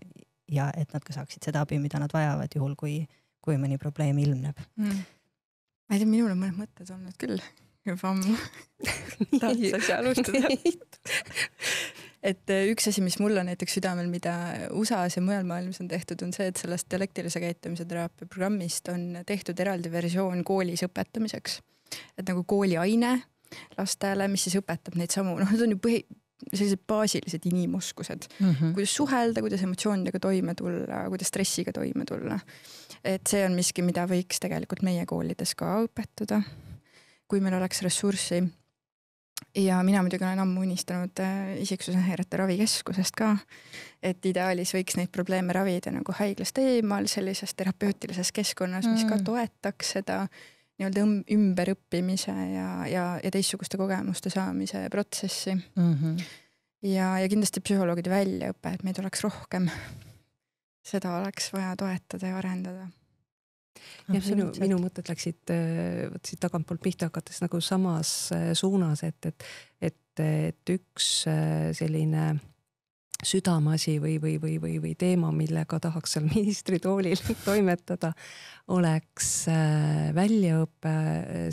ja et nad ka saaksid seda abi, mida nad vajavad, juhul kui, kui mõni probleem ilmneb mm.. ma ei tea, minul on mõned mõtted olnud küll juba ammu. tahad sa ise alustada et äh, üks asi, mis mul on näiteks südamel, mida USA-s ja mujal maailmas on tehtud, on see, et sellest dialektilise käitumise teraapia programmist on tehtud eraldi versioon koolis õpetamiseks. et nagu kooliaine lastele, mis siis õpetab neid samu, noh, need on ju põhi, sellised baasilised inimoskused mm, -hmm. kuidas suhelda, kuidas emotsioonidega toime tulla, kuidas stressiga toime tulla. et see on miski, mida võiks tegelikult meie koolides ka õpetada. kui meil oleks ressurssi ja mina muidugi olen ammu unistanud äh, isiksushäirete ravikeskusest ka. et ideaalis võiks neid probleeme ravida nagu haiglast eemal, sellises terapeutilises keskkonnas, mis mm. ka toetaks seda nii-öelda ümberõppimise ja, ja, ja teistsuguste kogemuste saamise protsessi mm. -hmm. ja, ja kindlasti psühholoogide väljaõpe, et meid oleks rohkem. seda oleks vaja toetada ja arendada jah, noh, minu, minu mõtted läksid äh, vot siit tagantpoolt pihta hakates nagu samas äh, suunas, et, et, et, et üks äh, selline südameasi või, või, või, või, või teema, millega tahaks seal ministritoolil toimetada, oleks väljaõpe,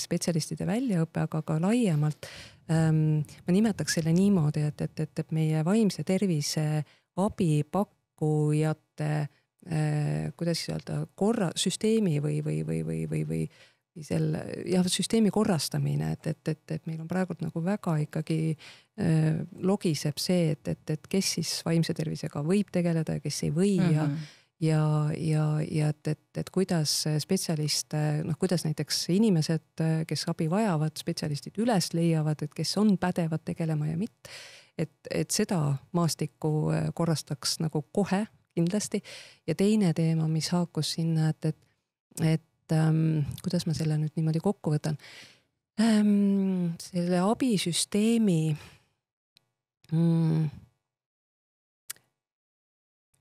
spetsialistide väljaõpe, aga ka laiemalt. Ähm, ma nimetaks selle niimoodi, et, et, et, et meie vaimse tervise abipakkujate Äh, kuidas siis öelda, korra, süsteemi või, või, või, või, või, või selle jah, süsteemi korrastamine, et, et, et, et meil on praegult nagu väga ikkagi äh, logiseb see, et, et, et kes siis vaimse tervisega võib tegeleda ja kes ei või mm -hmm. ja mhm. ja, ja, ja et, et, et kuidas spetsialiste, noh, kuidas näiteks inimesed, kes abi vajavad, spetsialistid üles leiavad, et kes on pädevad tegelema ja mitte. et, et seda maastikku äh, korrastaks nagu kohe kindlasti. ja teine teema, mis haakus sinna, et, et, et ähm, kuidas ma selle nüüd niimoodi kokku võtan ähm,. selle abisüsteemi mm,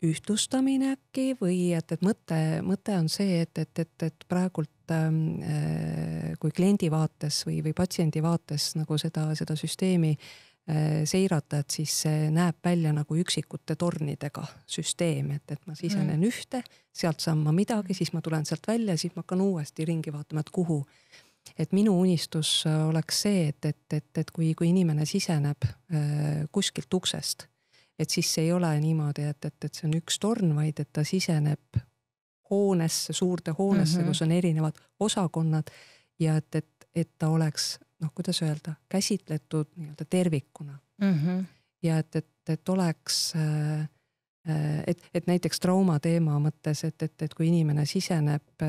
ühtlustamine äkki või et, et mõte, mõte on see, et, et, et, et praegult ähm, äh, kui kliendi vaates või, või patsiendi vaates nagu seda, seda süsteemi äh, Äh, seirata, et siis see näeb välja nagu üksikute tornidega süsteem, et, et ma sisenen mm. ühte, sealt saan ma midagi, siis ma tulen sealt välja, siis ma hakkan uuesti ringi vaatama, et kuhu. et minu unistus äh, oleks see, et, et, et, et kui, kui inimene siseneb äh, kuskilt uksest, et siis see ei ole niimoodi, et, et, et see on üks torn, vaid et ta siseneb hoonesse, suurde hoonesse mm, -hmm. kus on erinevad osakonnad ja et, et, et ta oleks noh, kuidas öelda, käsitletud nii-öelda tervikuna mm. -hmm. ja et, et, et oleks äh, äh, et, et näiteks trauma teema mõttes, et, et, et kui inimene siseneb äh,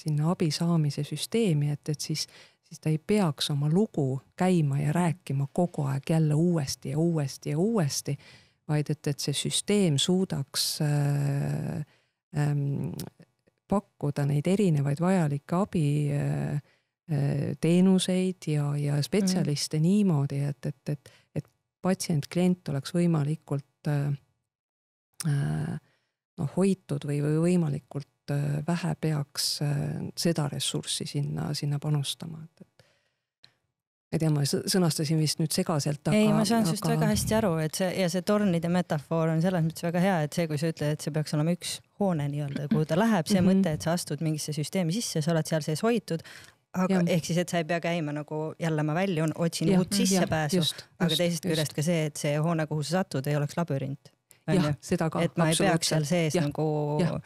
sinna abi saamise süsteemi, et, et siis, siis ta ei peaks oma lugu käima ja rääkima kogu aeg jälle uuesti ja uuesti ja uuesti, vaid et, et see süsteem suudaks äh, ähm, pakkuda neid erinevaid vajalikke abi äh, Äh, teenuseid ja, ja spetsialiste mm. niimoodi, et, et, et, et patsient, klient oleks võimalikult äh, äh, noh, hoitud või, või võimalikult vähe peaks seda ressurssi sinna, sinna panustama, et, et ma ei tea, ma sõnastasin vist nüüd segaselt, aga. ei, ma saan aga... sinust väga hästi aru, et see ja see tornide metafoor on selles mõttes väga hea, et see, kui sa ütled, et see peaks olema üks hoone nii-öelda, kuhu ta läheb, see mm -hmm. mõte, et sa astud mingisse süsteemi sisse, sa oled seal sees hoitud, aga ehk siis, et sa ei pea käima nagu jälle ma väljun, otsin ja, uut mm, sissepääsu, aga teisest just. küljest ka see, et see hoone, kuhu sa satud, ei oleks labürint. jah, seda ka. et ma ei peaks seal sees ja, nagu ja.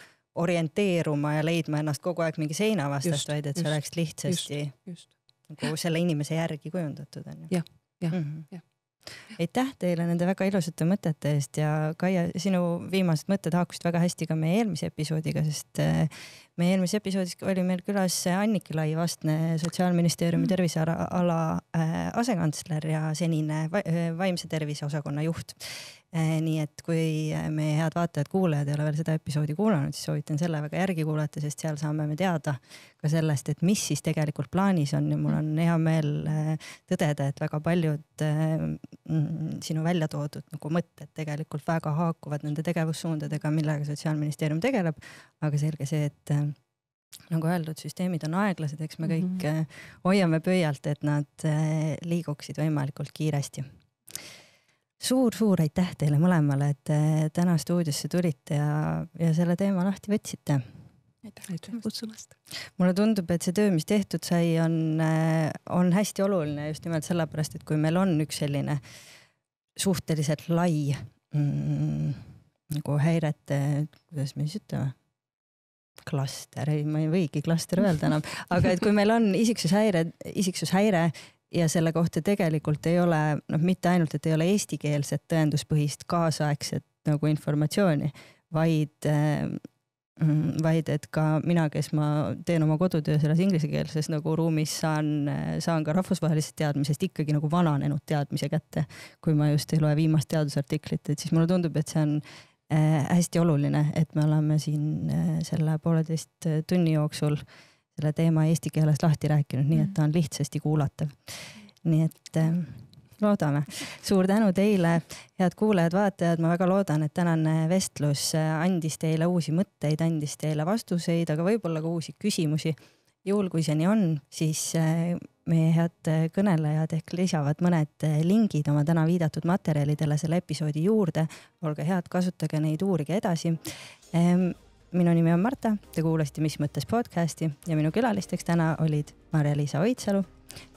orienteeruma ja leidma ennast kogu aeg mingi seina vastast, vaid et see oleks lihtsasti just, just. nagu selle inimese järgi kujundatud on ju. jah, jah, mhm. jah aitäh teile nende väga ilusate mõtete eest ja Kaia, sinu viimased mõtted haakusid väga hästi ka meie eelmise episoodiga, sest eh, me eelmises episoodis oli meil külas Anniki Lai-Vastne, sotsiaalministeeriumi mm. terviseala äh, asekantsler ja senine äh, vaimse tervise osakonna juht. Äh, nii et kui meie head vaatajad-kuulajad ei ole veel seda episoodi kuulanud, siis soovitan selle väga järgi kuulata, sest seal saame me teada ka sellest, et mis siis tegelikult plaanis on ja mul on hea meel tõdeda, et väga paljud mm, sinu välja toodud nagu mõtted tegelikult väga haakuvad nende tegevussuundadega, millega sotsiaalministeerium tegeleb. aga selge see, et nagu öeldud, süsteemid on aeglased, eks me kõik mm -hmm. hoiame pöialt, et nad äh, liiguksid võimalikult kiiresti suur-suur aitäh teile mõlemale, et äh, täna stuudiosse tulite ja, ja selle teema lahti võtsite. aitäh kutsumast. mulle tundub, et see töö, mis tehtud sai, on, on hästi oluline just nimelt sellepärast, et kui meil on üks selline suhteliselt lai mm, nagu häirete, kuidas me siis ütleme klaster, ei, ma ei võigi klaster öelda enam, aga et kui meil on isiksushäire, isiksushäire ja selle kohta tegelikult ei ole noh, mitte ainult, et ei ole eestikeelset tõenduspõhist kaasaegset nagu informatsiooni, vaid eh, vaid et ka mina, kes ma teen oma kodutöö selles inglisekeelses nagu ruumis, saan, saan ka rahvusvahelisest teadmisest ikkagi nagu vananenud teadmise kätte. kui ma just ei loe viimast teadusartiklit, et siis mulle tundub, et see on Äh, hästi oluline, et me oleme siin äh, selle pooleteist äh, tunni jooksul selle teema eesti keeles lahti rääkinud, nii et ta on lihtsasti kuulatav. nii et loodame. suur tänu teile, head kuulajad-vaatajad, ma väga loodan, et tänane vestlus andis teile uusi mõtteid, andis teile vastuseid, aga võib-olla ka uusi küsimusi. juhul, kui see nii on, siis meie head äh, kõnelejad ehk lisavad mõned äh, lingid oma täna viidatud materjalidele selle episoodi juurde. olge head, kasutage neid, uurige edasi. Ehm, minu nimi on Marta, te kuulasite Mis mõttes podcasti ja minu külalisteks täna olid Marja-Liisa Oidsalu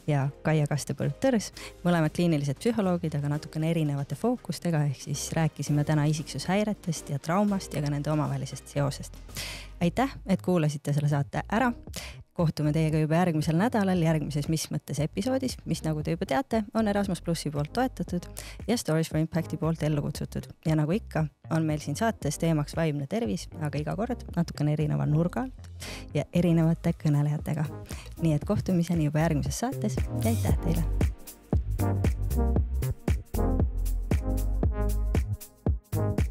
ja Kaia Kastepõld-Tõrs, mõlemad kliinilised psühholoogid, aga natukene erinevate fookustega, ehk siis rääkisime täna isiksushäiretest ja traumast ja ka nende omavahelisest seosest. aitäh, et kuulasite selle saate ära kohtume teiega juba järgmisel nädalal järgmises Mis mõttes episoodis, mis nagu te juba teate, on Erasmus plussi poolt toetatud ja Stories for Impacti poolt ellu kutsutud. ja nagu ikka, on meil siin saates teemaks vaimne tervis, aga iga kord natukene erineva nurga alt ja erinevate kõnelejatega. nii et kohtumiseni juba järgmises saates ja aitäh teile. thank you